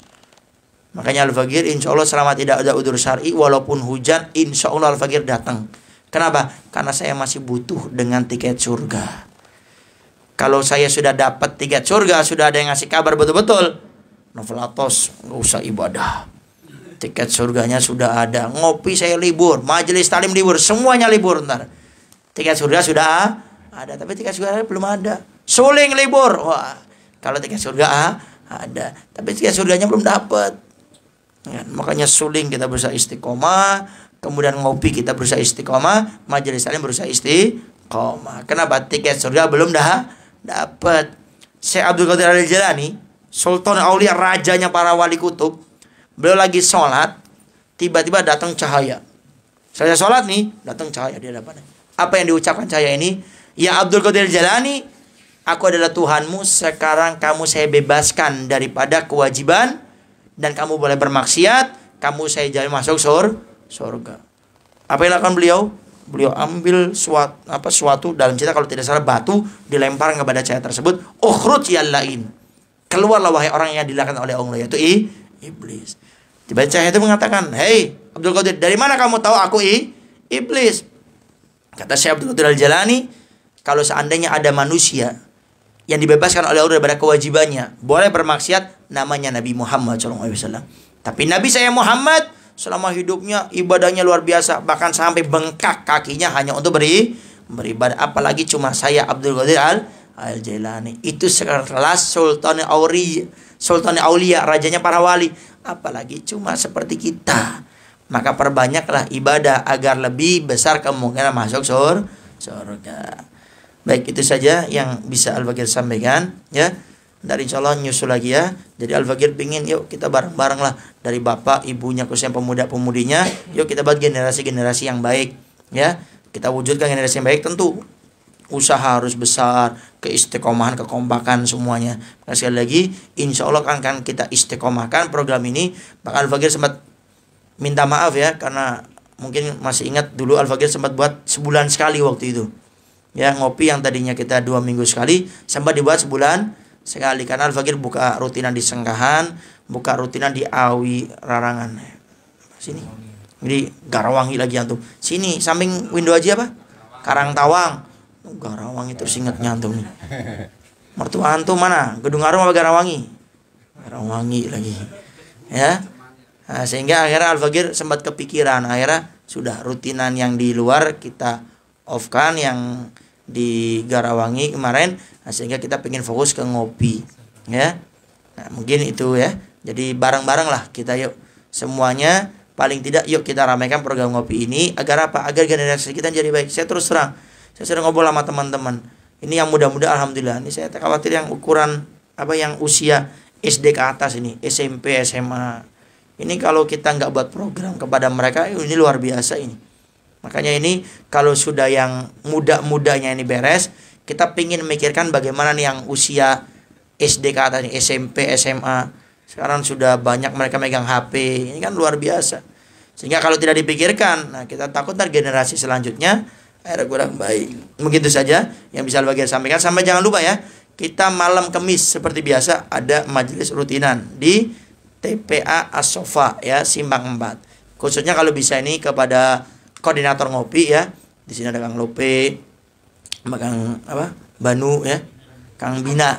makanya al-fakir insya Allah selama tidak ada udur syari walaupun hujan insya Allah al-fakir datang kenapa karena saya masih butuh dengan tiket surga kalau saya sudah dapat tiga surga, sudah ada yang ngasih kabar betul-betul. Novelatos nggak usah ibadah. Tiket surganya sudah ada. Ngopi saya libur, majelis talim libur, semuanya libur ntar. Tiket surga sudah ada, tapi tiket surga belum ada. Suling libur. Wah, kalau tiket surga ah, ada, tapi tiket surganya belum dapat. Ya, makanya suling kita berusaha istiqomah, kemudian ngopi kita berusaha istiqomah, majelis talim berusaha istiqomah. Kenapa tiket surga belum dah dapat Syekh Abdul Qadir Al Jilani Sultan Aulia rajanya para wali kutub beliau lagi sholat tiba-tiba datang cahaya saya sholat nih datang cahaya di dapat apa yang diucapkan cahaya ini ya Abdul Qadir Jalani aku adalah Tuhanmu sekarang kamu saya bebaskan daripada kewajiban dan kamu boleh bermaksiat kamu saya jadi masuk surga apa yang lakukan beliau beliau ambil suatu apa suatu dalam cerita kalau tidak salah batu dilempar kepada cahaya tersebut ukhruj ya lain keluarlah wahai orang yang dilakukan oleh Allah yaitu i, iblis tiba cahaya itu mengatakan hei Abdul Qadir dari mana kamu tahu aku i, iblis kata saya Abdul Qadir Al-Jalani kalau seandainya ada manusia yang dibebaskan oleh Allah daripada kewajibannya boleh bermaksiat namanya Nabi Muhammad SAW tapi Nabi saya Muhammad selama hidupnya ibadahnya luar biasa bahkan sampai bengkak kakinya hanya untuk beri beribadah apalagi cuma saya Abdul Qadir Al Al Jailani itu sekelas Sultan Auri Sultan Aulia rajanya para wali apalagi cuma seperti kita maka perbanyaklah ibadah agar lebih besar kemungkinan masuk sur surga baik itu saja yang bisa Al Baqir sampaikan ya dari insya Allah nyusul lagi ya jadi Al Fakir pingin yuk kita bareng-bareng lah dari bapak ibunya khususnya pemuda-pemudinya yuk kita buat generasi-generasi yang baik ya kita wujudkan generasi yang baik tentu usaha harus besar keistiqomahan kekompakan semuanya Dan sekali lagi insya Allah akan kita istiqomahkan program ini maka Al Fakir sempat minta maaf ya karena mungkin masih ingat dulu Al Fakir sempat buat sebulan sekali waktu itu ya ngopi yang tadinya kita dua minggu sekali sempat dibuat sebulan sekali karena Al-Fakir buka rutinan di Sengkahan, buka rutinan di Awi Rarangan. Sini. Jadi Garawangi lagi antum. Sini samping window aja apa? Karang Tawang. Garawangi terus ingatnya antum nih. Mertua antum mana? Gedung Arum apa Garawangi? Garawangi lagi. Ya. Nah, sehingga akhirnya Al-Fakir sempat kepikiran akhirnya sudah rutinan yang di luar kita off kan yang di Garawangi kemarin nah, sehingga kita pengen fokus ke ngopi ya nah, mungkin itu ya jadi bareng-bareng lah kita yuk semuanya paling tidak yuk kita ramaikan program ngopi ini agar apa agar generasi kita jadi baik saya terus terang saya sering ngobrol sama teman-teman ini yang muda-muda alhamdulillah ini saya khawatir yang ukuran apa yang usia SD ke atas ini SMP SMA ini kalau kita nggak buat program kepada mereka ini luar biasa ini Makanya ini kalau sudah yang muda-mudanya ini beres, kita pingin memikirkan bagaimana nih yang usia SD ke atas, SMP, SMA. Sekarang sudah banyak mereka megang HP. Ini kan luar biasa. Sehingga kalau tidak dipikirkan, nah kita takut ntar generasi selanjutnya akhirnya kurang baik. Begitu saja yang bisa bagian sampaikan. sampai jangan lupa ya, kita malam kemis seperti biasa ada majelis rutinan di TPA Asofa ya Simbang 4. Khususnya kalau bisa ini kepada koordinator ngopi ya di sini ada Kang Lope sama Kang apa Banu ya Kang Bina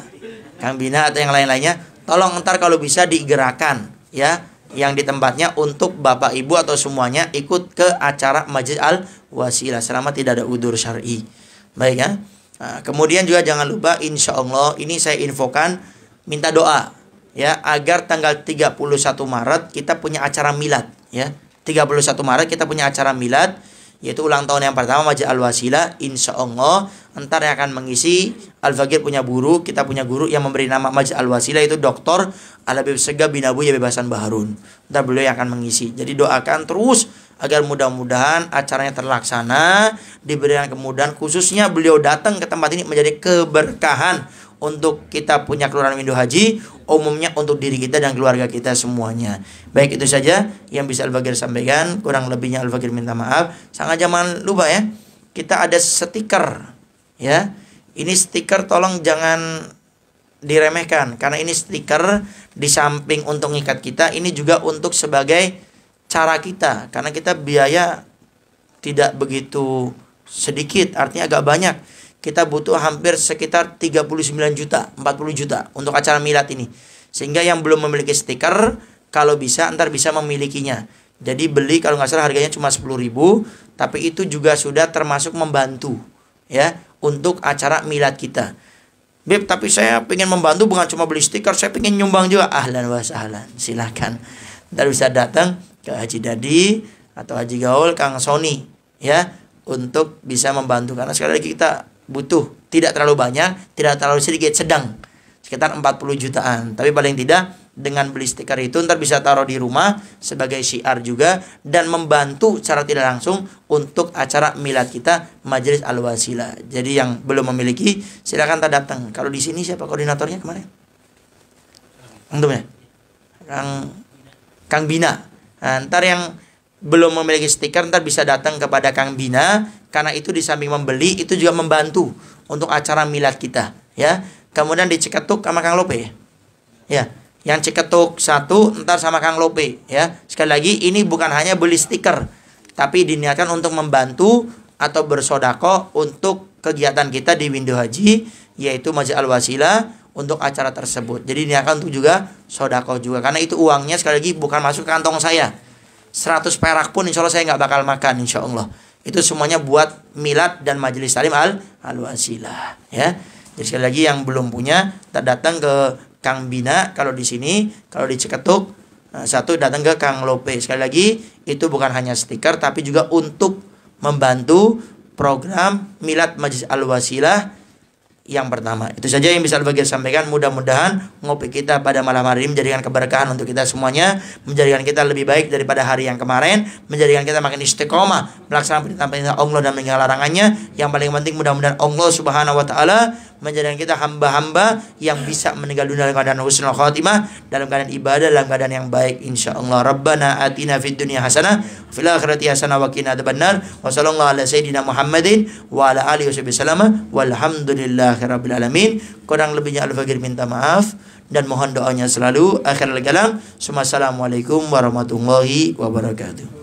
Kang Bina atau yang lain-lainnya tolong ntar kalau bisa digerakkan ya yang di tempatnya untuk bapak ibu atau semuanya ikut ke acara Majelis al wasilah selama tidak ada udur syari baik ya nah, kemudian juga jangan lupa insya Allah ini saya infokan minta doa ya agar tanggal 31 Maret kita punya acara milad ya 31 Maret kita punya acara milad yaitu ulang tahun yang pertama Majid Al Wasila insya Allah entar yang akan mengisi Al Fakir punya guru kita punya guru yang memberi nama Majid Al Wasila itu Doktor Al Habib Sega bin Abu ya Bebasan Baharun entar beliau yang akan mengisi jadi doakan terus agar mudah-mudahan acaranya terlaksana diberikan kemudahan khususnya beliau datang ke tempat ini menjadi keberkahan untuk kita punya keluaran Windu Haji, umumnya untuk diri kita dan keluarga kita semuanya. Baik itu saja yang bisa Al-Fakir sampaikan, kurang lebihnya Al-Fakir minta maaf. Sangat jangan lupa ya, kita ada stiker ya. Ini stiker tolong jangan diremehkan karena ini stiker di samping untuk ngikat kita ini juga untuk sebagai cara kita karena kita biaya tidak begitu sedikit artinya agak banyak kita butuh hampir sekitar 39 juta, 40 juta untuk acara milad ini. Sehingga yang belum memiliki stiker, kalau bisa ntar bisa memilikinya. Jadi beli kalau nggak salah harganya cuma 10 ribu, tapi itu juga sudah termasuk membantu ya untuk acara milad kita. Beb, tapi saya pengen membantu bukan cuma beli stiker, saya pengen nyumbang juga. Ahlan wa sahlan, silahkan. Ntar bisa datang ke Haji Dadi atau Haji Gaul, Kang Sony ya untuk bisa membantu karena sekali lagi kita butuh tidak terlalu banyak tidak terlalu sedikit sedang sekitar 40 jutaan tapi paling tidak dengan beli stiker itu ntar bisa taruh di rumah sebagai syiar juga dan membantu secara tidak langsung untuk acara milad kita majelis al wasila jadi yang belum memiliki silakan tak datang kalau di sini siapa koordinatornya kemarin antum ya kang kang bina nah, ntar yang belum memiliki stiker ntar bisa datang kepada kang bina karena itu di samping membeli itu juga membantu untuk acara milad kita, ya. Kemudian diceketuk sama Kang Lope. Ya, yang ceketuk satu ntar sama Kang Lope, ya. Sekali lagi ini bukan hanya beli stiker, tapi diniatkan untuk membantu atau bersodako untuk kegiatan kita di window haji yaitu majelis Al Wasila untuk acara tersebut. Jadi niatkan untuk juga sodako juga karena itu uangnya sekali lagi bukan masuk kantong saya. 100 perak pun insya Allah saya nggak bakal makan insya Allah. Itu semuanya buat milad dan majelis salim al al ya. Jadi sekali lagi yang belum punya tak datang ke Kang Bina kalau di sini kalau di Ceketuk eh, satu datang ke Kang Lope sekali lagi itu bukan hanya stiker tapi juga untuk membantu program milad majelis al wasilah yang pertama. Itu saja yang bisa bagi sampaikan. Mudah-mudahan ngopi kita pada malam hari menjadikan keberkahan untuk kita semuanya, menjadikan kita lebih baik daripada hari yang kemarin, menjadikan kita makin istiqomah melaksanakan perintah-perintah Allah dan meninggalkan larangannya. Yang paling penting mudah-mudahan Allah Subhanahu wa taala menjadikan kita hamba-hamba yang bisa meninggal dunia dalam keadaan husnul khotimah, dalam keadaan ibadah, dalam keadaan yang baik insyaallah. Rabbana atina fid dunya hasanah fil akhirati hasanah wa qina adzabannar. Wassallallahu ala sayyidina Muhammadin wa ala alihi wasallam. Walhamdulillah Rabbil Alamin Kurang lebihnya Al-Fakir minta maaf Dan mohon doanya selalu Akhirul kalam Assalamualaikum warahmatullahi wabarakatuh